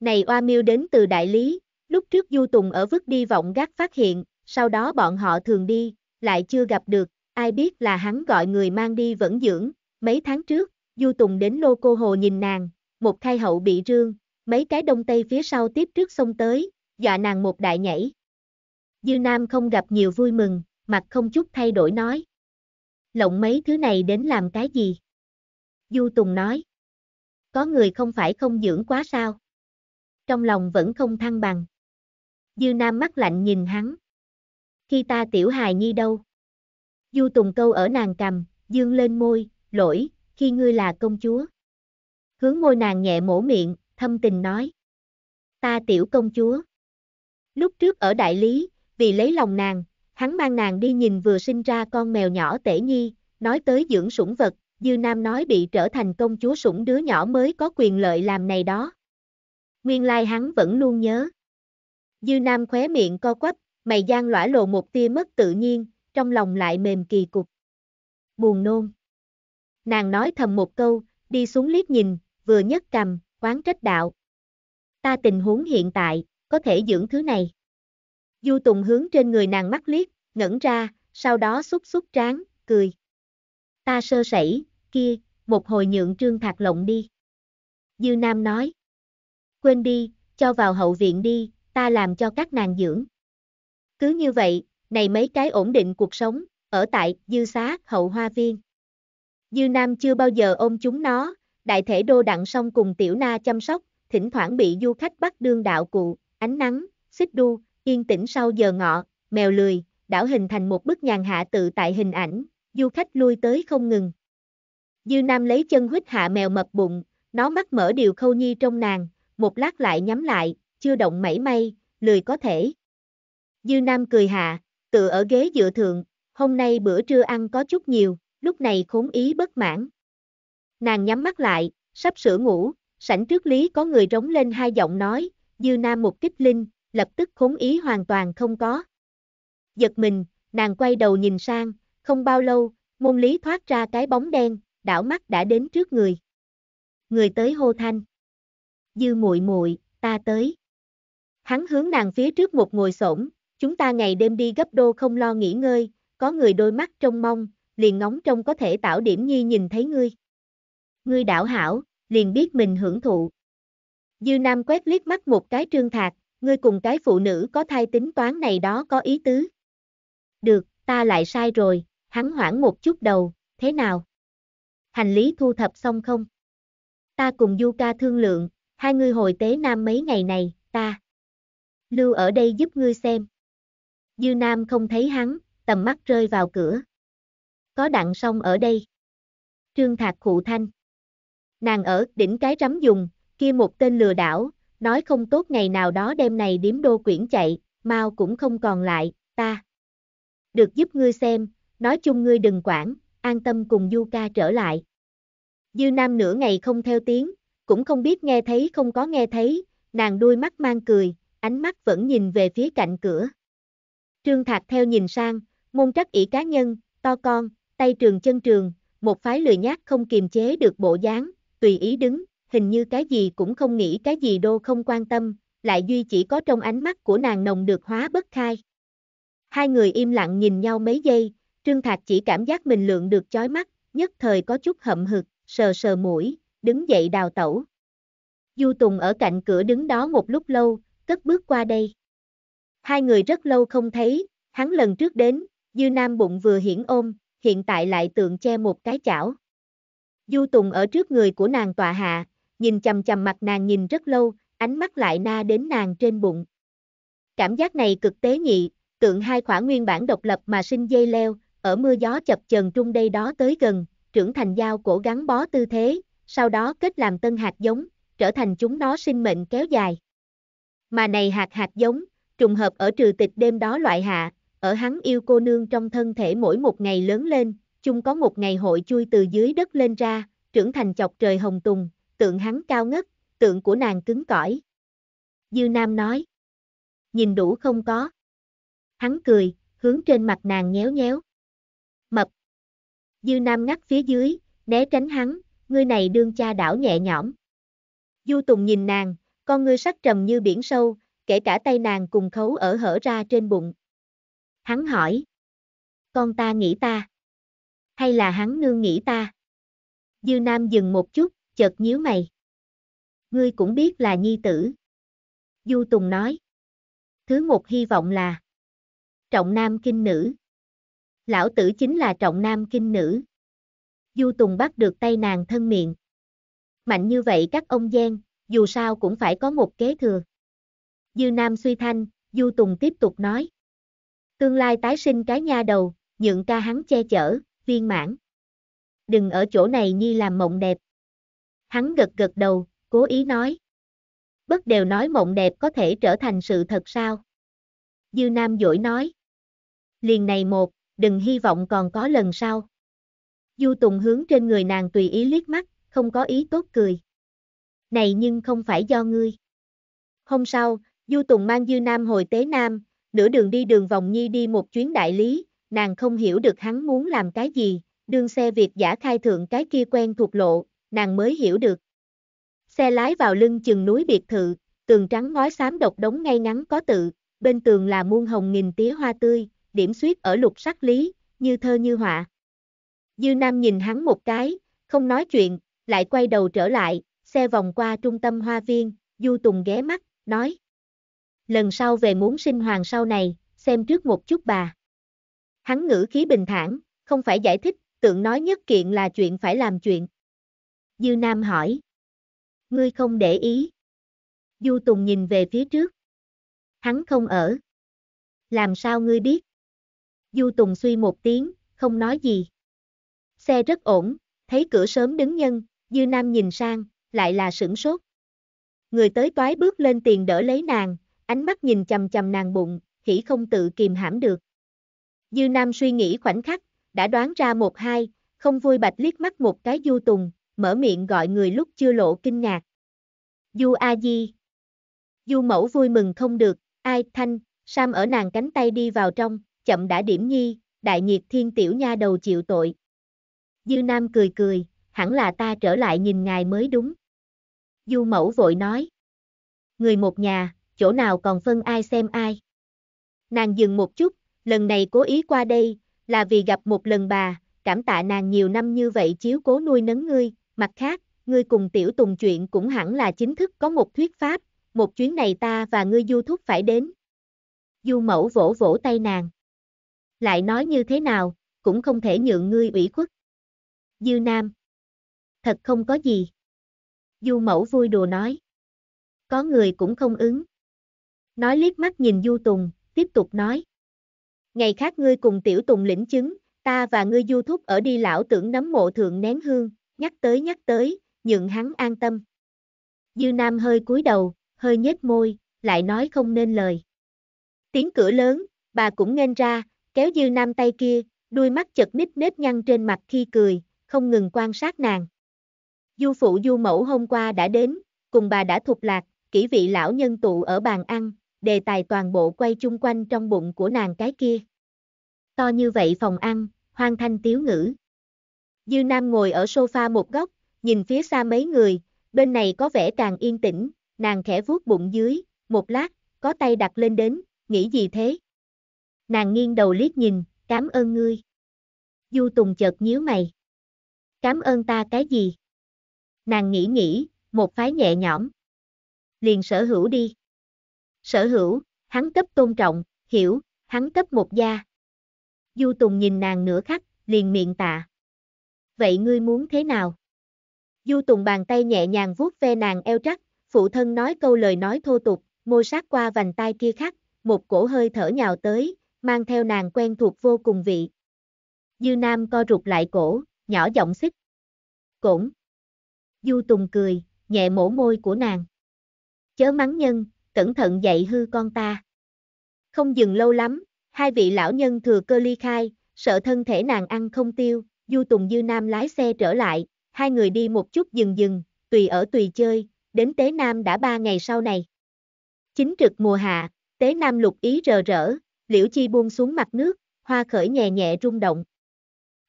Này oa miêu đến từ đại lý, lúc trước Du Tùng ở vứt đi vọng gác phát hiện, sau đó bọn họ thường đi, lại chưa gặp được, Ai biết là hắn gọi người mang đi vẫn dưỡng, mấy tháng trước, Du Tùng đến Lô Cô Hồ nhìn nàng, một khai hậu bị rương, mấy cái đông tây phía sau tiếp trước sông tới, dọa nàng một đại nhảy. Dư Nam không gặp nhiều vui mừng, mặt không chút thay đổi nói. Lộng mấy thứ này đến làm cái gì? Du Tùng nói. Có người không phải không dưỡng quá sao? Trong lòng vẫn không thăng bằng. Dư Nam mắt lạnh nhìn hắn. Khi ta tiểu hài nhi đâu? Du Tùng câu ở nàng cầm, dương lên môi, lỗi, khi ngươi là công chúa. Hướng môi nàng nhẹ mổ miệng, thâm tình nói. Ta tiểu công chúa. Lúc trước ở đại lý, vì lấy lòng nàng, hắn mang nàng đi nhìn vừa sinh ra con mèo nhỏ tể nhi, nói tới dưỡng sủng vật, Dư Nam nói bị trở thành công chúa sủng đứa nhỏ mới có quyền lợi làm này đó. Nguyên lai hắn vẫn luôn nhớ. Dư Nam khóe miệng co quắp, mày gian lõa lộ một tia mất tự nhiên, trong lòng lại mềm kỳ cục. Buồn nôn. Nàng nói thầm một câu, đi xuống liếc nhìn, vừa nhấc cầm, quán trách đạo. Ta tình huống hiện tại, có thể dưỡng thứ này. Du Tùng hướng trên người nàng mắt liếc, ngẩn ra, sau đó xúc xúc trán, cười. Ta sơ sẩy, kia, một hồi nhượng trương thạc lộng đi. Dư Nam nói. Quên đi, cho vào hậu viện đi, ta làm cho các nàng dưỡng. Cứ như vậy, này mấy cái ổn định cuộc sống, ở tại Dư Xá, Hậu Hoa Viên. Dư Nam chưa bao giờ ôm chúng nó, đại thể đô đặng song cùng tiểu na chăm sóc, thỉnh thoảng bị du khách bắt đương đạo cụ, ánh nắng, xích đu, yên tĩnh sau giờ ngọ, mèo lười, đảo hình thành một bức nhàn hạ tự tại hình ảnh, du khách lui tới không ngừng. Dư Nam lấy chân huýt hạ mèo mập bụng, nó mắt mở điều khâu nhi trong nàng, một lát lại nhắm lại, chưa động mảy may, lười có thể. Dư Nam cười hạ, tựa ở ghế dựa thượng, hôm nay bữa trưa ăn có chút nhiều, lúc này khốn ý bất mãn. Nàng nhắm mắt lại, sắp sửa ngủ, sảnh trước lý có người rống lên hai giọng nói, dư nam một kích linh, lập tức khốn ý hoàn toàn không có. Giật mình, nàng quay đầu nhìn sang, không bao lâu, môn lý thoát ra cái bóng đen, đảo mắt đã đến trước người. Người tới hô thanh. Dư muội muội, ta tới. Hắn hướng nàng phía trước một ngồi xổm, Chúng ta ngày đêm đi gấp đô không lo nghỉ ngơi, có người đôi mắt trông mong, liền ngóng trông có thể tạo điểm nhi nhìn thấy ngươi. Ngươi đảo hảo, liền biết mình hưởng thụ. Dư Nam quét liếc mắt một cái trương thạc, ngươi cùng cái phụ nữ có thai tính toán này đó có ý tứ. Được, ta lại sai rồi, hắn hoảng một chút đầu, thế nào? Hành lý thu thập xong không? Ta cùng Du ca thương lượng, hai ngươi hồi tế Nam mấy ngày này, ta. Lưu ở đây giúp ngươi xem. Dư Nam không thấy hắn, tầm mắt rơi vào cửa. Có đặng Song ở đây. Trương Thạc khụ thanh. Nàng ở đỉnh cái rắm dùng, kia một tên lừa đảo, nói không tốt ngày nào đó đêm này điếm đô quyển chạy, mau cũng không còn lại, ta. Được giúp ngươi xem, nói chung ngươi đừng quản, an tâm cùng Du ca trở lại. Dư Nam nửa ngày không theo tiếng, cũng không biết nghe thấy không có nghe thấy, nàng đuôi mắt mang cười, ánh mắt vẫn nhìn về phía cạnh cửa. Trương Thạc theo nhìn sang, môn trắc ỷ cá nhân, to con, tay trường chân trường, một phái lười nhát không kiềm chế được bộ dáng, tùy ý đứng, hình như cái gì cũng không nghĩ cái gì đô không quan tâm, lại duy chỉ có trong ánh mắt của nàng nồng được hóa bất khai. Hai người im lặng nhìn nhau mấy giây, Trương Thạc chỉ cảm giác mình lượng được chói mắt, nhất thời có chút hậm hực, sờ sờ mũi, đứng dậy đào tẩu. Du Tùng ở cạnh cửa đứng đó một lúc lâu, cất bước qua đây. Hai người rất lâu không thấy, hắn lần trước đến, Dư Nam bụng vừa hiển ôm, hiện tại lại tượng che một cái chảo. Du Tùng ở trước người của nàng tọa hạ, nhìn chầm chầm mặt nàng nhìn rất lâu, ánh mắt lại na đến nàng trên bụng. Cảm giác này cực tế nhị, tượng hai khỏa nguyên bản độc lập mà sinh dây leo, ở mưa gió chập chờn trung đây đó tới gần, trưởng thành giao cổ gắn bó tư thế, sau đó kết làm tân hạt giống, trở thành chúng nó sinh mệnh kéo dài. Mà này hạt hạt giống, trùng hợp ở trừ tịch đêm đó loại hạ, ở hắn yêu cô nương trong thân thể mỗi một ngày lớn lên, chung có một ngày hội chui từ dưới đất lên ra, trưởng thành chọc trời hồng tùng, tượng hắn cao ngất, tượng của nàng cứng cỏi. Dư Nam nói, nhìn đủ không có. Hắn cười, hướng trên mặt nàng nhéo nhéo. Mập. Dư Nam ngắt phía dưới, né tránh hắn, ngươi này đương cha đảo nhẹ nhõm. Du Tùng nhìn nàng, con ngươi sắc trầm như biển sâu, kể cả tay nàng cùng khấu ở hở ra trên bụng. Hắn hỏi. Con ta nghĩ ta. Hay là hắn nương nghĩ ta? Dư Nam dừng một chút, chợt nhíu mày. Ngươi cũng biết là nhi tử. Du Tùng nói. Thứ một hy vọng là trọng nam kinh nữ. Lão tử chính là trọng nam kinh nữ. Du Tùng bắt được tay nàng thân miệng. Mạnh như vậy các ông gian, dù sao cũng phải có một kế thừa. Dư Nam suy thanh, Du Tùng tiếp tục nói. Tương lai tái sinh cái nha đầu, nhượng ca hắn che chở, viên mãn. Đừng ở chỗ này nhi làm mộng đẹp. Hắn gật gật đầu, cố ý nói. Bất đều nói mộng đẹp có thể trở thành sự thật sao? Dư Nam dỗi nói. Liền này một, đừng hy vọng còn có lần sau. Du Tùng hướng trên người nàng tùy ý liếc mắt, không có ý tốt cười. Này nhưng không phải do ngươi. Hôm sau, Du Tùng mang Dư Nam hồi Tế Nam, nửa đường đi đường vòng nhi đi một chuyến đại lý, nàng không hiểu được hắn muốn làm cái gì, đương xe Việt giả khai thượng cái kia quen thuộc lộ, nàng mới hiểu được. Xe lái vào lưng chừng núi biệt thự, tường trắng ngói xám độc đống ngay ngắn có tự, bên tường là muôn hồng nghìn tía hoa tươi, điểm suyết ở lục sắc lý, như thơ như họa. Dư Nam nhìn hắn một cái, không nói chuyện, lại quay đầu trở lại, xe vòng qua trung tâm hoa viên, Du Tùng ghé mắt, nói lần sau về muốn sinh hoàng sau này, xem trước một chút bà. Hắn ngữ khí bình thản, không phải giải thích, tượng nói nhất kiện là chuyện phải làm chuyện. Dư Nam hỏi. Ngươi không để ý. Du Tùng nhìn về phía trước. Hắn không ở. Làm sao ngươi biết? Du Tùng suy một tiếng, không nói gì. Xe rất ổn, thấy cửa sớm đứng nhân, Dư Nam nhìn sang, lại là sửng sốt. Người tới toái bước lên tiền đỡ lấy nàng, ánh mắt nhìn chầm chầm nàng bụng, hỉ không tự kìm hãm được. Dư Nam suy nghĩ khoảnh khắc, đã đoán ra một hai, không vui bạch liếc mắt một cái du tùng, mở miệng gọi người lúc chưa lộ kinh ngạc. Du A Di. Du mẫu vui mừng không được, ai thanh, Sam ở nàng cánh tay đi vào trong, chậm đã điểm nhi, đại nhiệt thiên tiểu nha đầu chịu tội. Dư Nam cười cười, hẳn là ta trở lại nhìn ngài mới đúng. Du mẫu vội nói. Người một nhà, chỗ nào còn phân ai xem ai. Nàng dừng một chút, lần này cố ý qua đây, là vì gặp một lần bà, cảm tạ nàng nhiều năm như vậy chiếu cố nuôi nấng ngươi, mặt khác, ngươi cùng tiểu tùng chuyện cũng hẳn là chính thức có một thuyết pháp, một chuyến này ta và ngươi du thúc phải đến. Du mẫu vỗ vỗ tay nàng. Lại nói như thế nào, cũng không thể nhượng ngươi ủy khuất. Dư Nam. Thật không có gì. Du mẫu vui đùa nói. Có người cũng không ứng nói liếc mắt nhìn Du Tùng, tiếp tục nói. Ngày khác ngươi cùng Tiểu Tùng lĩnh chứng, ta và ngươi du thúc ở đi lão tưởng nấm mộ thượng nén hương, nhắc tới nhắc tới, nhượng hắn an tâm. Dư Nam hơi cúi đầu, hơi nhếch môi, lại nói không nên lời. Tiếng cửa lớn, bà cũng nghênh ra, kéo Dư Nam tay kia, đuôi mắt chật nít nếp nhăn trên mặt khi cười, không ngừng quan sát nàng. Du phụ du mẫu hôm qua đã đến, cùng bà đã thục lạc, kỹ vị lão nhân tụ ở bàn ăn, đề tài toàn bộ quay chung quanh trong bụng của nàng cái kia. To như vậy phòng ăn, hoang thanh tiếu ngữ. Dư Nam ngồi ở sofa một góc, nhìn phía xa mấy người, bên này có vẻ càng yên tĩnh, nàng khẽ vuốt bụng dưới, một lát, có tay đặt lên đến, nghĩ gì thế? Nàng nghiêng đầu liếc nhìn, cảm ơn ngươi. Du Tùng chợt nhíu mày. Cảm ơn ta cái gì? Nàng nghĩ nghĩ, một phái nhẹ nhõm. Liền sở hữu đi sở hữu, hắn cấp tôn trọng, hiểu, hắn cấp một gia. Du Tùng nhìn nàng nửa khắc, liền miệng tạ. Vậy ngươi muốn thế nào? Du Tùng bàn tay nhẹ nhàng vuốt ve nàng eo trắc, phụ thân nói câu lời nói thô tục, môi sát qua vành tai kia khắc, một cổ hơi thở nhào tới, mang theo nàng quen thuộc vô cùng vị. Dư Nam co rụt lại cổ, nhỏ giọng xích. Cổn. Du Tùng cười, nhẹ mổ môi của nàng. Chớ mắng nhân, cẩn thận dạy hư con ta. Không dừng lâu lắm, hai vị lão nhân thừa cơ ly khai, sợ thân thể nàng ăn không tiêu, Du Tùng Dư Nam lái xe trở lại, hai người đi một chút dừng dừng, tùy ở tùy chơi, đến Tế Nam đã ba ngày sau này. Chính trực mùa hạ, Tế Nam lục ý rờ rỡ, liễu chi buông xuống mặt nước, hoa khởi nhẹ nhẹ rung động.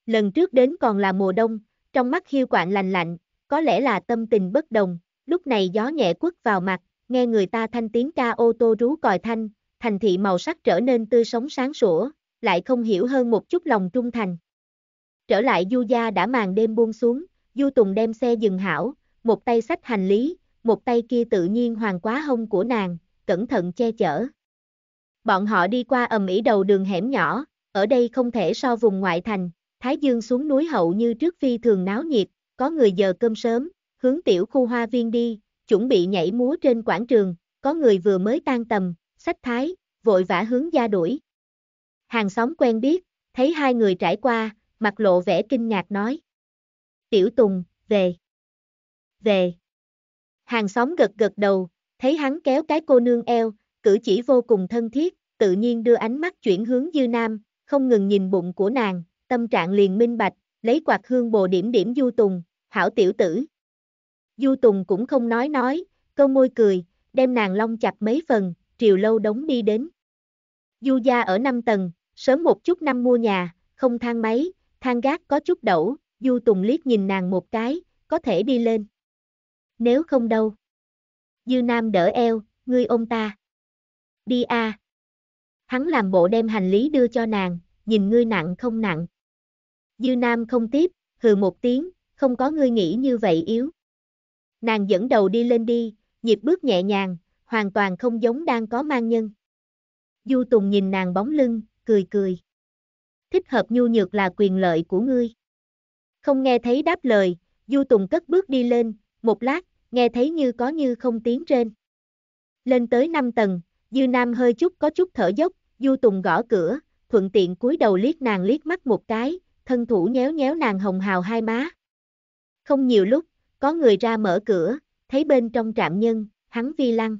Lần trước đến còn là mùa đông, trong mắt hiu quạnh lành lạnh, có lẽ là tâm tình bất đồng, lúc này gió nhẹ quất vào mặt, nghe người ta thanh tiếng ca ô tô rú còi thanh, thành thị màu sắc trở nên tươi sống sáng sủa, lại không hiểu hơn một chút lòng trung thành. Trở lại Du Gia đã màn đêm buông xuống, Du Tùng đem xe dừng hảo, một tay sách hành lý, một tay kia tự nhiên hoàng quá hông của nàng, cẩn thận che chở. Bọn họ đi qua ầm ĩ đầu đường hẻm nhỏ, ở đây không thể so vùng ngoại thành, Thái Dương xuống núi hậu như trước phi thường náo nhiệt, có người giờ cơm sớm, hướng tiểu khu hoa viên đi, chuẩn bị nhảy múa trên quảng trường, có người vừa mới tan tầm, sách thái, vội vã hướng ra đuổi. Hàng xóm quen biết, thấy hai người trải qua, mặt lộ vẻ kinh ngạc nói. Tiểu Tùng, về. Về. Hàng xóm gật gật đầu, thấy hắn kéo cái cô nương eo, cử chỉ vô cùng thân thiết, tự nhiên đưa ánh mắt chuyển hướng dư nam, không ngừng nhìn bụng của nàng, tâm trạng liền minh bạch, lấy quạt hương bồ điểm điểm du tùng, hảo tiểu tử. Du Tùng cũng không nói nói, câu môi cười, đem nàng long chặt mấy phần, triều lâu đóng đi đến. Du gia ở 5 tầng, sớm một chút năm mua nhà, không thang máy, thang gác có chút đẩu, Du Tùng liếc nhìn nàng một cái, có thể đi lên. Nếu không đâu. Dư Nam đỡ eo, ngươi ôm ta. Đi a. À. Hắn làm bộ đem hành lý đưa cho nàng, nhìn ngươi nặng không nặng. Dư Nam không tiếp, hừ một tiếng, không có ngươi nghĩ như vậy yếu. Nàng dẫn đầu đi lên đi, nhịp bước nhẹ nhàng, hoàn toàn không giống đang có mang nhân. Du Tùng nhìn nàng bóng lưng, cười cười. Thích hợp nhu nhược là quyền lợi của ngươi. Không nghe thấy đáp lời, Du Tùng cất bước đi lên, một lát, nghe thấy như có như không tiếng trên. Lên tới 5 tầng, Dư Nam hơi chút có chút thở dốc, Du Tùng gõ cửa, thuận tiện cúi đầu liếc nàng liếc mắt một cái, thân thủ nhéo nhéo nàng hồng hào hai má. Không nhiều lúc, có người ra mở cửa, thấy bên trong trạm nhân, hắn vi lăng.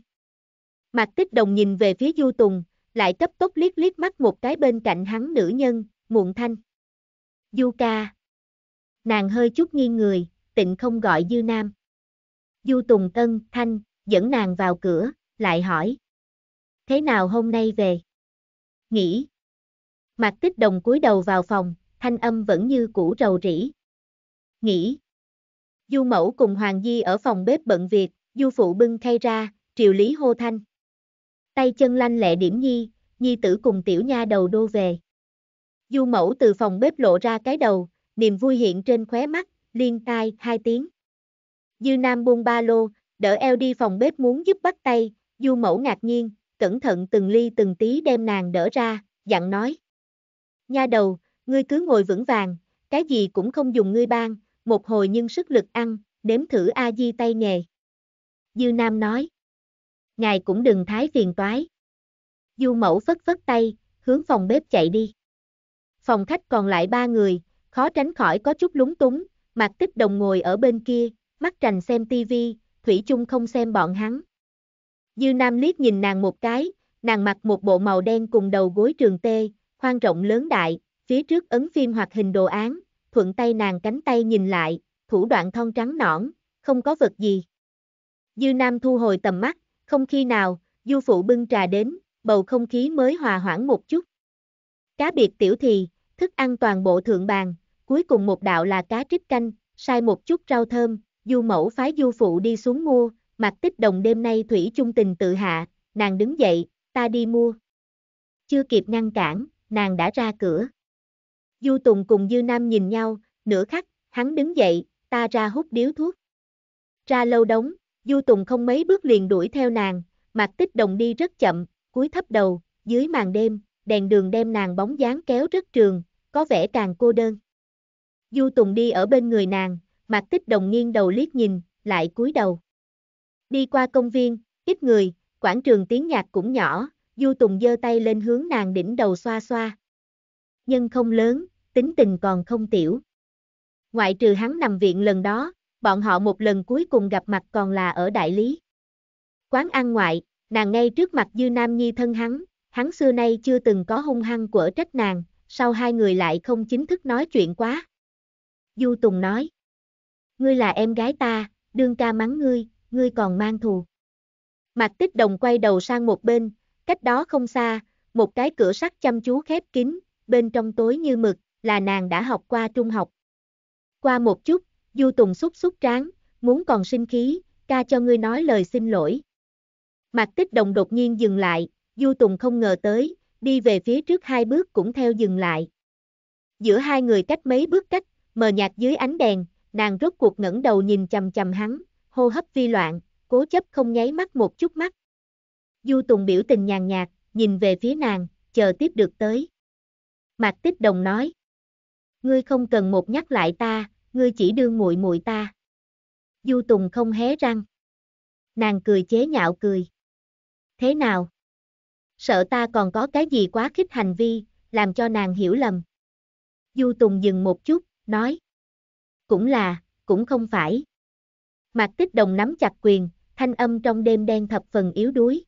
mặt tích đồng nhìn về phía Du Tùng, lại cấp tốc liếc liếc mắt một cái bên cạnh hắn nữ nhân, muộn thanh. Du ca. Nàng hơi chút nghiêng người, tịnh không gọi Dư Nam. Du Tùng tân thanh, dẫn nàng vào cửa, lại hỏi. Thế nào hôm nay về? Nghĩ. mặt tích đồng cúi đầu vào phòng, thanh âm vẫn như cũ rầu rĩ. Nghĩ. Du mẫu cùng Hoàng Di ở phòng bếp bận việc, Du phụ bưng khay ra, triệu lý hô thanh. Tay chân lanh lẹ điểm nhi, nhi tử cùng tiểu nha đầu đô về. Du mẫu từ phòng bếp lộ ra cái đầu, niềm vui hiện trên khóe mắt, liên tai hai tiếng. Dư nam buông ba lô, đỡ eo đi phòng bếp muốn giúp bắt tay, du mẫu ngạc nhiên, cẩn thận từng ly từng tí đem nàng đỡ ra, dặn nói. Nha đầu, ngươi cứ ngồi vững vàng, cái gì cũng không dùng ngươi bang một hồi nhưng sức lực ăn, nếm thử a di tay nghề. Dư Nam nói. Ngài cũng đừng thái phiền toái. Du mẫu phất phất tay, hướng phòng bếp chạy đi. Phòng khách còn lại ba người, khó tránh khỏi có chút lúng túng, Mạc Tích Đồng ngồi ở bên kia, mắt trành xem tivi, Thủy chung không xem bọn hắn. Dư Nam liếc nhìn nàng một cái, nàng mặc một bộ màu đen cùng đầu gối trường tê, khoan rộng lớn đại, phía trước ấn phim hoạt hình đồ án, thuận tay nàng cánh tay nhìn lại, thủ đoạn thon trắng nõn, không có vật gì. Dư Nam thu hồi tầm mắt, không khi nào, du phụ bưng trà đến, bầu không khí mới hòa hoãn một chút. Cá biệt tiểu thì, thức ăn toàn bộ thượng bàn, cuối cùng một đạo là cá trích canh, sai một chút rau thơm, du mẫu phái du phụ đi xuống mua, mặt tích đồng đêm nay thủy chung tình tự hạ, nàng đứng dậy, ta đi mua. Chưa kịp ngăn cản, nàng đã ra cửa. Du Tùng cùng Dư Nam nhìn nhau, nửa khắc, hắn đứng dậy, ta ra hút điếu thuốc. Ra lâu đống, Du Tùng không mấy bước liền đuổi theo nàng, mặt tích đồng đi rất chậm, cúi thấp đầu, dưới màn đêm, đèn đường đem nàng bóng dáng kéo rất trường, có vẻ càng cô đơn. Du Tùng đi ở bên người nàng, mặt tích đồng nghiêng đầu liếc nhìn, lại cúi đầu. Đi qua công viên, ít người, quảng trường tiếng nhạc cũng nhỏ, Du Tùng giơ tay lên hướng nàng đỉnh đầu xoa xoa. Nhưng không lớn, tính tình còn không tiểu. Ngoại trừ hắn nằm viện lần đó, bọn họ một lần cuối cùng gặp mặt còn là ở đại lý. Quán ăn ngoại, nàng ngay trước mặt Dư Nam Nhi thân hắn, hắn xưa nay chưa từng có hung hăng quở trách nàng, sau hai người lại không chính thức nói chuyện quá. Du Tùng nói, ngươi là em gái ta, đương ca mắng ngươi, ngươi còn mang thù. Mặt tích đồng quay đầu sang một bên, cách đó không xa, một cái cửa sắt chăm chú khép kín, bên trong tối như mực, là nàng đã học qua trung học. Qua một chút, Du Tùng xúc xúc tráng, muốn còn sinh khí, ca cho ngươi nói lời xin lỗi. Mạc Tích Đồng đột nhiên dừng lại, Du Tùng không ngờ tới, đi về phía trước hai bước cũng theo dừng lại. Giữa hai người cách mấy bước cách, mờ nhạt dưới ánh đèn, nàng rốt cuộc ngẩng đầu nhìn chầm chầm hắn, hô hấp vi loạn, cố chấp không nháy mắt một chút mắt. Du Tùng biểu tình nhàn nhạt, nhìn về phía nàng, chờ tiếp được tới. Mạc Tích Đồng nói ngươi không cần một nhắc lại ta, ngươi chỉ đương muội muội ta. Du Tùng không hé răng. Nàng cười chế nhạo cười. Thế nào? Sợ ta còn có cái gì quá khích hành vi, làm cho nàng hiểu lầm. Du Tùng dừng một chút, nói. Cũng là, cũng không phải. Mạc tích đồng nắm chặt quyền, thanh âm trong đêm đen thập phần yếu đuối.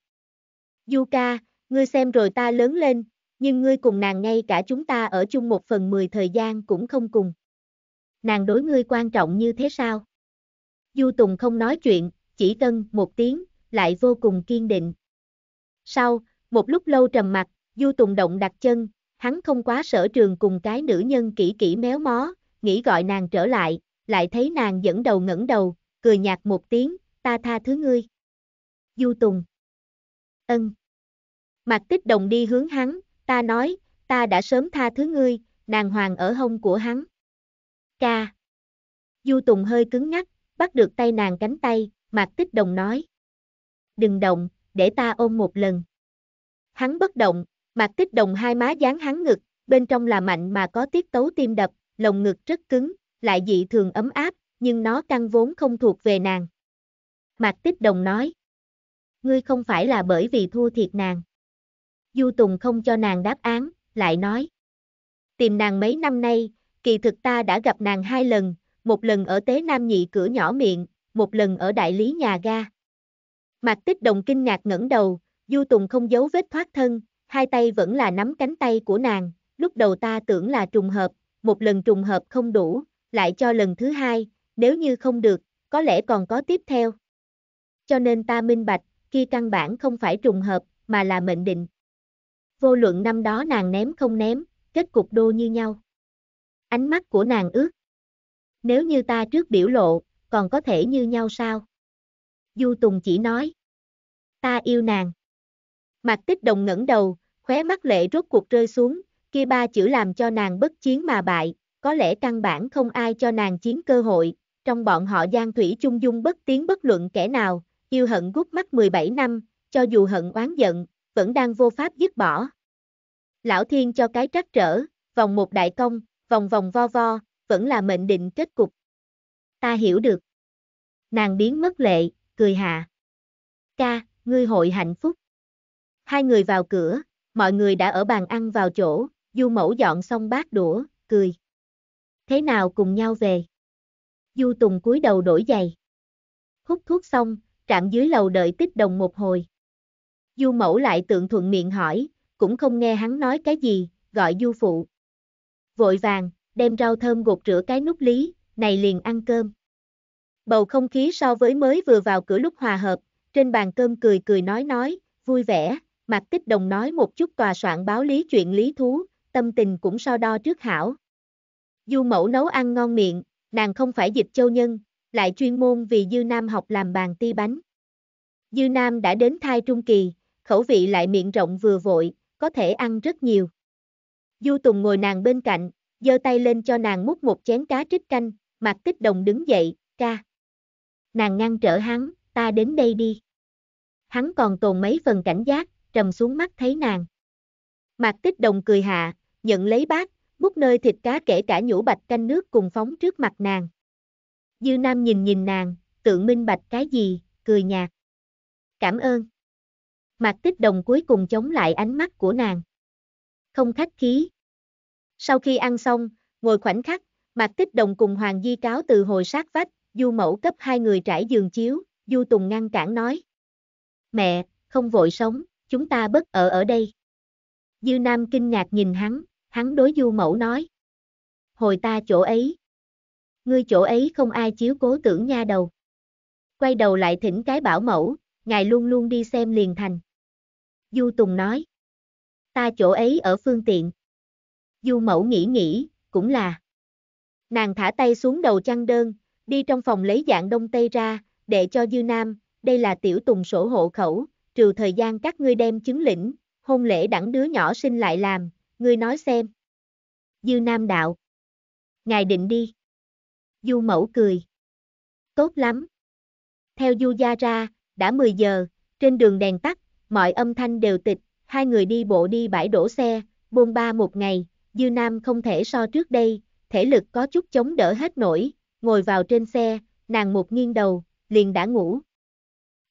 Du ca, ngươi xem rồi ta lớn lên, nhưng ngươi cùng nàng ngay cả chúng ta ở chung một phần mười thời gian cũng không cùng. Nàng đối ngươi quan trọng như thế sao? Du Tùng không nói chuyện, chỉ cân một tiếng, lại vô cùng kiên định. Sau, một lúc lâu trầm mặt, Du Tùng động đặt chân, hắn không quá sở trường cùng cái nữ nhân kỹ kỹ méo mó, nghĩ gọi nàng trở lại, lại thấy nàng dẫn đầu ngẩng đầu, cười nhạt một tiếng, ta tha thứ ngươi. Du Tùng. Ân. Mặt tích đồng đi hướng hắn, ta nói, ta đã sớm tha thứ ngươi, nàng hoàng ở hông của hắn. Ca. Du Tùng hơi cứng nhắc, bắt được tay nàng cánh tay, Mạc Tích Đồng nói. Đừng động, để ta ôm một lần. Hắn bất động, Mạc Tích Đồng hai má dán hắn ngực, bên trong là mạnh mà có tiết tấu tim đập, lồng ngực rất cứng, lại dị thường ấm áp, nhưng nó căn vốn không thuộc về nàng. Mạc Tích Đồng nói. Ngươi không phải là bởi vì thua thiệt nàng. Du Tùng không cho nàng đáp án, lại nói. Tìm nàng mấy năm nay, kỳ thực ta đã gặp nàng hai lần, một lần ở Tế Nam Nhị cửa nhỏ miệng, một lần ở đại lý nhà ga. Mạc Tích Đồng kinh ngạc ngẩng đầu, Du Tùng không giấu vết thoát thân, hai tay vẫn là nắm cánh tay của nàng, lúc đầu ta tưởng là trùng hợp, một lần trùng hợp không đủ, lại cho lần thứ hai, nếu như không được, có lẽ còn có tiếp theo. Cho nên ta minh bạch, kia căn bản không phải trùng hợp, mà là mệnh định. Vô luận năm đó nàng ném không ném, kết cục đô như nhau. Ánh mắt của nàng ước. Nếu như ta trước biểu lộ, còn có thể như nhau sao? Du Tùng chỉ nói. Ta yêu nàng. Mặt tích đồng ngẩng đầu, khóe mắt lệ rốt cuộc rơi xuống, kia ba chữ làm cho nàng bất chiến mà bại, có lẽ căn bản không ai cho nàng chiến cơ hội, trong bọn họ gian thủy chung dung bất tiến bất luận kẻ nào, yêu hận gút mắt 17 năm, cho dù hận oán giận, vẫn đang vô pháp dứt bỏ. Lão thiên cho cái trắc trở, vòng một đại công, vòng vòng vo vo, vẫn là mệnh định kết cục. Ta hiểu được. Nàng biến mất lệ, cười hạ. Ca, ngươi hội hạnh phúc. Hai người vào cửa, mọi người đã ở bàn ăn vào chỗ, du mẫu dọn xong bát đũa, cười. Thế nào cùng nhau về? Du Tùng cúi đầu đổi giày. Hút thuốc xong, trạm dưới lầu đợi tích đồng một hồi. Du mẫu lại tượng thuận miệng hỏi, cũng không nghe hắn nói cái gì, gọi du phụ. Vội vàng, đem rau thơm gột rửa cái nút lý, này liền ăn cơm. Bầu không khí so với mới vừa vào cửa lúc hòa hợp, trên bàn cơm cười cười nói nói, vui vẻ, mặt Tích Đồng nói một chút tòa soạn báo lý chuyện lý thú, tâm tình cũng so đo trước hảo. Du mẫu nấu ăn ngon miệng, nàng không phải dịch châu nhân, lại chuyên môn vì Dư Nam học làm bàn ti bánh. Dư Nam đã đến thai trung kỳ, khẩu vị lại miệng rộng vừa vội, có thể ăn rất nhiều. Du Tùng ngồi nàng bên cạnh, giơ tay lên cho nàng múc một chén cá trích canh, Mạc Tích Đồng đứng dậy, ca. Nàng ngăn trở hắn, ta đến đây đi. Hắn còn tồn mấy phần cảnh giác, trầm xuống mắt thấy nàng. Mạc Tích Đồng cười hạ, nhận lấy bát, múc nơi thịt cá kể cả nhũ bạch canh nước cùng phóng trước mặt nàng. Dư Nam nhìn nhìn nàng, tượng minh bạch cái gì, cười nhạt. Cảm ơn. Mạc Tích Đồng cuối cùng chống lại ánh mắt của nàng. Không khách khí. Sau khi ăn xong, ngồi khoảnh khắc, Mạc Tích Đồng cùng Hoàng Di Cáo từ hồi sát vách, Du Mẫu cấp hai người trải giường chiếu, Du Tùng ngăn cản nói. Mẹ, không vội sống, chúng ta bất ở ở đây. Dư Nam kinh ngạc nhìn hắn, hắn đối Du Mẫu nói. Hồi ta chỗ ấy. Ngươi chỗ ấy không ai chiếu cố tưởng nha đầu. Quay đầu lại thỉnh cái bảo mẫu, ngài luôn luôn đi xem liền thành. Du Tùng nói. Ta chỗ ấy ở phương tiện. Du Mẫu nghĩ nghĩ, cũng là. Nàng thả tay xuống đầu chăn đơn, đi trong phòng lấy dạng đông tây ra, để cho Dư Nam, đây là tiểu Tùng sổ hộ khẩu, trừ thời gian các ngươi đem chứng lĩnh, hôn lễ đẳng đứa nhỏ sinh lại làm, ngươi nói xem. Dư Nam đạo. Ngài định đi. Du Mẫu cười. Tốt lắm. Theo Du gia ra, đã 10 giờ, trên đường đèn tắt, mọi âm thanh đều tịch, hai người đi bộ đi bãi đổ xe, bôn ba một ngày, Dư Nam không thể so trước đây, thể lực có chút chống đỡ hết nổi, ngồi vào trên xe, nàng một nghiêng đầu, liền đã ngủ.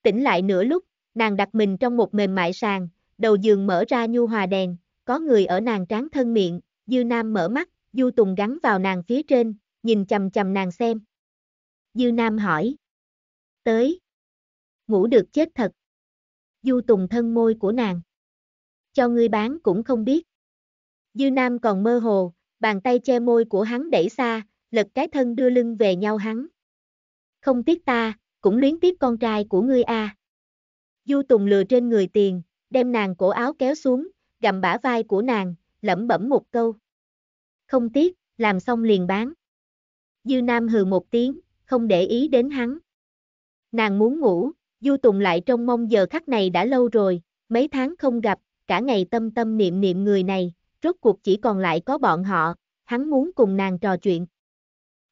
Tỉnh lại nửa lúc, nàng đặt mình trong một mềm mại sàn, đầu giường mở ra nhu hòa đèn, có người ở nàng trán thân miệng, Dư Nam mở mắt, Du Tùng gắn vào nàng phía trên, nhìn chầm chầm nàng xem. Dư Nam hỏi. Tới. Ngủ được chết thật du tùng thân môi của nàng. Cho ngươi bán cũng không biết. Dư Nam còn mơ hồ, bàn tay che môi của hắn đẩy xa, lật cái thân đưa lưng về nhau hắn. Không tiếc ta, cũng luyến tiếc con trai của ngươi a. À. Du Tùng lừa trên người tiền, đem nàng cổ áo kéo xuống, gầm bả vai của nàng, lẩm bẩm một câu. Không tiếc, làm xong liền bán. Dư Nam hừ một tiếng, không để ý đến hắn. Nàng muốn ngủ, Du Tùng lại trong mong giờ khắc này đã lâu rồi, mấy tháng không gặp, cả ngày tâm tâm niệm niệm người này, rốt cuộc chỉ còn lại có bọn họ, hắn muốn cùng nàng trò chuyện.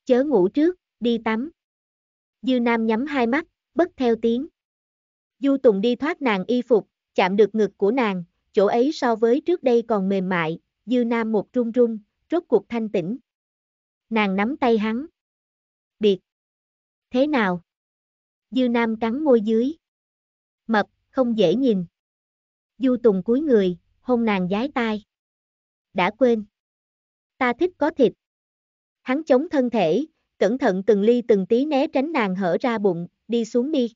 Chớ ngủ trước, đi tắm. Dư Nam nhắm hai mắt, bất theo tiếng. Du Tùng đi thoát nàng y phục, chạm được ngực của nàng, chỗ ấy so với trước đây còn mềm mại, Dư Nam một run run, rốt cuộc thanh tĩnh. Nàng nắm tay hắn. Biệt. Thế nào? Dư Nam cắn môi dưới. Mập, không dễ nhìn. Du Tùng cúi người, hôn nàng giái tai. Đã quên. Ta thích có thịt. Hắn chống thân thể, cẩn thận từng ly từng tí né tránh nàng hở ra bụng, đi xuống đi.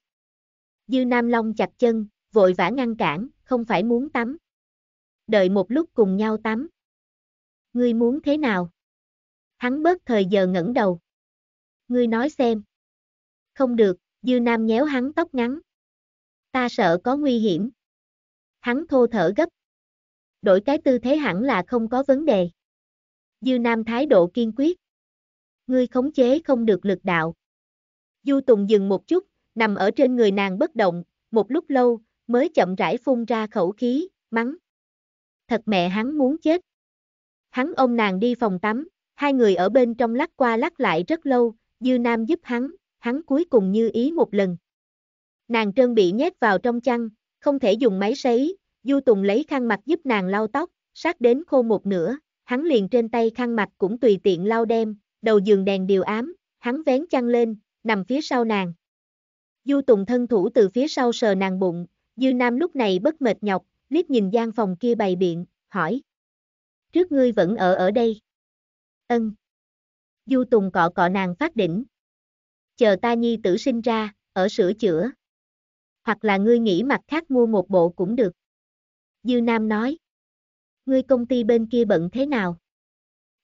Dư Nam Long chặt chân, vội vã ngăn cản, không phải muốn tắm. Đợi một lúc cùng nhau tắm. Ngươi muốn thế nào? Hắn bớt thời giờ ngẩng đầu. Ngươi nói xem. Không được. Dư Nam nhéo hắn tóc ngắn. Ta sợ có nguy hiểm. Hắn thô thở gấp. Đổi cái tư thế hẳn là không có vấn đề. Dư Nam thái độ kiên quyết. Ngươi khống chế không được lực đạo. Du Tùng dừng một chút, nằm ở trên người nàng bất động, một lúc lâu, mới chậm rãi phun ra khẩu khí, mắng. Thật mẹ hắn muốn chết. Hắn ôm nàng đi phòng tắm, hai người ở bên trong lắc qua lắc lại rất lâu, Dư Nam giúp hắn, hắn cuối cùng như ý một lần. Nàng trơn bị nhét vào trong chăn, không thể dùng máy sấy, Du Tùng lấy khăn mặt giúp nàng lau tóc, sát đến khô một nửa, hắn liền trên tay khăn mặt cũng tùy tiện lau đem, đầu giường đèn đều ám, hắn vén chăn lên, nằm phía sau nàng. Du Tùng thân thủ từ phía sau sờ nàng bụng, Dư Nam lúc này bất mệt nhọc, liếc nhìn gian phòng kia bày biện, hỏi. Trước ngươi vẫn ở ở đây. Ân. Du Tùng cọ cọ nàng phát đỉnh, chờ ta nhi tử sinh ra, ở sửa chữa. Hoặc là ngươi nghĩ mặt khác mua một bộ cũng được. Dư Nam nói. Ngươi công ty bên kia bận thế nào?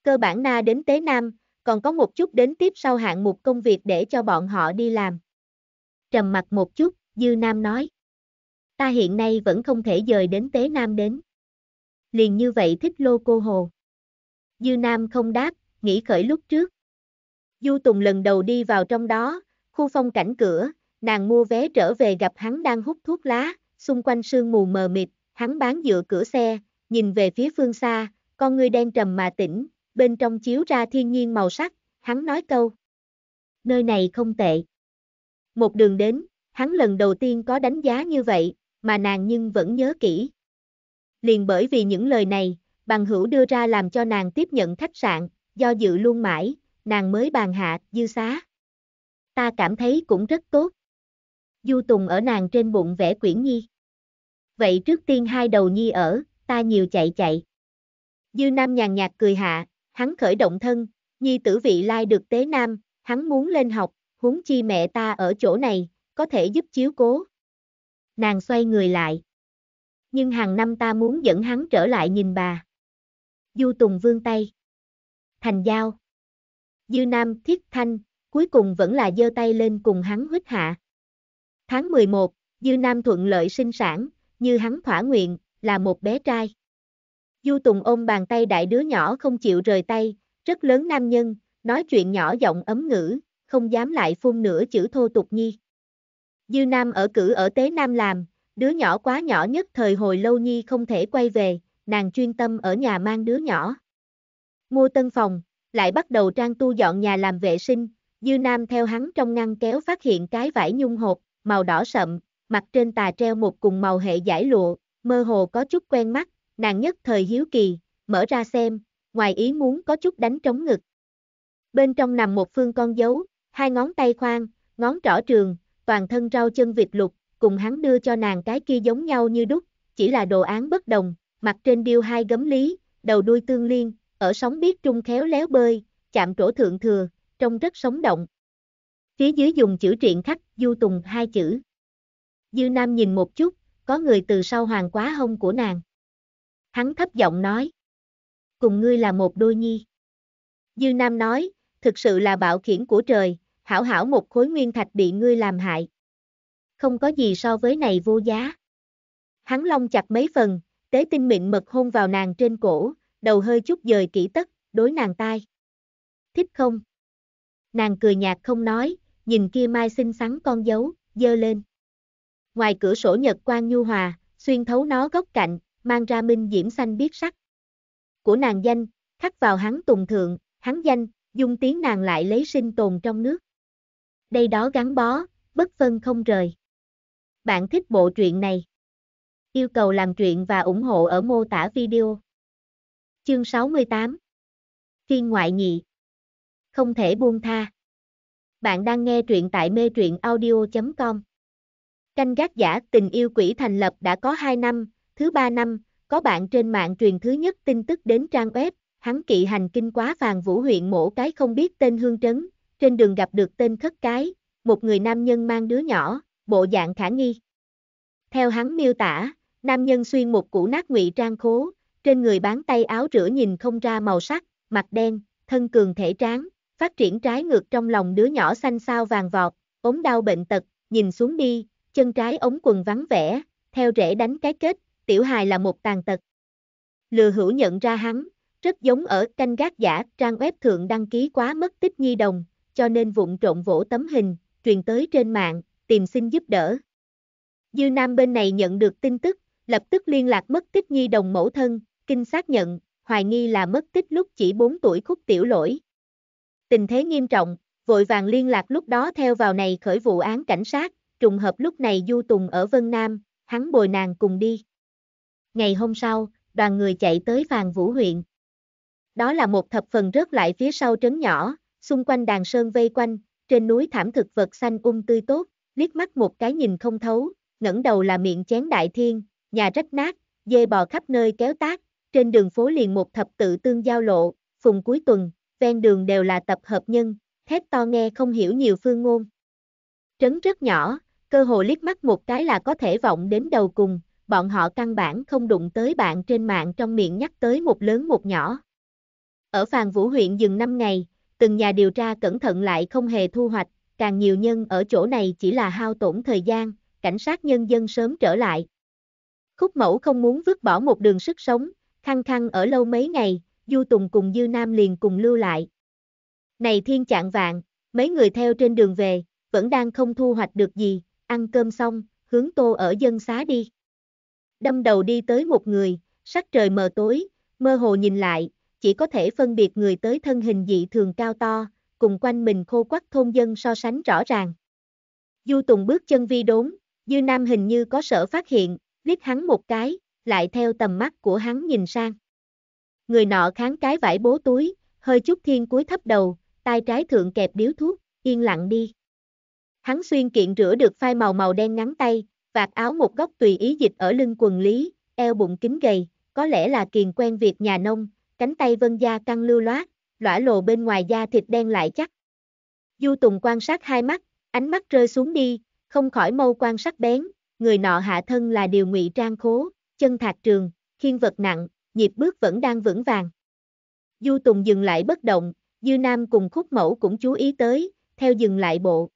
Cơ bản na đến Tế Nam, còn có một chút đến tiếp sau hạng mục công việc để cho bọn họ đi làm. Trầm mặt một chút, Dư Nam nói. Ta hiện nay vẫn không thể dời đến Tế Nam đến. Liền như vậy thích lô cô hồ. Dư Nam không đáp, nghĩ khởi lúc trước, Du Tùng lần đầu đi vào trong đó, khu phong cảnh cửa, nàng mua vé trở về gặp hắn đang hút thuốc lá, xung quanh sương mù mờ mịt, hắn bán dựa cửa xe, nhìn về phía phương xa, con người đen trầm mà tỉnh, bên trong chiếu ra thiên nhiên màu sắc, hắn nói câu. Nơi này không tệ. Một đường đến, hắn lần đầu tiên có đánh giá như vậy, mà nàng nhưng vẫn nhớ kỹ. Liền bởi vì những lời này, bằng hữu đưa ra làm cho nàng tiếp nhận khách sạn, do dự luôn mãi, nàng mới bàn hạ, dư xá. Ta cảm thấy cũng rất tốt. Du Tùng ở nàng trên bụng vẽ quyển nhi. Vậy trước tiên hai đầu nhi ở, ta nhiều chạy chạy. Dư Nam nhàn nhạt cười hạ, hắn khởi động thân, nhi tử vị lai được tế nam, hắn muốn lên học, huống chi mẹ ta ở chỗ này, có thể giúp chiếu cố. Nàng xoay người lại. Nhưng hàng năm ta muốn dẫn hắn trở lại nhìn bà. Du Tùng vương tay. Thành giao. Dư Nam Thiết Thanh, cuối cùng vẫn là giơ tay lên cùng hắn huyết hạ. Tháng 11, Dư Nam thuận lợi sinh sản, như hắn thỏa nguyện, là một bé trai. Du Tùng ôm bàn tay đại đứa nhỏ không chịu rời tay, rất lớn nam nhân, nói chuyện nhỏ giọng ấm ngữ, không dám lại phun nửa chữ thô tục nhi. Dư Nam ở cử ở Tế Nam làm, đứa nhỏ quá nhỏ nhất thời hồi lâu nhi không thể quay về, nàng chuyên tâm ở nhà mang đứa nhỏ. Mua tân phòng, lại bắt đầu trang tu dọn nhà làm vệ sinh, Dư Nam theo hắn trong ngăn kéo phát hiện cái vải nhung hộp, màu đỏ sậm, mặt trên tà treo một cùng màu hệ giải lụa, mơ hồ có chút quen mắt, nàng nhất thời hiếu kỳ, mở ra xem, ngoài ý muốn có chút đánh trống ngực. Bên trong nằm một phương con dấu, hai ngón tay khoan, ngón trỏ trường, toàn thân rau chân vịt lục, cùng hắn đưa cho nàng cái kia giống nhau như đúc, chỉ là đồ án bất đồng, mặt trên điêu hai gấm lý, đầu đuôi tương liên, ở sóng biết trung khéo léo bơi, chạm trổ thượng thừa, trông rất sống động. Phía dưới dùng chữ truyện khắc, du tùng hai chữ. Dư Nam nhìn một chút, có người từ sau hoàng quá hông của nàng. Hắn thấp giọng nói. Cùng ngươi là một đôi nhi. Dư Nam nói, thực sự là bạo khiển của trời, hảo hảo một khối nguyên thạch bị ngươi làm hại. Không có gì so với này vô giá. Hắn long chặt mấy phần, tế tinh mịn mật hôn vào nàng trên cổ, đầu hơi chút dời kỹ tất, đối nàng tai. Thích không? Nàng cười nhạt không nói, nhìn kia mai xinh xắn con dấu, dơ lên. Ngoài cửa sổ nhật quang nhu hòa, xuyên thấu nó góc cạnh, mang ra minh diễm xanh biết sắc. Của nàng danh, khắc vào hắn tùng thượng, hắn danh, dung tiếng nàng lại lấy sinh tồn trong nước. Đây đó gắn bó, bất phân không rời. Bạn thích bộ truyện này? Yêu cầu làm truyện và ủng hộ ở mô tả video. Chương 68 Thiên ngoại nhị Không thể buông tha Bạn đang nghe truyện tại mê truyện audio.com Canh gác giả tình yêu quỷ thành lập đã có 2 năm, thứ 3 năm, có bạn trên mạng truyền thứ nhất tin tức đến trang web, hắn kỵ hành kinh quá vàng vũ huyện mổ cái không biết tên hương trấn, trên đường gặp được tên khất cái, một người nam nhân mang đứa nhỏ, bộ dạng khả nghi. Theo hắn miêu tả, nam nhân xuyên một củ nát ngụy trang khố, trên người bán tay áo rửa nhìn không ra màu sắc, mặt đen, thân cường thể tráng, phát triển trái ngược trong lòng đứa nhỏ xanh xao vàng vọt, ốm đau bệnh tật, nhìn xuống đi, chân trái ống quần vắng vẻ, theo rễ đánh cái kết, tiểu hài là một tàn tật. Lừa hữu nhận ra hắn, rất giống ở canh gác giả trang web thượng đăng ký quá mất tích nhi đồng, cho nên vụng trộn vỗ tấm hình, truyền tới trên mạng, tìm xin giúp đỡ. Dư Nam bên này nhận được tin tức, lập tức liên lạc mất tích nhi đồng mẫu thân, Kinh xác nhận, hoài nghi là mất tích lúc chỉ 4 tuổi khúc tiểu lỗi. Tình thế nghiêm trọng, vội vàng liên lạc lúc đó theo vào này khởi vụ án cảnh sát, trùng hợp lúc này Du Tùng ở Vân Nam, hắn bồi nàng cùng đi. Ngày hôm sau, đoàn người chạy tới Phàn Vũ huyện. Đó là một thập phần rớt lại phía sau trấn nhỏ, xung quanh đàn sơn vây quanh, trên núi thảm thực vật xanh um tươi tốt, liếc mắt một cái nhìn không thấu, ngẩng đầu là miệng chén đại thiên, nhà rách nát, dê bò khắp nơi kéo tác, trên đường phố liền một thập tự tương giao lộ, phùng cuối tuần, ven đường đều là tập hợp nhân, thét to nghe không hiểu nhiều phương ngôn. Trấn rất nhỏ, cơ hồ liếc mắt một cái là có thể vọng đến đầu cùng, bọn họ căn bản không đụng tới bạn trên mạng trong miệng nhắc tới một lớn một nhỏ. Ở Phàn Vũ huyện dừng 5 ngày, từng nhà điều tra cẩn thận lại không hề thu hoạch, càng nhiều nhân ở chỗ này chỉ là hao tổn thời gian, cảnh sát nhân dân sớm trở lại. Khúc mẫu không muốn vứt bỏ một đường sức sống, khăng khăng ở lâu mấy ngày, Du Tùng cùng Dư Nam liền cùng lưu lại. Này thiên trạng vạn, mấy người theo trên đường về, vẫn đang không thu hoạch được gì, ăn cơm xong, hướng tô ở dân xá đi. Đâm đầu đi tới một người, sắc trời mờ tối, mơ hồ nhìn lại, chỉ có thể phân biệt người tới thân hình dị thường cao to, cùng quanh mình khô quắc thôn dân so sánh rõ ràng. Du Tùng bước chân vi đốn, Dư Nam hình như có sở phát hiện, liếc hắn một cái, lại theo tầm mắt của hắn nhìn sang. Người nọ kháng cái vải bố túi, hơi chút thiên cuối thấp đầu, tay trái thượng kẹp điếu thuốc, yên lặng đi. Hắn xuyên kiện rửa được phai màu màu đen ngắn tay, vạt áo một góc tùy ý dịch ở lưng quần lý, eo bụng kính gầy, có lẽ là kiền quen việc nhà nông, cánh tay vân da căng lưu loát, lõa lồ bên ngoài da thịt đen lại chắc. Du Tùng quan sát hai mắt, ánh mắt rơi xuống đi, không khỏi mâu quan sắc bén, người nọ hạ thân là điều ngụy trang khố, chân thạc trường, khiên vật nặng, nhịp bước vẫn đang vững vàng. Du Tùng dừng lại bất động, Dư Nam cùng khúc mẫu cũng chú ý tới, theo dừng lại bộ.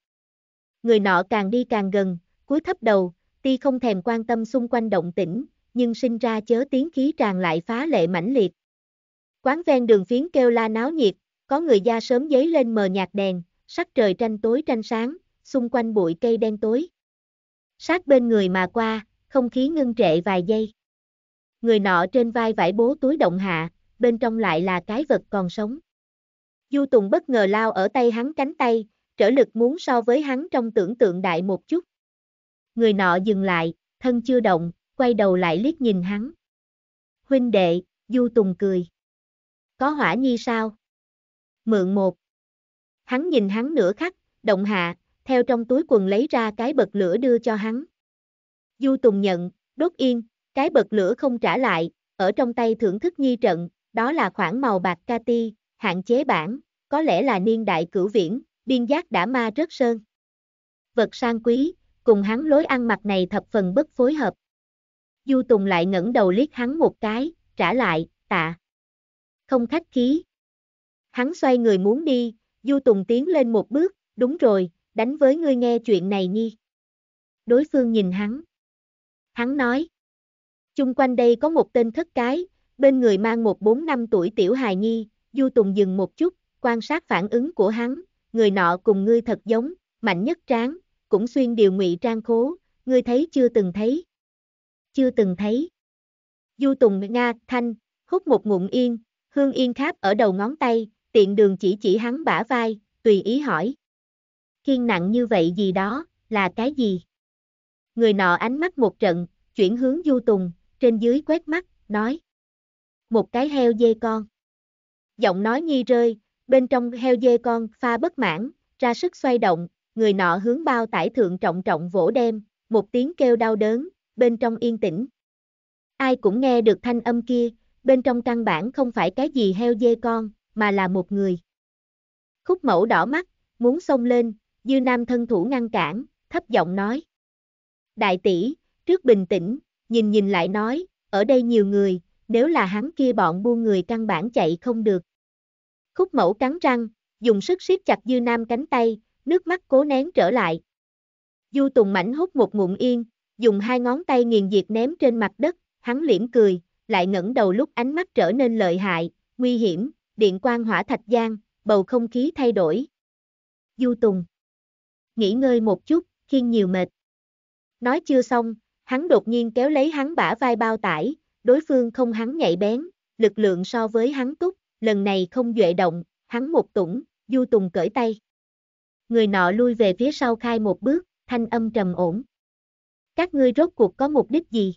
Người nọ càng đi càng gần, cúi thấp đầu, ti không thèm quan tâm xung quanh động tĩnh, nhưng sinh ra chớ tiếng khí tràn lại phá lệ mãnh liệt. Quán ven đường phiến kêu la náo nhiệt, có người da sớm giấy lên mờ nhạt đèn, sắc trời tranh tối tranh sáng, xung quanh bụi cây đen tối. Sát bên người mà qua, không khí ngưng trệ vài giây. Người nọ trên vai vải bố túi động hạ, bên trong lại là cái vật còn sống. Du Tùng bất ngờ lao ở tay hắn cánh tay, trở lực muốn so với hắn trong tưởng tượng đại một chút. Người nọ dừng lại, thân chưa động, quay đầu lại liếc nhìn hắn. Huynh đệ, Du Tùng cười. Có hỏa nhi sao? Mượn một. Hắn nhìn hắn nửa khắc, động hạ, theo trong túi quần lấy ra cái bật lửa đưa cho hắn. Du Tùng nhận, đốt yên, cái bật lửa không trả lại, ở trong tay thưởng thức nhi trận, đó là khoảng màu bạc kati, hạn chế bản, có lẽ là niên đại cửu viễn, biên giác đã ma rất sơn. Vật sang quý, cùng hắn lối ăn mặc này thập phần bất phối hợp. Du Tùng lại ngẩng đầu liếc hắn một cái, trả lại, tạ. Không khách khí. Hắn xoay người muốn đi, Du Tùng tiến lên một bước, đúng rồi, đánh với ngươi nghe chuyện này nhi. Đối phương nhìn hắn, hắn nói. Chung quanh đây có một tên thất cái, bên người mang một bốn năm tuổi tiểu hài nhi, Du Tùng dừng một chút, quan sát phản ứng của hắn, người nọ cùng ngươi thật giống, mạnh nhất tráng, cũng xuyên điều ngụy trang khố, ngươi thấy chưa từng thấy. Chưa từng thấy. Du Tùng Nga, Thanh, hút một ngụm yên, hương yên kháp ở đầu ngón tay, tiện đường chỉ chỉ hắn bả vai, tùy ý hỏi. Khiên nặng như vậy gì đó, là cái gì? Người nọ ánh mắt một trận, chuyển hướng Du Tùng, trên dưới quét mắt, nói. Một cái heo dê con. Giọng nói nghi rơi, bên trong heo dê con pha bất mãn, ra sức xoay động, người nọ hướng bao tải thượng trọng trọng vỗ đem, một tiếng kêu đau đớn, bên trong yên tĩnh. Ai cũng nghe được thanh âm kia, bên trong căn bản không phải cái gì heo dê con, mà là một người. Khúc mẫu đỏ mắt, muốn xông lên, dư nam thân thủ ngăn cản, thấp giọng nói đại tỷ, trước bình tĩnh, nhìn nhìn lại nói, ở đây nhiều người, nếu là hắn kia bọn buôn người căn bản chạy không được. Khúc mẫu cắn răng, dùng sức siết chặt dư nam cánh tay, nước mắt cố nén trở lại. Du Tùng Mảnh hút một ngụm yên, dùng hai ngón tay nghiền diệt ném trên mặt đất, hắn liễm cười, lại ngẩng đầu lúc ánh mắt trở nên lợi hại, nguy hiểm, điện quang hỏa thạch giang, bầu không khí thay đổi. Du Tùng Nghỉ ngơi một chút, khiên nhiều mệt. Nói chưa xong, hắn đột nhiên kéo lấy hắn bả vai bao tải, đối phương không hắn nhạy bén, lực lượng so với hắn túc, lần này không duệ động, hắn một tủng, du tùng cởi tay. Người nọ lui về phía sau khai một bước, thanh âm trầm ổn. Các ngươi rốt cuộc có mục đích gì?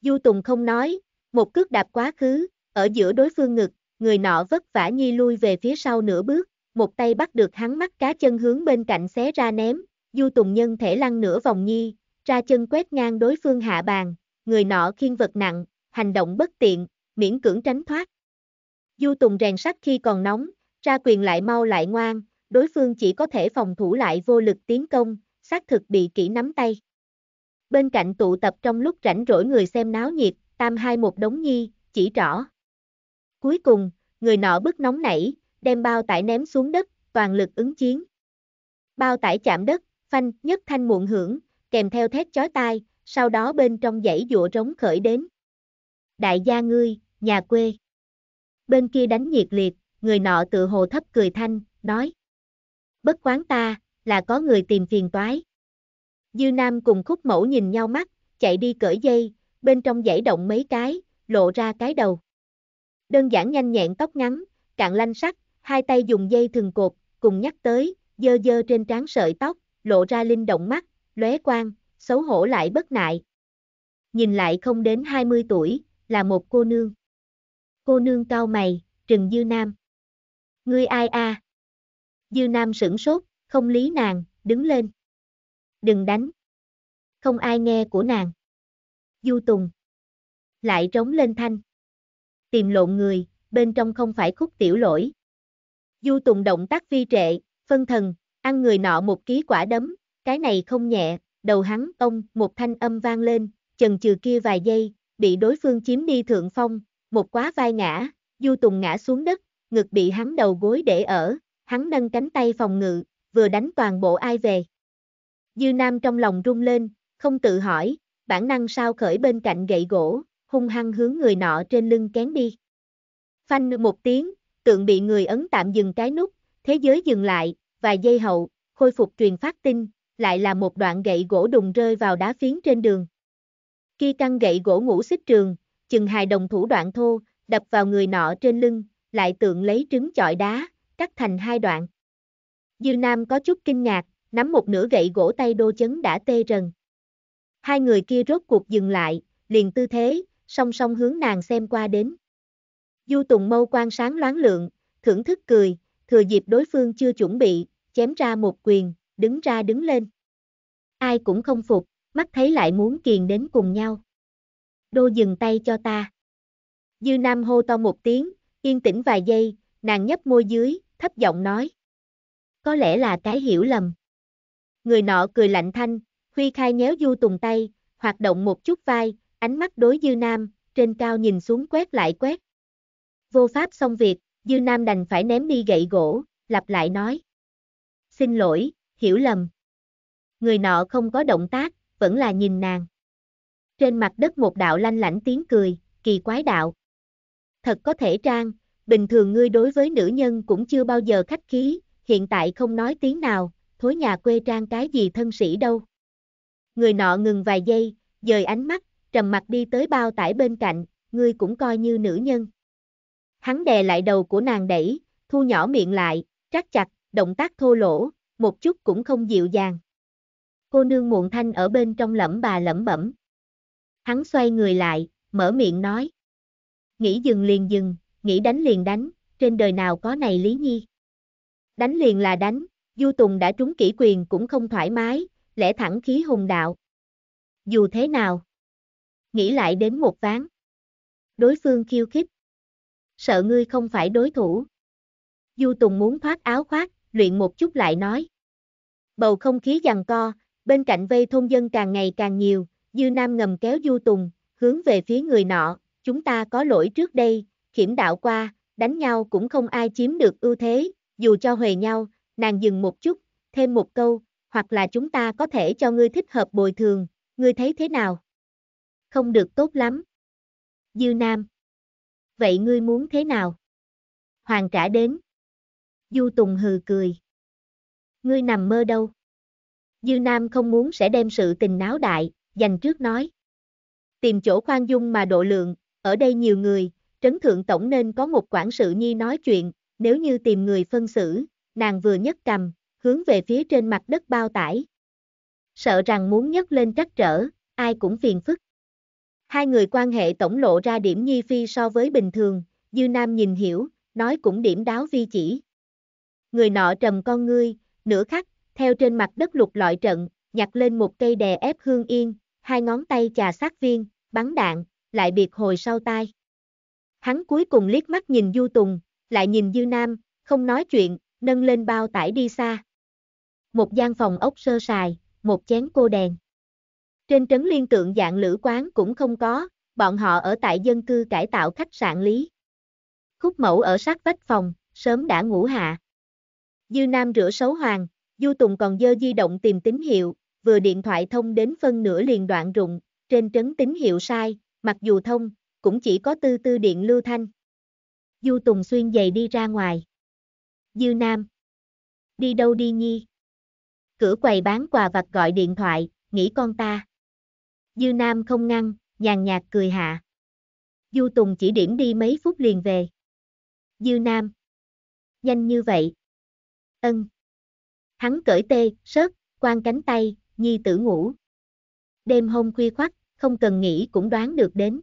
Du Tùng không nói, một cước đạp quá khứ, ở giữa đối phương ngực, người nọ vất vả nhi lui về phía sau nửa bước, một tay bắt được hắn mắt cá chân hướng bên cạnh xé ra ném, Du Tùng Nhân thể lăn nửa vòng nhi, ra chân quét ngang đối phương hạ bàn, người nọ khiên vật nặng, hành động bất tiện, miễn cưỡng tránh thoát. Du Tùng rèn sắt khi còn nóng, ra quyền lại mau lại ngoan, đối phương chỉ có thể phòng thủ lại vô lực tiến công, xác thực bị kỹ nắm tay. Bên cạnh tụ tập trong lúc rảnh rỗi người xem náo nhiệt, tam hai một đống nhi, chỉ rõ. Cuối cùng, người nọ bức nóng nảy, đem bao tải ném xuống đất, toàn lực ứng chiến. Bao tải chạm đất, phanh, nhất thanh muộn hưởng, kèm theo thét chói tai, sau đó bên trong dãy dụa rống khởi đến. Đại gia ngươi, nhà quê. Bên kia đánh nhiệt liệt, người nọ tự hồ thấp cười thanh, nói. Bất quán ta, là có người tìm phiền toái. Dư Nam cùng khúc mẫu nhìn nhau mắt, chạy đi cởi dây, bên trong dãy động mấy cái, lộ ra cái đầu. Đơn giản nhanh nhẹn tóc ngắn, cạn lanh sắc, hai tay dùng dây thừng cột, cùng nhắc tới, dơ dơ trên trán sợi tóc, lộ ra linh động mắt, lóe quang, xấu hổ lại bất nại. Nhìn lại không đến 20 tuổi, là một cô nương. Cô nương cao mày, trừng Dư Nam. Ngươi ai a? Dư Nam sửng sốt, không lý nàng, đứng lên. Đừng đánh. Không ai nghe của nàng. Du Tùng. Lại trống lên thanh. Tìm lộn người, bên trong không phải khúc tiểu lỗi. Du Tùng động tác vi trệ, phân thần, Ăn người nọ một ký quả đấm, cái này không nhẹ, đầu hắn ông, một thanh âm vang lên, chần chừ kia vài giây, bị đối phương chiếm đi thượng phong, một quá vai ngã, du tùng ngã xuống đất, ngực bị hắn đầu gối để ở, hắn nâng cánh tay phòng ngự, vừa đánh toàn bộ ai về. Dư Nam trong lòng rung lên, không tự hỏi, bản năng sao khởi bên cạnh gậy gỗ, hung hăng hướng người nọ trên lưng kén đi. Phanh một tiếng, tượng bị người ấn tạm dừng cái nút, thế giới dừng lại, vài giây hậu, khôi phục truyền phát tin, lại là một đoạn gậy gỗ đùng rơi vào đá phiến trên đường. Khi căng gậy gỗ ngủ xích trường, chừng hài đồng thủ đoạn thô, đập vào người nọ trên lưng, lại tượng lấy trứng chọi đá, cắt thành hai đoạn. Dư Nam có chút kinh ngạc, nắm một nửa gậy gỗ tay đô chấn đã tê rần. Hai người kia rốt cuộc dừng lại, liền tư thế, song song hướng nàng xem qua đến. Du Tùng Mâu quan sáng loáng lượng, thưởng thức cười, thừa dịp đối phương chưa chuẩn bị, chém ra một quyền, đứng ra đứng lên. Ai cũng không phục, mắt thấy lại muốn kiền đến cùng nhau. Đô dừng tay cho ta. Dư Nam hô to một tiếng, yên tĩnh vài giây, nàng nhấp môi dưới, thấp giọng nói. Có lẽ là cái hiểu lầm. Người nọ cười lạnh thanh, Huy Khai nhéo Du Tùng tay, hoạt động một chút vai, ánh mắt đối Dư Nam, trên cao nhìn xuống quét lại quét. Vô pháp xong việc. Dư Nam đành phải ném đi gậy gỗ, lặp lại nói. Xin lỗi, hiểu lầm. Người nọ không có động tác, vẫn là nhìn nàng. Trên mặt đất một đạo lanh lãnh tiếng cười, kỳ quái đạo. Thật có thể trang, bình thường ngươi đối với nữ nhân cũng chưa bao giờ khách khí, hiện tại không nói tiếng nào, thối nhà quê trang cái gì thân sĩ đâu. Người nọ ngừng vài giây, dời ánh mắt, trầm mặt đi tới bao tải bên cạnh, ngươi cũng coi như nữ nhân. Hắn đè lại đầu của nàng đẩy, thu nhỏ miệng lại, trắc chặt, động tác thô lỗ, một chút cũng không dịu dàng. Cô nương muộn thanh ở bên trong lẩm bà lẩm bẩm. Hắn xoay người lại, mở miệng nói. Nghĩ dừng liền dừng, nghĩ đánh liền đánh, trên đời nào có này lý nhi. Đánh liền là đánh, Du Tùng đã trúng kỹ quyền cũng không thoải mái, lẽ thẳng khí hùng đạo. Dù thế nào, nghĩ lại đến một ván. Đối phương khiêu khích, sợ ngươi không phải đối thủ. Du Tùng muốn thoát áo khoác, luyện một chút lại nói. Bầu không khí giằng co, bên cạnh vây thôn dân càng ngày càng nhiều, Dư Nam ngầm kéo Du Tùng, hướng về phía người nọ, chúng ta có lỗi trước đây, khiểm đạo qua, đánh nhau cũng không ai chiếm được ưu thế, dù cho huề nhau, nàng dừng một chút, thêm một câu, hoặc là chúng ta có thể cho ngươi thích hợp bồi thường, ngươi thấy thế nào? Không được tốt lắm. Dư Nam vậy ngươi muốn thế nào? Hoàng trả đến. Du Tùng hừ cười. Ngươi nằm mơ đâu? Dư Nam không muốn sẽ đem sự tình náo đại, dành trước nói. Tìm chỗ khoan dung mà độ lượng, ở đây nhiều người, trấn thượng tổng nên có một quản sự nhi nói chuyện, nếu như tìm người phân xử, nàng vừa nhấc cầm, hướng về phía trên mặt đất bao tải. Sợ rằng muốn nhấc lên trắc trở, ai cũng phiền phức. Hai người quan hệ tổng lộ ra điểm nhi phi so với bình thường, Dư Nam nhìn hiểu, nói cũng điểm đáo vi chỉ. Người nọ trầm con ngươi, nửa khắc, theo trên mặt đất lục lọi trận, nhặt lên một cây đè ép hương yên, hai ngón tay trà sát viên, bắn đạn, lại biệt hồi sau tai. Hắn cuối cùng liếc mắt nhìn Du Tùng, lại nhìn Dư Nam, không nói chuyện, nâng lên bao tải đi xa. Một gian phòng ốc sơ sài, một chén cô đèn. Trên trấn liên tượng dạng lữ quán cũng không có, bọn họ ở tại dân cư cải tạo khách sạn lý. Khúc mẫu ở sát vách phòng, sớm đã ngủ hạ. Dư Nam rửa xấu hoàng, Du Tùng còn dơ di động tìm tín hiệu, vừa điện thoại thông đến phân nửa liền đoạn rụng, trên trấn tín hiệu sai, mặc dù thông, cũng chỉ có tư tư điện lưu thanh. Du Tùng xuyên giày đi ra ngoài. Dư Nam. Đi đâu đi nhi? Cửa quầy bán quà vặt gọi điện thoại, nghĩ con ta. Dư Nam không ngăn, nhàn nhạt cười hạ. Du Tùng chỉ điểm đi mấy phút liền về. Dư Nam. Nhanh như vậy. Ân. Hắn cởi tê, sớt, quan cánh tay, nhi tử ngủ. Đêm hôm khuya khoắt, không cần nghĩ cũng đoán được đến.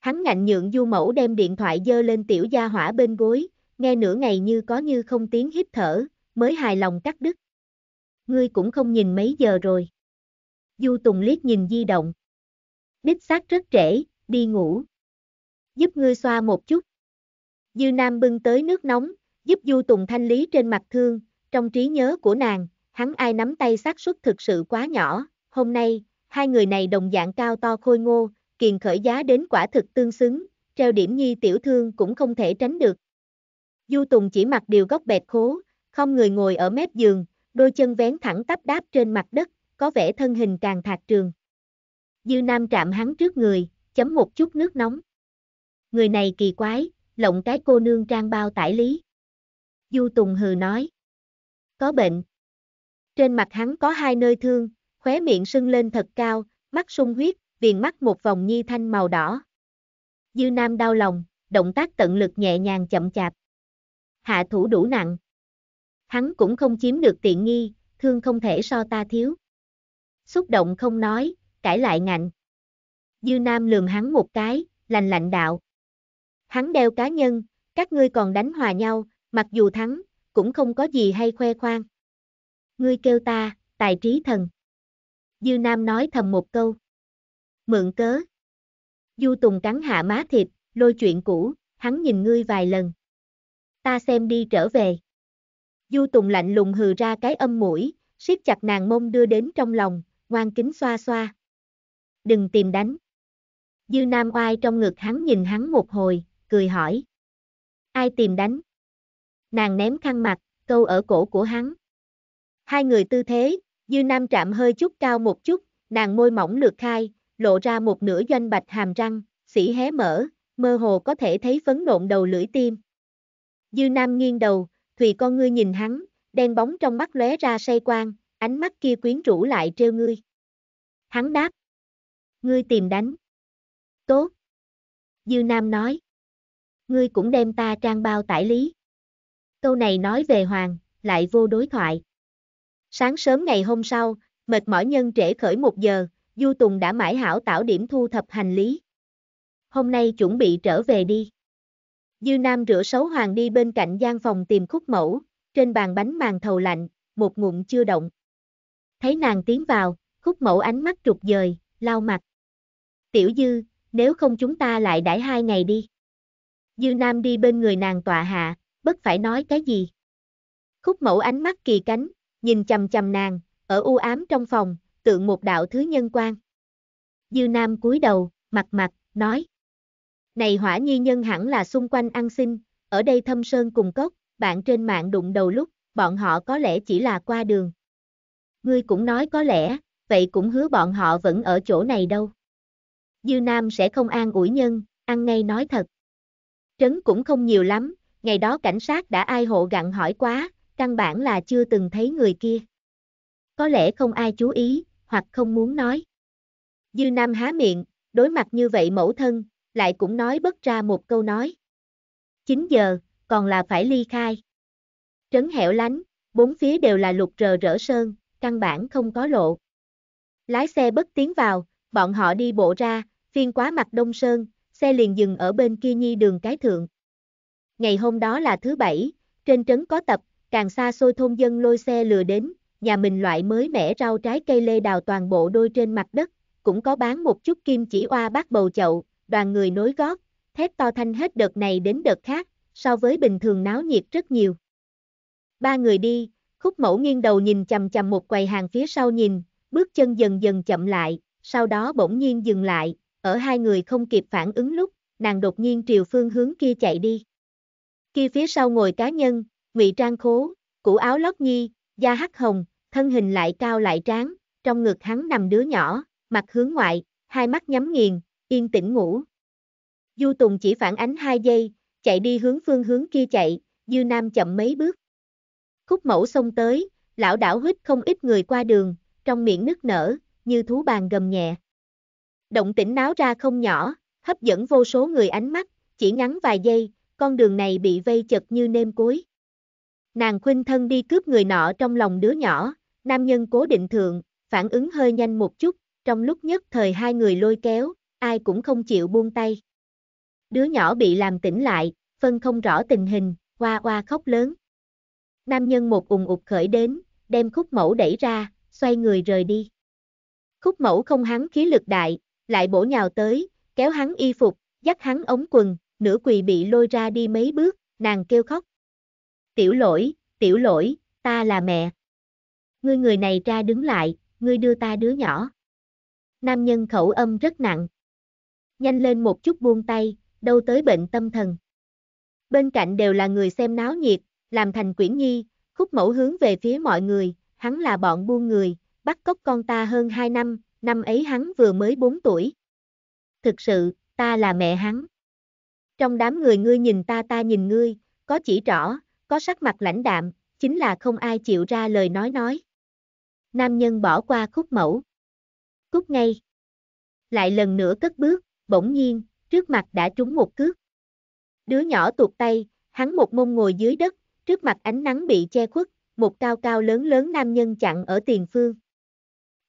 Hắn ngạnh nhượng du mẫu đem điện thoại dơ lên tiểu gia hỏa bên gối, nghe nửa ngày như có như không tiếng hít thở, mới hài lòng cắt đứt. Ngươi cũng không nhìn mấy giờ rồi. Du Tùng liếc nhìn di động. Đích xác rất trễ, đi ngủ. Giúp ngươi xoa một chút. Dư Nam bưng tới nước nóng, giúp Du Tùng thanh lý trên mặt thương, trong trí nhớ của nàng, hắn ai nắm tay xác suất thực sự quá nhỏ, hôm nay, hai người này đồng dạng cao to khôi ngô, kiền khởi giá đến quả thực tương xứng, treo điểm nhi tiểu thương cũng không thể tránh được. Du Tùng chỉ mặc điều góc bẹt khố, không người ngồi ở mép giường, đôi chân vén thẳng tắp đáp trên mặt đất, có vẻ thân hình càng thạc trường. Dư Nam trạm hắn trước người, chấm một chút nước nóng. Người này kỳ quái, lộng cái cô nương trang bao tải lý. Du Tùng hừ nói. Có bệnh. Trên mặt hắn có hai nơi thương, khóe miệng sưng lên thật cao, mắt sung huyết, viền mắt một vòng nhi thanh màu đỏ. Dư Nam đau lòng, động tác tận lực nhẹ nhàng chậm chạp. Hạ thủ đủ nặng. Hắn cũng không chiếm được tiện nghi, thương không thể so ta thiếu xúc động không nói, cãi lại ngạnh. Dư Nam lườm hắn một cái, lành lạnh đạo. Hắn đeo cá nhân, các ngươi còn đánh hòa nhau, mặc dù thắng, cũng không có gì hay khoe khoang. Ngươi kêu ta, tài trí thần. Dư Nam nói thầm một câu. Mượn cớ. Du Tùng cắn hạ má thịt, lôi chuyện cũ, hắn nhìn ngươi vài lần. Ta xem đi trở về. Du Tùng lạnh lùng hừ ra cái âm mũi, siết chặt nàng mông đưa đến trong lòng, ngoan kính xoa xoa. Đừng tìm đánh. Dư Nam oai trong ngực hắn nhìn hắn một hồi, cười hỏi. Ai tìm đánh? Nàng ném khăn mặt, câu ở cổ của hắn. Hai người tư thế, Dư Nam trạm hơi chút cao một chút, nàng môi mỏng lượt khai, lộ ra một nửa doanh bạch hàm răng, sỉ hé mở, mơ hồ có thể thấy phấn nộn đầu lưỡi tim. Dư Nam nghiêng đầu, Thùy con ngươi nhìn hắn, đen bóng trong mắt lóe ra say quang, Ánh mắt kia quyến rũ lại trêu ngươi. Hắn đáp. Ngươi tìm đánh. Tốt. Dư Nam nói. Ngươi cũng đem ta trang bao tải lý. Câu này nói về Hoàng, lại vô đối thoại. Sáng sớm ngày hôm sau, mệt mỏi nhân trễ khởi một giờ, Du Tùng đã mãi hảo tảo điểm thu thập hành lý. Hôm nay chuẩn bị trở về đi. Dư Nam rửa xấu Hoàng đi bên cạnh gian phòng tìm khúc mẫu, trên bàn bánh màn thầu lạnh, một ngụm chưa động thấy nàng tiến vào, khúc mẫu ánh mắt trục dời, lau mặt. Tiểu dư, nếu không chúng ta lại đãi hai ngày đi. Dư Nam đi bên người nàng tọa hạ, bất phải nói cái gì. Khúc mẫu ánh mắt kỳ cánh, nhìn chầm chầm nàng, ở u ám trong phòng, tượng một đạo thứ nhân quan. Dư Nam cúi đầu, mặt mặt, nói. Này hỏa nhi nhân hẳn là xung quanh ăn xin, ở đây thâm sơn cùng cốc, bạn trên mạng đụng đầu lúc, bọn họ có lẽ chỉ là qua đường ngươi cũng nói có lẽ, vậy cũng hứa bọn họ vẫn ở chỗ này đâu. Dư Nam sẽ không an ủi nhân, ăn ngay nói thật. Trấn cũng không nhiều lắm, ngày đó cảnh sát đã ai hộ gặn hỏi quá, căn bản là chưa từng thấy người kia. Có lẽ không ai chú ý, hoặc không muốn nói. Dư Nam há miệng, đối mặt như vậy mẫu thân, lại cũng nói bất ra một câu nói. 9 giờ, còn là phải ly khai. Trấn hẻo lánh, bốn phía đều là lục rờ rỡ sơn, căn bản không có lộ. Lái xe bất tiến vào, bọn họ đi bộ ra, phiên quá mặt Đông Sơn, xe liền dừng ở bên kia nhi đường cái thượng. Ngày hôm đó là thứ bảy, trên trấn có tập, càng xa xôi thôn dân lôi xe lừa đến, nhà mình loại mới mẻ rau trái cây lê đào toàn bộ đôi trên mặt đất, cũng có bán một chút kim chỉ oa bát bầu chậu, đoàn người nối gót, thét to thanh hết đợt này đến đợt khác, so với bình thường náo nhiệt rất nhiều. Ba người đi, Khúc mẫu nghiêng đầu nhìn chầm chầm một quầy hàng phía sau nhìn, bước chân dần dần chậm lại, sau đó bỗng nhiên dừng lại, ở hai người không kịp phản ứng lúc, nàng đột nhiên triều phương hướng kia chạy đi. Kia phía sau ngồi cá nhân, ngụy trang khố, củ áo lót nhi, da hắc hồng, thân hình lại cao lại tráng, trong ngực hắn nằm đứa nhỏ, mặt hướng ngoại, hai mắt nhắm nghiền, yên tĩnh ngủ. Du Tùng chỉ phản ánh hai giây, chạy đi hướng phương hướng kia chạy, Dư Nam chậm mấy bước, Cúc mẫu xông tới, lão đảo hít không ít người qua đường, trong miệng nức nở, như thú bàn gầm nhẹ. Động tĩnh náo ra không nhỏ, hấp dẫn vô số người ánh mắt, chỉ ngắn vài giây, con đường này bị vây chật như nêm cối. Nàng khuynh thân đi cướp người nọ trong lòng đứa nhỏ, nam nhân cố định thượng, phản ứng hơi nhanh một chút, trong lúc nhất thời hai người lôi kéo, ai cũng không chịu buông tay. Đứa nhỏ bị làm tỉnh lại, phân không rõ tình hình, hoa hoa khóc lớn nam nhân một ùng ụt khởi đến, đem khúc mẫu đẩy ra, xoay người rời đi. Khúc mẫu không hắn khí lực đại, lại bổ nhào tới, kéo hắn y phục, dắt hắn ống quần, nửa quỳ bị lôi ra đi mấy bước, nàng kêu khóc. Tiểu lỗi, tiểu lỗi, ta là mẹ. Ngươi người này ra đứng lại, ngươi đưa ta đứa nhỏ. Nam nhân khẩu âm rất nặng. Nhanh lên một chút buông tay, đâu tới bệnh tâm thần. Bên cạnh đều là người xem náo nhiệt, làm thành quyển nhi, khúc mẫu hướng về phía mọi người, hắn là bọn buôn người, bắt cóc con ta hơn 2 năm, năm ấy hắn vừa mới 4 tuổi. Thực sự, ta là mẹ hắn. Trong đám người ngươi nhìn ta ta nhìn ngươi, có chỉ rõ có sắc mặt lãnh đạm, chính là không ai chịu ra lời nói nói. Nam nhân bỏ qua khúc mẫu. Cút ngay. Lại lần nữa cất bước, bỗng nhiên, trước mặt đã trúng một cước. Đứa nhỏ tuột tay, hắn một mông ngồi dưới đất, trước mặt ánh nắng bị che khuất, một cao cao lớn lớn nam nhân chặn ở tiền phương.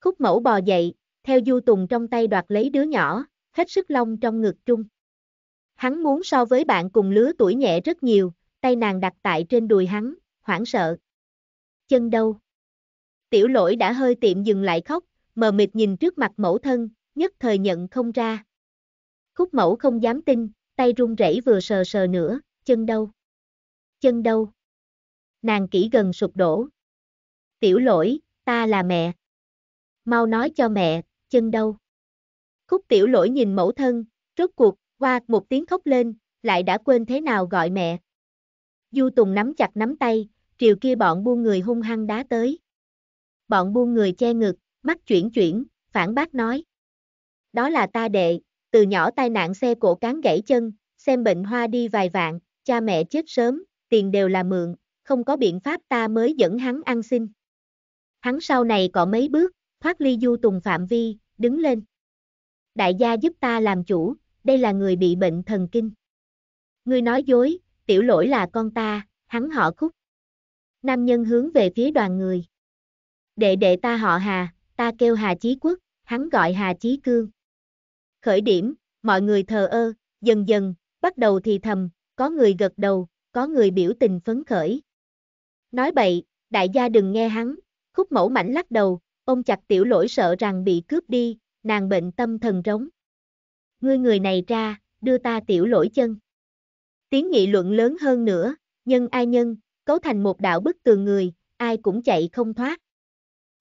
Khúc mẫu bò dậy, theo du tùng trong tay đoạt lấy đứa nhỏ, hết sức long trong ngực trung. Hắn muốn so với bạn cùng lứa tuổi nhẹ rất nhiều, tay nàng đặt tại trên đùi hắn, hoảng sợ. Chân đâu? Tiểu lỗi đã hơi tiệm dừng lại khóc, mờ mịt nhìn trước mặt mẫu thân, nhất thời nhận không ra. Khúc mẫu không dám tin, tay run rẩy vừa sờ sờ nữa, chân đâu? Chân đâu? nàng kỹ gần sụp đổ. Tiểu lỗi, ta là mẹ. Mau nói cho mẹ, chân đâu. Khúc tiểu lỗi nhìn mẫu thân, rốt cuộc, qua một tiếng khóc lên, lại đã quên thế nào gọi mẹ. Du Tùng nắm chặt nắm tay, triều kia bọn buôn người hung hăng đá tới. Bọn buôn người che ngực, mắt chuyển chuyển, phản bác nói. Đó là ta đệ, từ nhỏ tai nạn xe cổ cán gãy chân, xem bệnh hoa đi vài vạn, cha mẹ chết sớm, tiền đều là mượn, không có biện pháp ta mới dẫn hắn ăn xin. Hắn sau này có mấy bước, thoát ly du tùng phạm vi, đứng lên. Đại gia giúp ta làm chủ, đây là người bị bệnh thần kinh. Ngươi nói dối, tiểu lỗi là con ta, hắn họ khúc. Nam nhân hướng về phía đoàn người. Đệ đệ ta họ Hà, ta kêu Hà Chí Quốc, hắn gọi Hà Chí Cương. Khởi điểm, mọi người thờ ơ, dần dần, bắt đầu thì thầm, có người gật đầu, có người biểu tình phấn khởi, Nói bậy, đại gia đừng nghe hắn, khúc mẫu mảnh lắc đầu, ôm chặt tiểu lỗi sợ rằng bị cướp đi, nàng bệnh tâm thần rống. Ngươi người này ra, đưa ta tiểu lỗi chân. Tiếng nghị luận lớn hơn nữa, nhân ai nhân, cấu thành một đạo bức tường người, ai cũng chạy không thoát.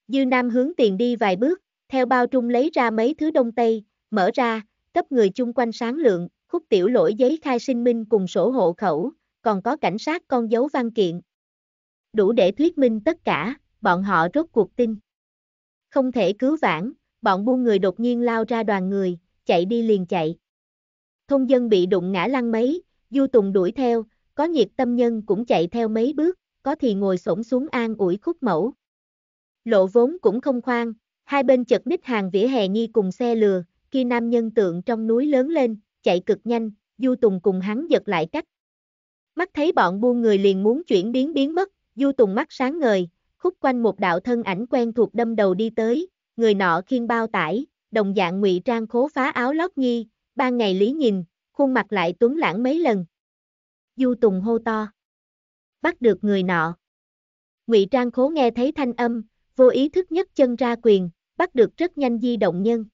Dư Nam hướng tiền đi vài bước, theo bao trung lấy ra mấy thứ đông tây, mở ra, cấp người chung quanh sáng lượng, khúc tiểu lỗi giấy khai sinh minh cùng sổ hộ khẩu, còn có cảnh sát con dấu văn kiện, đủ để thuyết minh tất cả, bọn họ rốt cuộc tin. Không thể cứu vãn, bọn buôn người đột nhiên lao ra đoàn người, chạy đi liền chạy. Thông dân bị đụng ngã lăn mấy, Du Tùng đuổi theo, có nhiệt tâm nhân cũng chạy theo mấy bước, có thì ngồi xổm xuống an ủi khúc mẫu. Lộ vốn cũng không khoan, hai bên chật ních hàng vỉa hè nghi cùng xe lừa, khi nam nhân tượng trong núi lớn lên, chạy cực nhanh, Du Tùng cùng hắn giật lại cách. Mắt thấy bọn buôn người liền muốn chuyển biến biến mất, Du Tùng mắt sáng ngời, khúc quanh một đạo thân ảnh quen thuộc đâm đầu đi tới, người nọ khiên bao tải, đồng dạng ngụy trang khố phá áo lót nhi, ban ngày lý nhìn, khuôn mặt lại tuấn lãng mấy lần. Du Tùng hô to. Bắt được người nọ. Ngụy Trang Khố nghe thấy thanh âm, vô ý thức nhất chân ra quyền, bắt được rất nhanh di động nhân.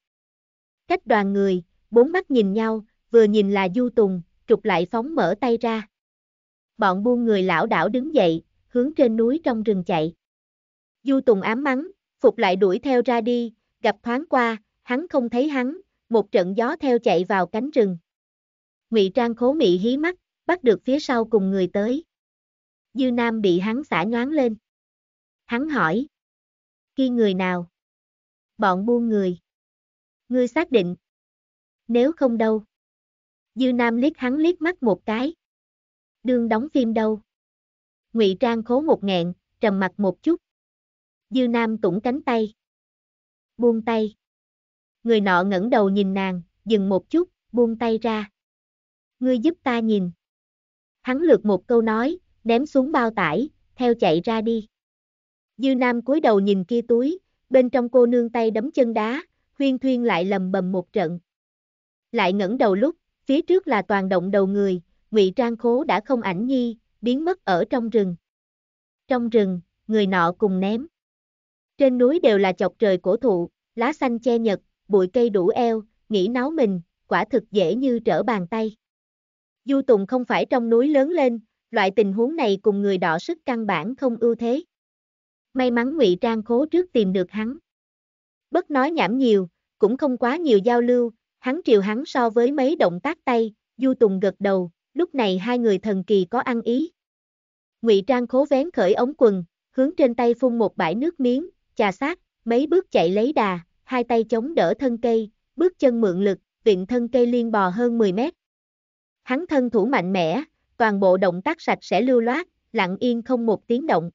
Cách đoàn người, bốn mắt nhìn nhau, vừa nhìn là Du Tùng, trục lại phóng mở tay ra. Bọn buôn người lão đảo đứng dậy, hướng trên núi trong rừng chạy. Du Tùng ám mắng, Phục lại đuổi theo ra đi, gặp thoáng qua, hắn không thấy hắn, một trận gió theo chạy vào cánh rừng. Ngụy Trang khố mị hí mắt, bắt được phía sau cùng người tới. Dư Nam bị hắn xả nhoáng lên. Hắn hỏi. kia người nào? Bọn buôn người. Ngươi xác định. Nếu không đâu. Dư Nam liếc hắn liếc mắt một cái. đường đóng phim đâu. Ngụy Trang khố một nghẹn, trầm mặt một chút. Dư Nam tủng cánh tay. Buông tay. Người nọ ngẩng đầu nhìn nàng, dừng một chút, buông tay ra. Ngươi giúp ta nhìn. Hắn lượt một câu nói, ném xuống bao tải, theo chạy ra đi. Dư Nam cúi đầu nhìn kia túi, bên trong cô nương tay đấm chân đá, huyên thuyên lại lầm bầm một trận. Lại ngẩng đầu lúc, phía trước là toàn động đầu người, ngụy trang khố đã không ảnh nhi, biến mất ở trong rừng. Trong rừng, người nọ cùng ném. Trên núi đều là chọc trời cổ thụ, lá xanh che nhật, bụi cây đủ eo, nghĩ náo mình, quả thực dễ như trở bàn tay. Du Tùng không phải trong núi lớn lên, loại tình huống này cùng người đỏ sức căn bản không ưu thế. May mắn ngụy Trang Khố trước tìm được hắn. Bất nói nhảm nhiều, cũng không quá nhiều giao lưu, hắn triều hắn so với mấy động tác tay, Du Tùng gật đầu, lúc này hai người thần kỳ có ăn ý, Ngụy Trang khố vén khởi ống quần, hướng trên tay phun một bãi nước miếng, chà sát, mấy bước chạy lấy đà, hai tay chống đỡ thân cây, bước chân mượn lực, viện thân cây liên bò hơn 10 mét. Hắn thân thủ mạnh mẽ, toàn bộ động tác sạch sẽ lưu loát, lặng yên không một tiếng động.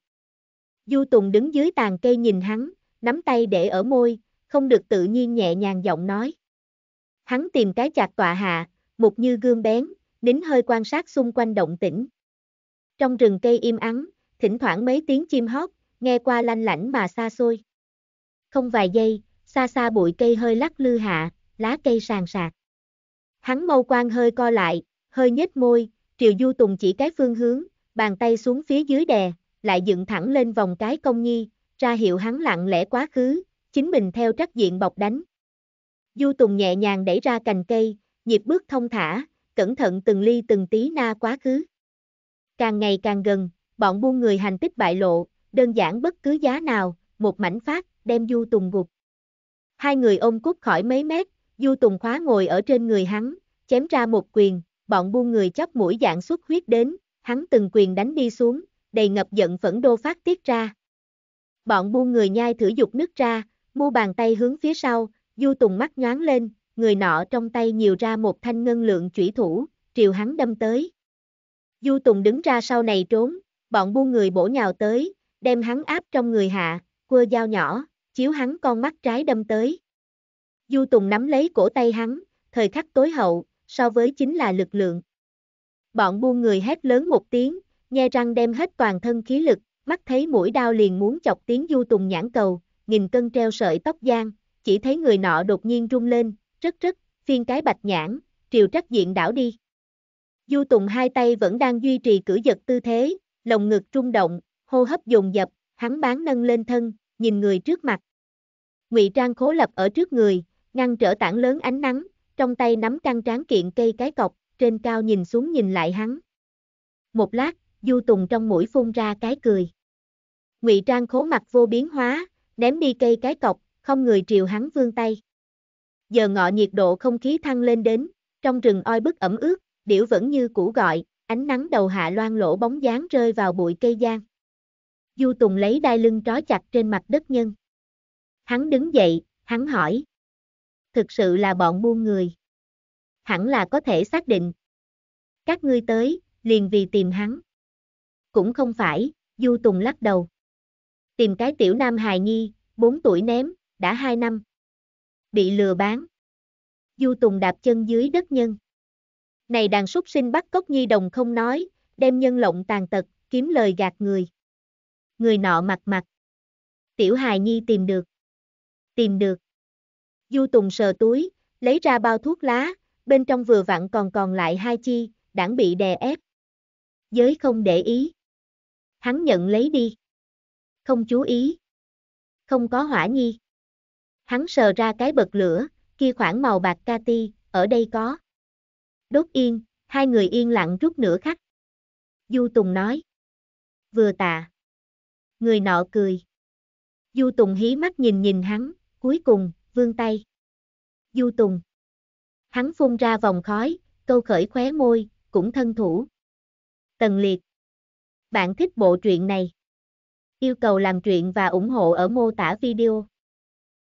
Du Tùng đứng dưới tàn cây nhìn hắn, nắm tay để ở môi, không được tự nhiên nhẹ nhàng giọng nói. Hắn tìm cái chặt tọa hạ, mục như gương bén, nín hơi quan sát xung quanh động tĩnh. Trong rừng cây im ắng, thỉnh thoảng mấy tiếng chim hót, nghe qua lanh lảnh mà xa xôi. Không vài giây, xa xa bụi cây hơi lắc lư hạ, lá cây sàn sạc. Hắn mâu quan hơi co lại, hơi nhếch môi, Triều Du Tùng chỉ cái phương hướng, bàn tay xuống phía dưới đè, lại dựng thẳng lên vòng cái công nhi, ra hiệu hắn lặng lẽ quá khứ, chính mình theo trách diện bọc đánh. Du Tùng nhẹ nhàng đẩy ra cành cây, nhịp bước thông thả, cẩn thận từng ly từng tí na quá khứ. Càng ngày càng gần, bọn buôn người hành tích bại lộ, đơn giản bất cứ giá nào, một mảnh phát, đem Du Tùng gục. Hai người ôm cút khỏi mấy mét, Du Tùng khóa ngồi ở trên người hắn, chém ra một quyền, bọn buôn người chắp mũi dạng xuất huyết đến, hắn từng quyền đánh đi xuống, đầy ngập giận phẫn đô phát tiết ra. Bọn buôn người nhai thử dục nước ra, mu bàn tay hướng phía sau, Du Tùng mắt nhoáng lên, người nọ trong tay nhiều ra một thanh ngân lượng chủy thủ, triều hắn đâm tới. Du Tùng đứng ra sau này trốn, bọn buôn người bổ nhào tới, đem hắn áp trong người hạ, quơ dao nhỏ, chiếu hắn con mắt trái đâm tới. Du Tùng nắm lấy cổ tay hắn, thời khắc tối hậu, so với chính là lực lượng. Bọn buôn người hét lớn một tiếng, nghe răng đem hết toàn thân khí lực, mắt thấy mũi đao liền muốn chọc tiếng Du Tùng nhãn cầu, nghìn cân treo sợi tóc gian, chỉ thấy người nọ đột nhiên rung lên, rất rất, phiên cái bạch nhãn, triều trắc diện đảo đi. Du Tùng hai tay vẫn đang duy trì cử giật tư thế, lồng ngực trung động, hô hấp dồn dập, hắn bán nâng lên thân, nhìn người trước mặt. Ngụy Trang khố lập ở trước người, ngăn trở tảng lớn ánh nắng, trong tay nắm căng tráng kiện cây cái cọc, trên cao nhìn xuống nhìn lại hắn. Một lát, Du Tùng trong mũi phun ra cái cười. Ngụy Trang khố mặt vô biến hóa, ném đi cây cái cọc, không người triều hắn vương tay. Giờ ngọ nhiệt độ không khí thăng lên đến, trong rừng oi bức ẩm ướt, điểu vẫn như cũ gọi, ánh nắng đầu hạ loan lỗ bóng dáng rơi vào bụi cây gian. Du Tùng lấy đai lưng trói chặt trên mặt đất nhân. Hắn đứng dậy, hắn hỏi. Thực sự là bọn buôn người. Hẳn là có thể xác định. Các ngươi tới, liền vì tìm hắn. Cũng không phải, Du Tùng lắc đầu. Tìm cái tiểu nam hài nhi, 4 tuổi ném, đã 2 năm. Bị lừa bán. Du Tùng đạp chân dưới đất nhân. Này đàn súc sinh bắt cóc nhi đồng không nói, đem nhân lộng tàn tật, kiếm lời gạt người. Người nọ mặt mặt. Tiểu hài nhi tìm được. Tìm được. Du Tùng sờ túi, lấy ra bao thuốc lá, bên trong vừa vặn còn còn lại hai chi, đảng bị đè ép. Giới không để ý. Hắn nhận lấy đi. Không chú ý. Không có hỏa nhi. Hắn sờ ra cái bật lửa, kia khoảng màu bạc ca ti, ở đây có. Đốt yên, hai người yên lặng rút nửa khắc. Du Tùng nói. Vừa tạ. Người nọ cười. Du Tùng hí mắt nhìn nhìn hắn, cuối cùng, vươn tay. Du Tùng. Hắn phun ra vòng khói, câu khởi khóe môi, cũng thân thủ. Tần Liệt. Bạn thích bộ truyện này? Yêu cầu làm truyện và ủng hộ ở mô tả video.